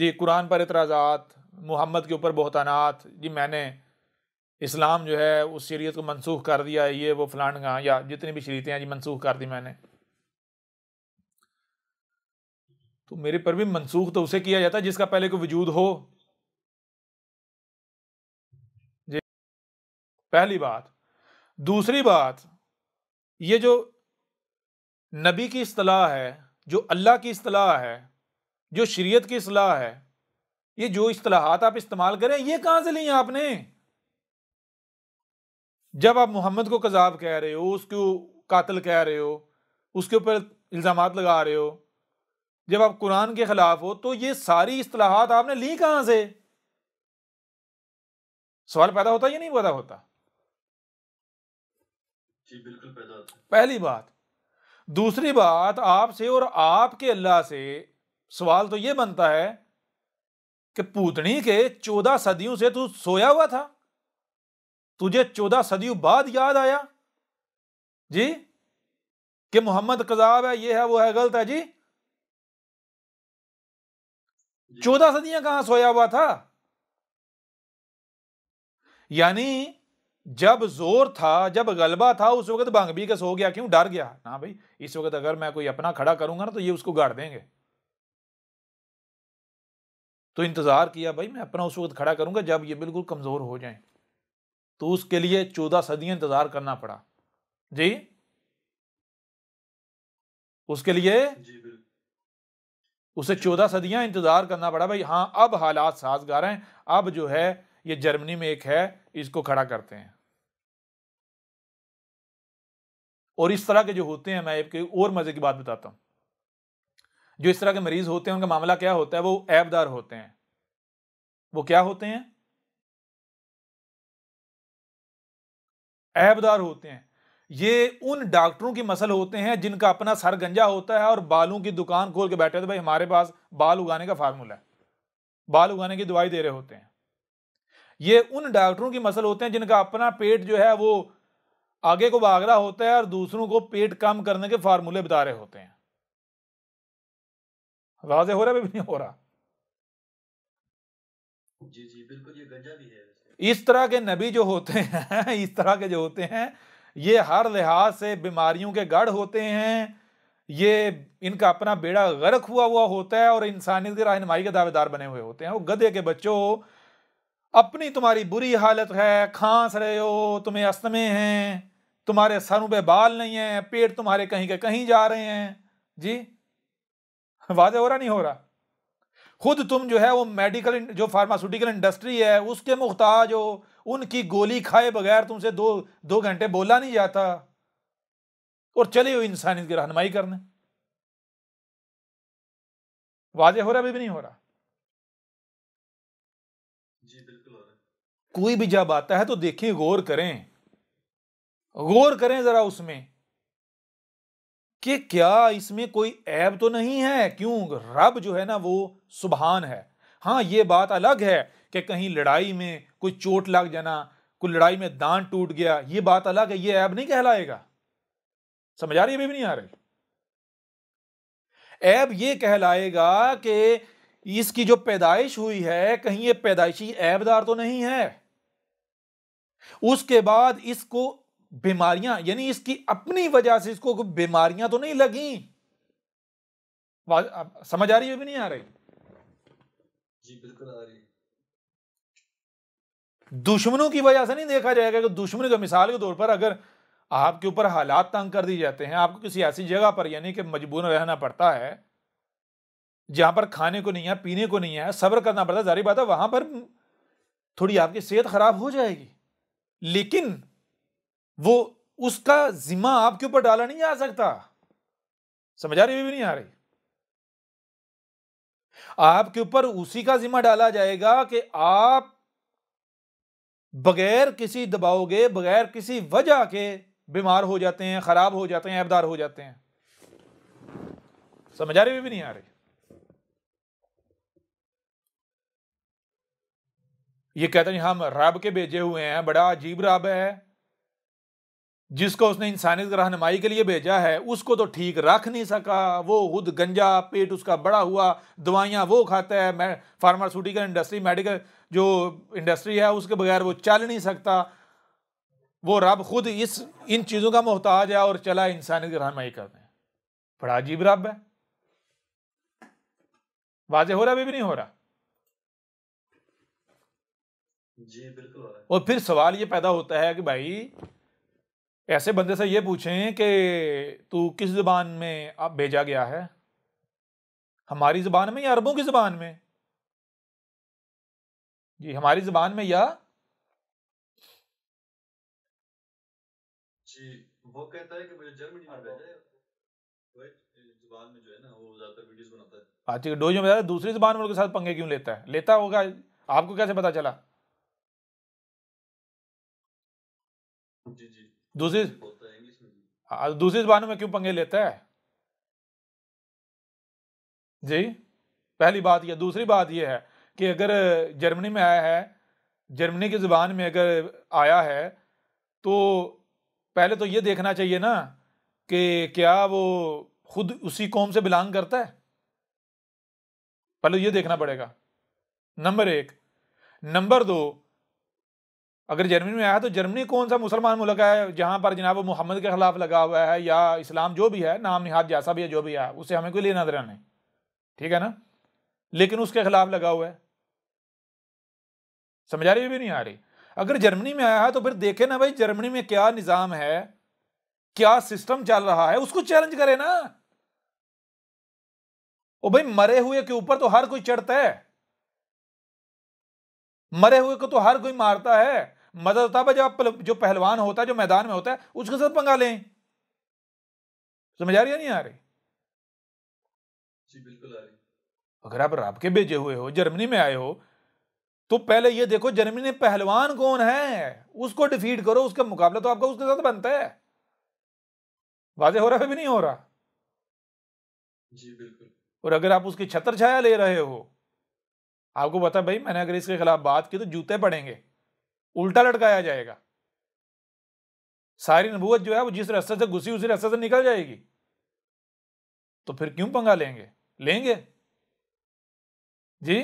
جی قرآن پر اعتراضات محمد کے اوپر بہتانات جی میں نے اسلام جو ہے اس شریعت کو منسوخ کر دیا یہ وہ گاہ یا جتنی بھی شریعتیں ہیں جی منسوخ کر دی میں نے تو میرے پر بھی منسوخ تو اسے کیا جاتا ہے جس کا پہلے کوئی وجود ہو جی پہلی بات دوسری بات یہ جو نبی کی اصطلاح ہے جو اللہ کی اصطلاح ہے جو شریعت کی اصطلاح ہے یہ جو اصطلاحات آپ استعمال کریں یہ کہاں سے لیں آپ نے جب آپ محمد کو کذاب کہہ رہے ہو اس کو قاتل کہہ رہے ہو اس کے اوپر الزامات لگا رہے ہو جب آپ قرآن کے خلاف ہو تو یہ ساری اصطلاحات آپ نے لی کہاں سے سوال پیدا ہوتا یا نہیں پیدا ہوتا جی، پہلی بات دوسری بات آپ سے اور آپ کے اللہ سے سوال تو یہ بنتا ہے کہ پوتنی کے چودہ صدیوں سے تو سویا ہوا تھا تجھے چودہ صدیوں بعد یاد آیا جی کہ محمد قذاب ہے یہ ہے وہ ہے غلط ہے جی, جی۔ چودہ صدیاں کہاں سویا ہوا تھا یعنی جب زور تھا جب غلبہ تھا اس وقت بھی کے سو گیا کیوں ڈر گیا بھائی اس وقت اگر میں کوئی اپنا کھڑا کروں گا نا تو یہ اس کو گاڑ دیں گے تو انتظار کیا بھائی میں اپنا اس وقت کھڑا کروں گا جب یہ بالکل کمزور ہو جائیں تو اس کے لیے چودہ صدی انتظار کرنا پڑا جی اس کے لیے جی، اسے چودہ صدیاں انتظار کرنا پڑا بھائی ہاں اب حالات سازگار ہیں اب جو ہے یہ جرمنی میں ایک ہے اس کو کھڑا کرتے ہیں اور اس طرح کے جو ہوتے ہیں میں ایک اور مزے کی بات بتاتا ہوں جو اس طرح کے مریض ہوتے ہیں ان کا معاملہ کیا ہوتا ہے وہ ایب دار ہوتے ہیں وہ کیا ہوتے ہیں عیبدار ہوتے ہیں یہ ان ڈاکٹروں کی مسل ہوتے ہیں جن کا اپنا سر گنجا ہوتا ہے اور بالوں کی دکان کھول کے بیٹھے ہوتے ہیں بھائی ہمارے پاس بال اگانے کا فارمولا ہے بال اگانے کی دوائی دے رہے ہوتے ہیں یہ ان ڈاکٹروں کی مسل ہوتے ہیں جن کا اپنا پیٹ جو ہے وہ آگے کو بھاگ رہا ہوتا ہے اور دوسروں کو پیٹ کم کرنے کے فارمولے بتا رہے ہوتے ہیں واضح ہو رہا بھی نہیں ہو رہا جی جی بالکل یہ گنجا بھی ہے اس طرح کے نبی جو ہوتے ہیں اس طرح کے جو ہوتے ہیں یہ ہر لحاظ سے بیماریوں کے گڑھ ہوتے ہیں یہ ان کا اپنا بیڑا غرق ہوا ہوا ہوتا ہے اور انسانیت کی رہنمائی کے دعوے دار بنے ہوئے ہوتے ہیں وہ گدے کے بچوں اپنی تمہاری بری حالت ہے کھانس رہے ہو تمہیں استمے ہیں تمہارے سروں پہ بال نہیں ہیں پیٹ تمہارے کہیں کے کہیں جا رہے ہیں جی واضح ہو رہا نہیں ہو رہا خود تم جو ہے وہ میڈیکل جو فارماسوٹیکل انڈسٹری ہے اس کے مختاج ہو ان کی گولی کھائے بغیر تم سے دو دو گھنٹے بولا نہیں جاتا اور چلے ہو انسانیت کی رہنمائی کرنے واضح ہو رہا بھی نہیں ہو رہا جی، کوئی بھی جب آتا ہے تو دیکھیں غور کریں غور کریں ذرا اس میں کہ کیا اس میں کوئی عیب تو نہیں ہے کیوں رب جو ہے نا وہ سبحان ہے ہاں یہ بات الگ ہے کہ کہیں لڑائی میں کوئی چوٹ لگ جانا کوئی لڑائی میں دان ٹوٹ گیا یہ بات الگ ہے یہ عیب نہیں کہلائے گا سمجھ آ رہی ہے نہیں آ رہی عیب یہ کہلائے گا کہ اس کی جو پیدائش ہوئی ہے کہیں یہ پیدائشی عیب دار تو نہیں ہے اس کے بعد اس کو بیماریاں یعنی اس کی اپنی وجہ سے اس کو بیماریاں تو نہیں لگیں سمجھ آ رہی ہے بھی نہیں آ رہی جی، دشمنوں کی وجہ سے نہیں دیکھا جائے گا کہ دشمن مثال کے طور پر اگر آپ کے اوپر حالات تنگ کر دی جاتے ہیں آپ کو کسی ایسی جگہ پر یعنی کہ مجبور رہنا پڑتا ہے جہاں پر کھانے کو نہیں ہے پینے کو نہیں ہے صبر کرنا پڑتا ہے ظاہری بات ہے وہاں پر تھوڑی آپ کی صحت خراب ہو جائے گی لیکن وہ اس کا ذمہ آپ کے اوپر ڈالا نہیں جا سکتا سمجھا آ رہی بھی نہیں آ رہی آپ کے اوپر اسی کا ذمہ ڈالا جائے گا کہ آپ بغیر کسی دباؤ گے بغیر کسی وجہ کے بیمار ہو جاتے ہیں خراب ہو جاتے ہیں ایبدار ہو جاتے ہیں سمجھا آ رہی بھی نہیں آ رہی یہ کہتے ہیں ہم رب کے بھیجے ہوئے ہیں بڑا عجیب رب ہے جس کو اس نے انسانیت رہنمائی کے لیے بھیجا ہے اس کو تو ٹھیک رکھ نہیں سکا وہ خود گنجا پیٹ اس کا بڑا ہوا دوائیاں وہ کھاتا ہے فارماسوٹیکل انڈسٹری میڈیکل جو انڈسٹری ہے اس کے بغیر وہ چل نہیں سکتا وہ رب خود اس ان چیزوں کا محتاج ہے اور چلا انسانیت رہنمائی ہیں بڑا عجیب رب ہے واضح ہو رہا بھی بھی نہیں ہو رہا جی بالکل اور پھر سوال یہ پیدا ہوتا ہے کہ بھائی ایسے بندے سے یہ پوچھیں کہ تو کس زبان میں بھیجا گیا ہے ہماری زبان میں یا عربوں کی زبان میں جی ہماری زبان میں یا دوسری زبان کے ساتھ پنگے کیوں لیتا ہوگا آپ کو کیسے پتا چلا دوسری ہاں، دوسری زبانوں میں کیوں پنگے لیتا ہے جی پہلی بات یہ دوسری بات یہ ہے کہ اگر جرمنی میں آیا ہے جرمنی کی زبان میں اگر آیا ہے تو پہلے تو یہ دیکھنا چاہیے نا کہ کیا وہ خود اسی قوم سے بلانگ کرتا ہے پہلے یہ دیکھنا پڑے گا نمبر ایک نمبر دو اگر جرمنی میں آیا تو جرمنی کون سا مسلمان ملک ہے جہاں پر جناب محمد کے خلاف لگا ہوا ہے یا اسلام جو بھی ہے نام نہاد جیسا بھی ہے جو بھی اس اسے ہمیں کوئی لینا دینا نہیں ٹھیک ہے نا لیکن اس کے خلاف لگا ہوا ہے سمجھا رہی بھی نہیں آ رہی اگر جرمنی میں آیا ہے تو پھر دیکھے نا بھائی جرمنی میں کیا نظام ہے کیا سسٹم چل رہا ہے اس کو چیلنج کرے نا وہ بھائی مرے ہوئے کے اوپر تو ہر کوئی چڑھتا ہے مرے ہوئے کو تو ہر کوئی مارتا ہے مدد ہوتا ہے جب جو پہلوان ہوتا ہے جو میدان میں ہوتا ہے اس کے ساتھ پنگا لیں سمجھ آ رہی ہے نہیں جی، آ رہی اگر آپ راب کے بھیجے ہوئے ہو جرمنی میں آئے ہو تو پہلے یہ دیکھو جرمنی میں پہلوان کون ہے اس کو ڈیفیٹ کرو اس کا مقابلہ تو آپ کا اس کے ساتھ بنتا ہے واضح ہو رہا ہے بھی نہیں ہو رہا جی، اور اگر آپ اس کی چھتر چھایا لے رہے ہو آپ کو پتا بھائی میں نے اگر اس کے خلاف بات کی تو جوتے پڑیں گے الٹا لٹکایا جائے گا ساری نبوت جو ہے وہ جس راستے سے گسی اسی رستے سے نکل جائے گی تو پھر کیوں پنگا لیں گے لیں گے جی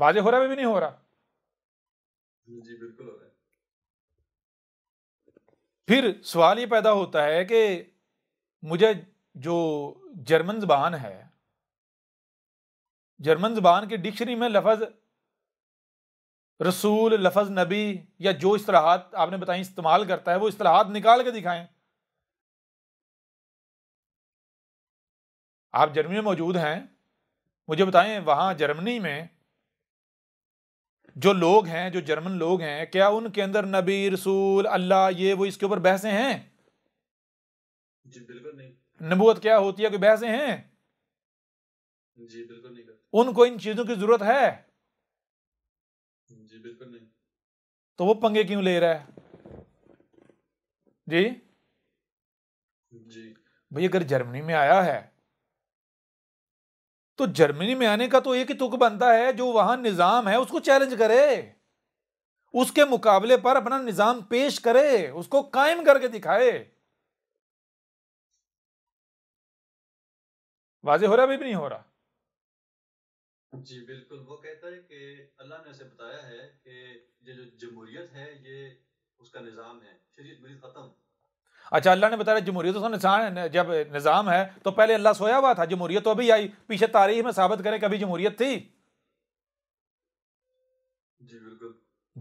واضح ہو رہا بھی نہیں ہو رہا جی، پھر سوال یہ پیدا ہوتا ہے کہ مجھے جو جرمن زبان ہے جرمن زبان کی ڈکشنری میں لفظ رسول لفظ نبی یا جو اصطلاحات آپ نے بتائیں استعمال کرتا ہے وہ اصطلاحات نکال کے دکھائیں آپ جرمنی میں موجود ہیں مجھے بتائیں وہاں جرمنی میں جو لوگ ہیں جو جرمن لوگ ہیں کیا ان کے اندر نبی رسول اللہ یہ وہ اس کے اوپر بحثیں ہیں جی، نبوت کیا ہوتی ہے کہ بحثیں ہیں جی، ان کو ان چیزوں کی ضرورت ہے جی، تو وہ پنگے کیوں لے رہا ہے جی, جی۔ اگر جرمنی میں آیا ہے تو جرمنی میں آنے کا تو ایک ہی تک بنتا ہے جو وہاں نظام ہے اس کو چیلنج کرے اس کے مقابلے پر اپنا نظام پیش کرے اس کو قائم کر کے دکھائے واضح ہو رہا بھی, بھی نہیں ہو رہا جی بالکل وہ کہتا ہے کہ اللہ نے اسے بتایا ہے کہ یہ جو جمہوریت ہے یہ اس کا نظام ہے شریعت مریض ختم اچھا اللہ نے بتایا جمہوریت اس نظام جب نظام ہے تو پہلے اللہ سویا ہوا تھا جمہوریت تو ابھی آئی پیچھے تاریخ میں ثابت کریں کبھی جمہوریت تھی جی بالکل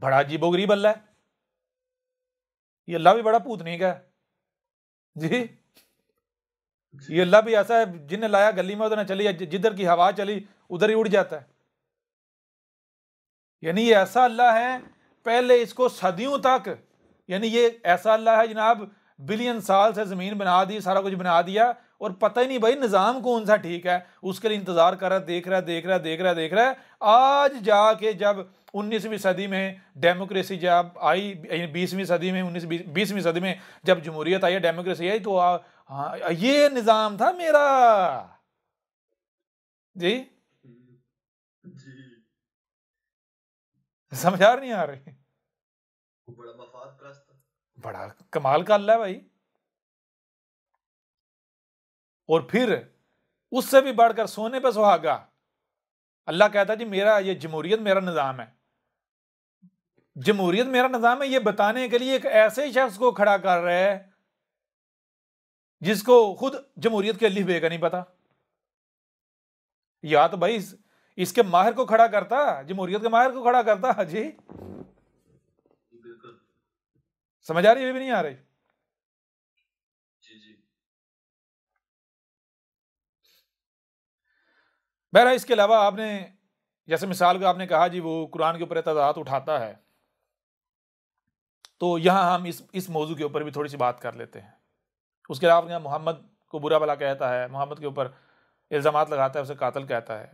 بڑا عجیب و غریب اللہ ہے یہ اللہ بھی بڑا پوت نہیں جی۔ گیا جی یہ اللہ بھی ایسا ہے جن نے لایا گلی میں ادھر چلی جدھر کی ہوا چلی ادھر ہی اڑ جاتا ہے یعنی یہ ایسا اللہ ہے پہلے اس کو صدیوں تک یعنی یہ ایسا اللہ ہے جناب بلین سال سے زمین بنا دی سارا کچھ بنا دیا اور پتہ ہی نہیں بھائی نظام کون سا ٹھیک ہے اس کے لیے انتظار کر رہا دیکھ رہا دیکھ رہا دیکھ رہا دیکھ رہا ہے آج جا کے جب انیسویں صدی میں ڈیموکریسی جب آئی یعنی بیسویں صدی میں بیسویں صدی میں جب جمہوریت آئی ڈیموکریسی آئی تو ہاں یہ نظام تھا میرا جی نہیں آ رہی بڑا کمال کا اللہ ہے بھائی اور پھر اس سے بھی بڑھ کر سونے پہ سہاگا اللہ کہتا جی میرا یہ جمہوریت میرا نظام ہے جمہوریت میرا نظام ہے یہ بتانے کے لیے ایک ایسے شخص کو کھڑا کر رہے جس کو خود جمہوریت کے لیے بے کا نہیں پتا یا تو بھائی اس کے ماہر کو کھڑا کرتا جی موریت کے ماہر کو کھڑا کرتا جی سمجھ آ رہی ہے بھی نہیں آ رہی جی، جی۔ بہرحال اس کے علاوہ آپ نے جیسے مثال کو آپ نے کہا جی وہ قرآن کے اوپر اٹھاتا ہے تو یہاں ہم اس اس موضوع کے اوپر بھی تھوڑی سی بات کر لیتے ہیں اس کے علاوہ محمد کو برا بلا کہتا ہے محمد کے اوپر الزامات لگاتا ہے اسے قاتل کہتا ہے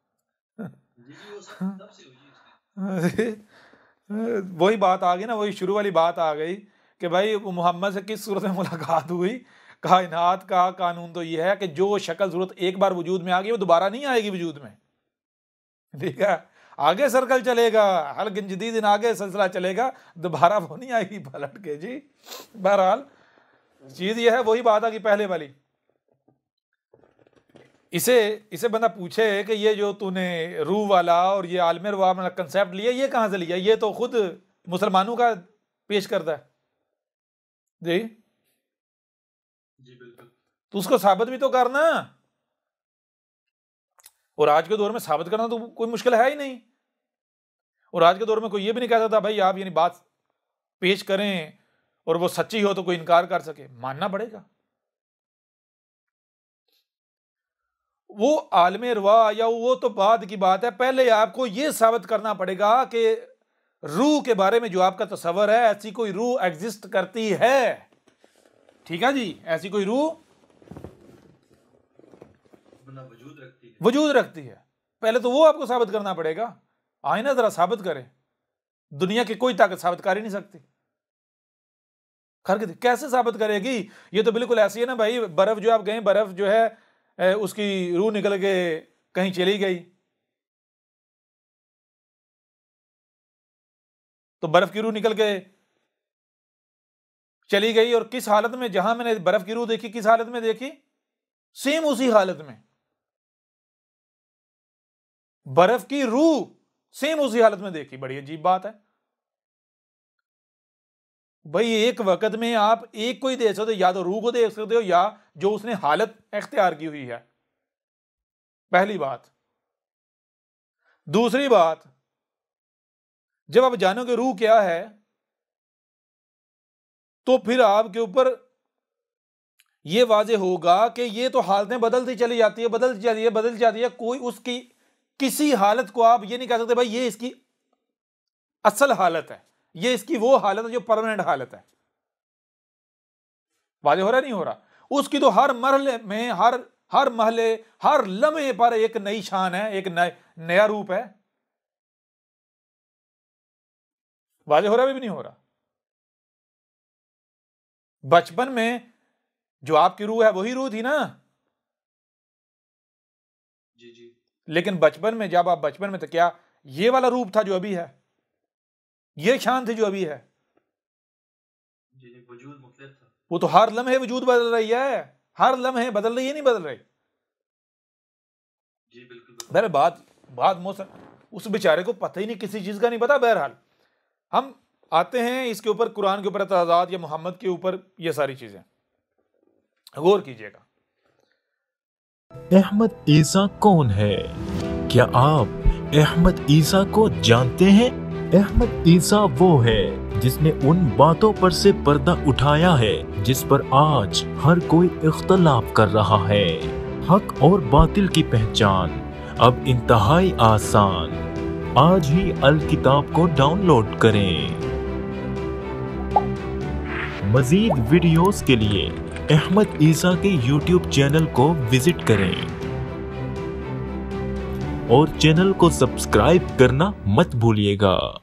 وہی بات آ گئی نا وہی شروع والی بات آ گئی کہ بھائی وہ محمد سے کس صورت میں ملاقات ہوئی کائنات کا قانون تو یہ ہے کہ جو شکل صورت ایک بار وجود میں آ گئی وہ دوبارہ نہیں آئے گی وجود میں ٹھیک ہے آگے سرکل چلے گا ہر جدید آگے سلسلہ چلے گا دوبارہ وہ نہیں آئے گی پلٹ کے جی بہرحال چیز یہ ہے وہی بات آ گئی پہلے والی اسے اسے بندہ پوچھے کہ یہ جو تو نے روح والا اور یہ عالم روا والا کنسیپٹ لیا یہ کہاں سے لیا یہ تو خود مسلمانوں کا پیش کرتا ہے جی, جی، تو اس کو ثابت بھی تو کرنا اور آج کے دور میں ثابت کرنا تو کوئی مشکل ہے ہی نہیں اور آج کے دور میں کوئی یہ بھی نہیں کہتا تھا بھائی آپ یعنی بات پیش کریں اور وہ سچی ہو تو کوئی انکار کر سکے ماننا پڑے گا وہ عالم روا یا وہ تو بعد کی بات ہے پہلے آپ کو یہ ثابت کرنا پڑے گا کہ روح کے بارے میں جو آپ کا تصور ہے ایسی کوئی روح ایگزسٹ کرتی ہے ٹھیک ہے جی ایسی کوئی روح وجود رکھتی ہے پہلے تو وہ آپ کو ثابت کرنا پڑے گا آئیں نہ ذرا ثابت کریں دنیا کی کوئی طاقت ثابت کر ہی نہیں سکتی کیسے ثابت کرے گی یہ تو بالکل ایسی ہے نا بھائی برف جو آپ گئے برف جو ہے اس کی روح نکل کے کہیں چلی گئی تو برف کی روح نکل کے چلی گئی اور کس حالت میں جہاں میں نے برف کی روح دیکھی کس حالت میں دیکھی سیم اسی حالت میں برف کی روح سیم اسی حالت میں دیکھی بڑی عجیب بات ہے بھائی ایک وقت میں آپ ایک کو ہی دیکھ سکتے یا تو روح کو دیکھ سکتے ہو یا جو اس نے حالت اختیار کی ہوئی ہے پہلی بات دوسری بات جب آپ جانو کہ روح کیا ہے تو پھر آپ کے اوپر یہ واضح ہوگا کہ یہ تو حالتیں بدلتی چلی جاتی ہے بدلتی جاتی ہے بدل جاتی ہے کوئی اس کی کسی حالت کو آپ یہ نہیں کہہ سکتے بھائی یہ اس کی اصل حالت ہے یہ اس کی وہ حالت ہے جو پرمانٹ حالت ہے واضح ہو رہا نہیں ہو رہا اس کی تو ہر مرحلے میں ہر ہر محلے ہر لمحے پر ایک نئی شان ہے ایک نئے نیا روپ ہے واضح ہو رہا بھی نہیں ہو رہا بچپن میں جو آپ کی روح ہے وہی روح تھی نا جی، جی۔ لیکن بچپن میں جب آپ بچپن میں تو کیا یہ والا روپ تھا جو ابھی ہے یہ شان تھی جو ابھی ہے جی، جی، وہ تو ہر لمحے وجود بدل رہی ہے ہر لمحے بدل رہی ہے نہیں بدل رہی جی، بہر بات بات اس بیچارے کو پتہ ہی نہیں کسی چیز کا نہیں پتا بہرحال ہم آتے ہیں اس کے اوپر قرآن کے اوپر اعتراضات یا محمد کے اوپر یہ ساری چیزیں غور کیجیے گا احمد عیسیٰ کون ہے کیا آپ احمد عیسیٰ کو جانتے ہیں احمد عیسیٰ وہ ہے جس نے ان باتوں پر سے پردہ اٹھایا ہے جس پر آج ہر کوئی اختلاف کر رہا ہے حق اور باطل کی پہچان اب انتہائی آسان آج ہی الکتاب کو ڈاؤن لوڈ کریں مزید ویڈیوز کے لیے احمد عیسیٰ کے یوٹیوب چینل کو وزٹ کریں اور چینل کو سبسکرائب کرنا مت بھولیے گا